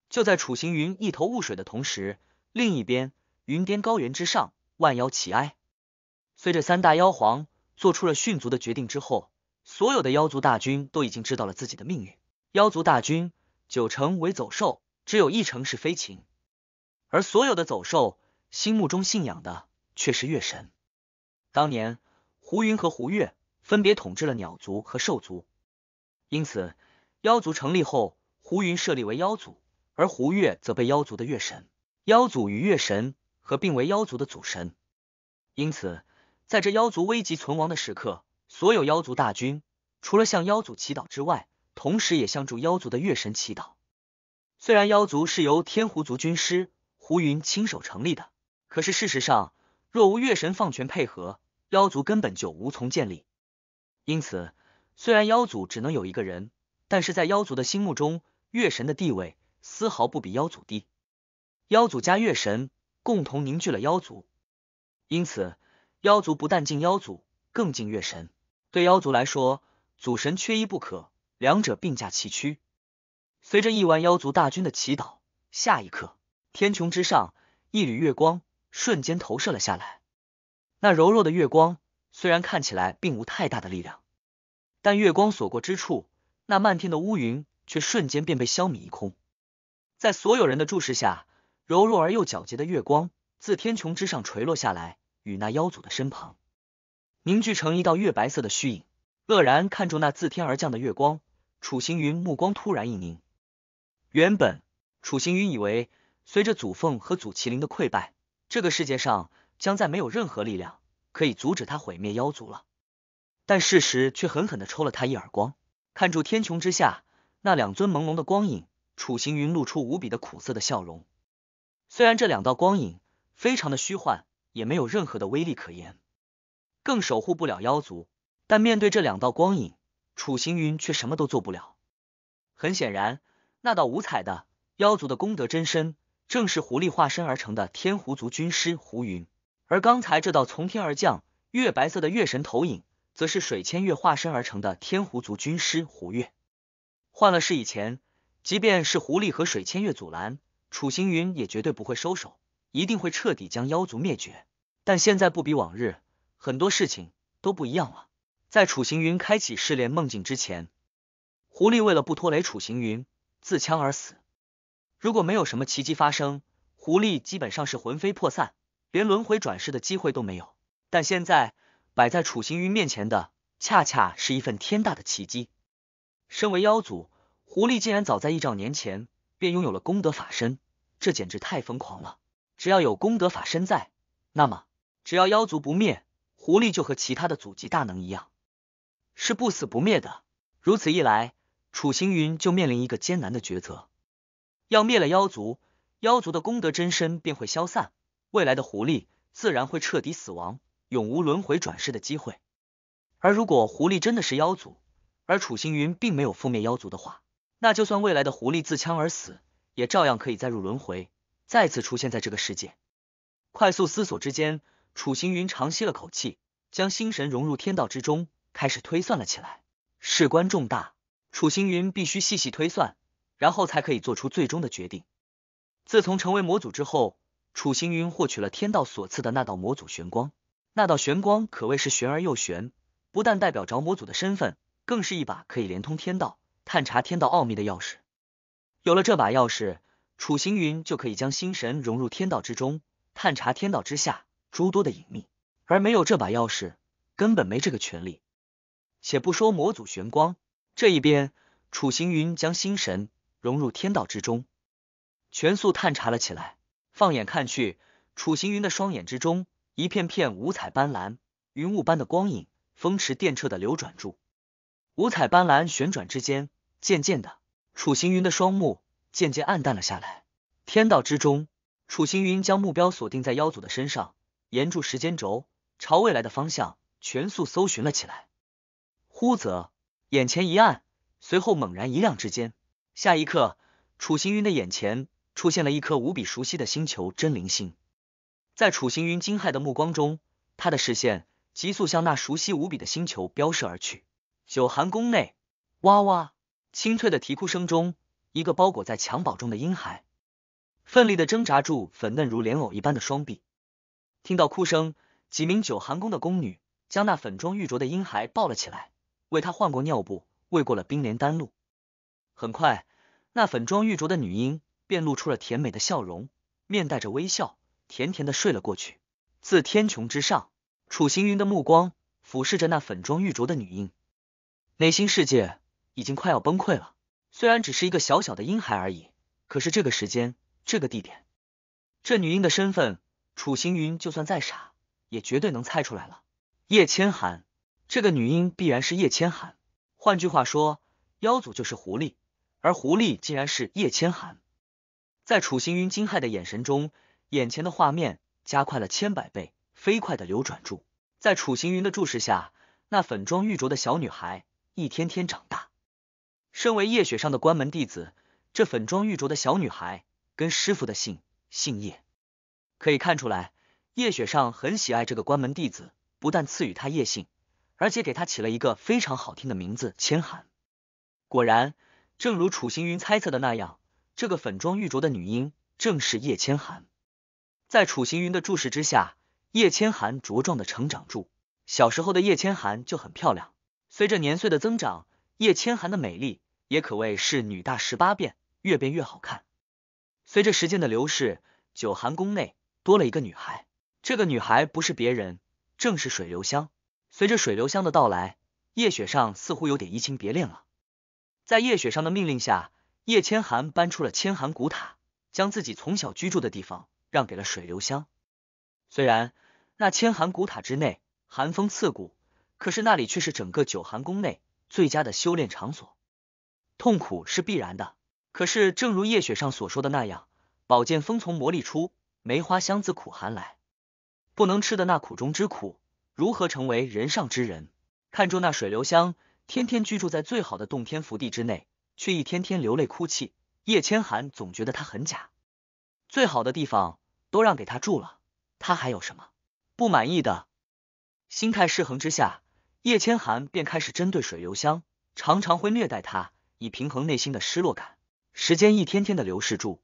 Speaker 1: 就在楚行云一头雾水的同时，另一边云巅高原之上，万妖齐哀。随着三大妖皇做出了殉族的决定之后，所有的妖族大军都已经知道了自己的命运。妖族大军九成为走兽。只有一成是飞禽，而所有的走兽心目中信仰的却是月神。当年胡云和胡月分别统治了鸟族和兽族，因此妖族成立后，胡云设立为妖族，而胡月则被妖族的月神妖祖与月神合并为妖族的祖神。因此，在这妖族危急存亡的时刻，所有妖族大军除了向妖族祈祷之外，同时也向助妖族的月神祈祷。虽然妖族是由天狐族军师胡云亲手成立的，可是事实上，若无月神放权配合，妖族根本就无从建立。因此，虽然妖族只能有一个人，但是在妖族的心目中，月神的地位丝毫不比妖族低。妖族加月神共同凝聚了妖族，因此，妖族不但敬妖祖，更敬月神。对妖族来说，祖神缺一不可，两者并驾齐驱。随着亿万妖族大军的祈祷，下一刻，天穹之上一缕月光瞬间投射了下来。那柔弱的月光虽然看起来并无太大的力量，但月光所过之处，那漫天的乌云却瞬间便被消弭一空。在所有人的注视下，柔弱而又皎洁的月光自天穹之上垂落下来，与那妖族的身旁凝聚成一道月白色的虚影。愕然看住那自天而降的月光，楚行云目光突然一凝。原本楚行云以为，随着祖凤和祖麒麟的溃败，这个世界上将再没有任何力量可以阻止他毁灭妖族了。但事实却狠狠的抽了他一耳光。看住天穹之下那两尊朦胧的光影，楚行云露出无比的苦涩的笑容。虽然这两道光影非常的虚幻，也没有任何的威力可言，更守护不了妖族。但面对这两道光影，楚行云却什么都做不了。很显然。那道五彩的妖族的功德真身，正是狐狸化身而成的天狐族军师胡云；而刚才这道从天而降月白色的月神投影，则是水千月化身而成的天狐族军师胡月。换了是以前，即便是狐狸和水千月阻拦楚行云，也绝对不会收手，一定会彻底将妖族灭绝。但现在不比往日，很多事情都不一样了。在楚行云开启试炼梦境之前，狐狸为了不拖累楚行云。自枪而死。如果没有什么奇迹发生，狐狸基本上是魂飞魄散，连轮回转世的机会都没有。但现在摆在楚行云面前的，恰恰是一份天大的奇迹。身为妖族，狐狸竟然早在一兆年前便拥有了功德法身，这简直太疯狂了！只要有功德法身在，那么只要妖族不灭，狐狸就和其他的祖籍大能一样，是不死不灭的。如此一来，楚行云就面临一个艰难的抉择：要灭了妖族，妖族的功德真身便会消散，未来的狐狸自然会彻底死亡，永无轮回转世的机会。而如果狐狸真的是妖族，而楚行云并没有覆灭妖族的话，那就算未来的狐狸自枪而死，也照样可以再入轮回，再次出现在这个世界。快速思索之间，楚行云长吸了口气，将心神融入天道之中，开始推算了起来。事关重大。楚行云必须细细推算，然后才可以做出最终的决定。自从成为魔祖之后，楚行云获取了天道所赐的那道魔祖玄光。那道玄光可谓是玄而又玄，不但代表着魔祖的身份，更是一把可以连通天道、探查天道奥秘的钥匙。有了这把钥匙，楚行云就可以将心神融入天道之中，探查天道之下诸多的隐秘。而没有这把钥匙，根本没这个权利。且不说魔祖玄光。这一边，楚行云将心神融入天道之中，全速探查了起来。放眼看去，楚行云的双眼之中，一片片五彩斑斓、云雾般的光影，风驰电掣的流转住。五彩斑斓旋转之间，渐渐的，楚行云的双目渐渐暗淡了下来。天道之中，楚行云将目标锁定在妖祖的身上，沿住时间轴，朝未来的方向全速搜寻了起来。忽则。眼前一暗，随后猛然一亮之间，下一刻，楚行云的眼前出现了一颗无比熟悉的星球——真灵星。在楚行云惊骇的目光中，他的视线急速向那熟悉无比的星球飙射而去。九寒宫内，哇哇，清脆的啼哭声中，一个包裹在襁褓中的婴孩，奋力的挣扎住粉嫩如莲藕一般的双臂。听到哭声，几名九寒宫的宫女将那粉妆玉琢的婴孩抱了起来。为她换过尿布，喂过了冰莲丹露，很快那粉妆玉琢的女婴便露出了甜美的笑容，面带着微笑，甜甜的睡了过去。自天穹之上，楚行云的目光俯视着那粉妆玉琢的女婴，内心世界已经快要崩溃了。虽然只是一个小小的婴孩而已，可是这个时间、这个地点，这女婴的身份，楚行云就算再傻，也绝对能猜出来了。叶千寒。这个女婴必然是叶千寒，换句话说，妖祖就是狐狸，而狐狸竟然是叶千寒。在楚行云惊骇的眼神中，眼前的画面加快了千百倍，飞快的流转住。在楚行云的注视下，那粉妆玉琢的小女孩一天天长大。身为叶雪上的关门弟子，这粉妆玉琢的小女孩跟师傅的姓姓叶，可以看出来，叶雪上很喜爱这个关门弟子，不但赐予他叶姓。而且给他起了一个非常好听的名字千寒。果然，正如楚行云猜测的那样，这个粉妆玉琢的女婴正是叶千寒。在楚行云的注视之下，叶千寒茁壮的成长住。小时候的叶千寒就很漂亮，随着年岁的增长，叶千寒的美丽也可谓是女大十八变，越变越好看。随着时间的流逝，九寒宫内多了一个女孩。这个女孩不是别人，正是水流香。随着水流香的到来，夜雪上似乎有点移情别恋了。在叶雪上的命令下，叶千寒搬出了千寒古塔，将自己从小居住的地方让给了水流香。虽然那千寒古塔之内寒风刺骨，可是那里却是整个九寒宫内最佳的修炼场所。痛苦是必然的，可是正如叶雪上所说的那样，“宝剑锋从磨砺出，梅花香自苦寒来”，不能吃的那苦中之苦。如何成为人上之人？看住那水流香，天天居住在最好的洞天福地之内，却一天天流泪哭泣。叶千寒总觉得他很假，最好的地方都让给他住了，他还有什么不满意的？心态失衡之下，叶千寒便开始针对水流香，常常会虐待他，以平衡内心的失落感。时间一天天的流逝住。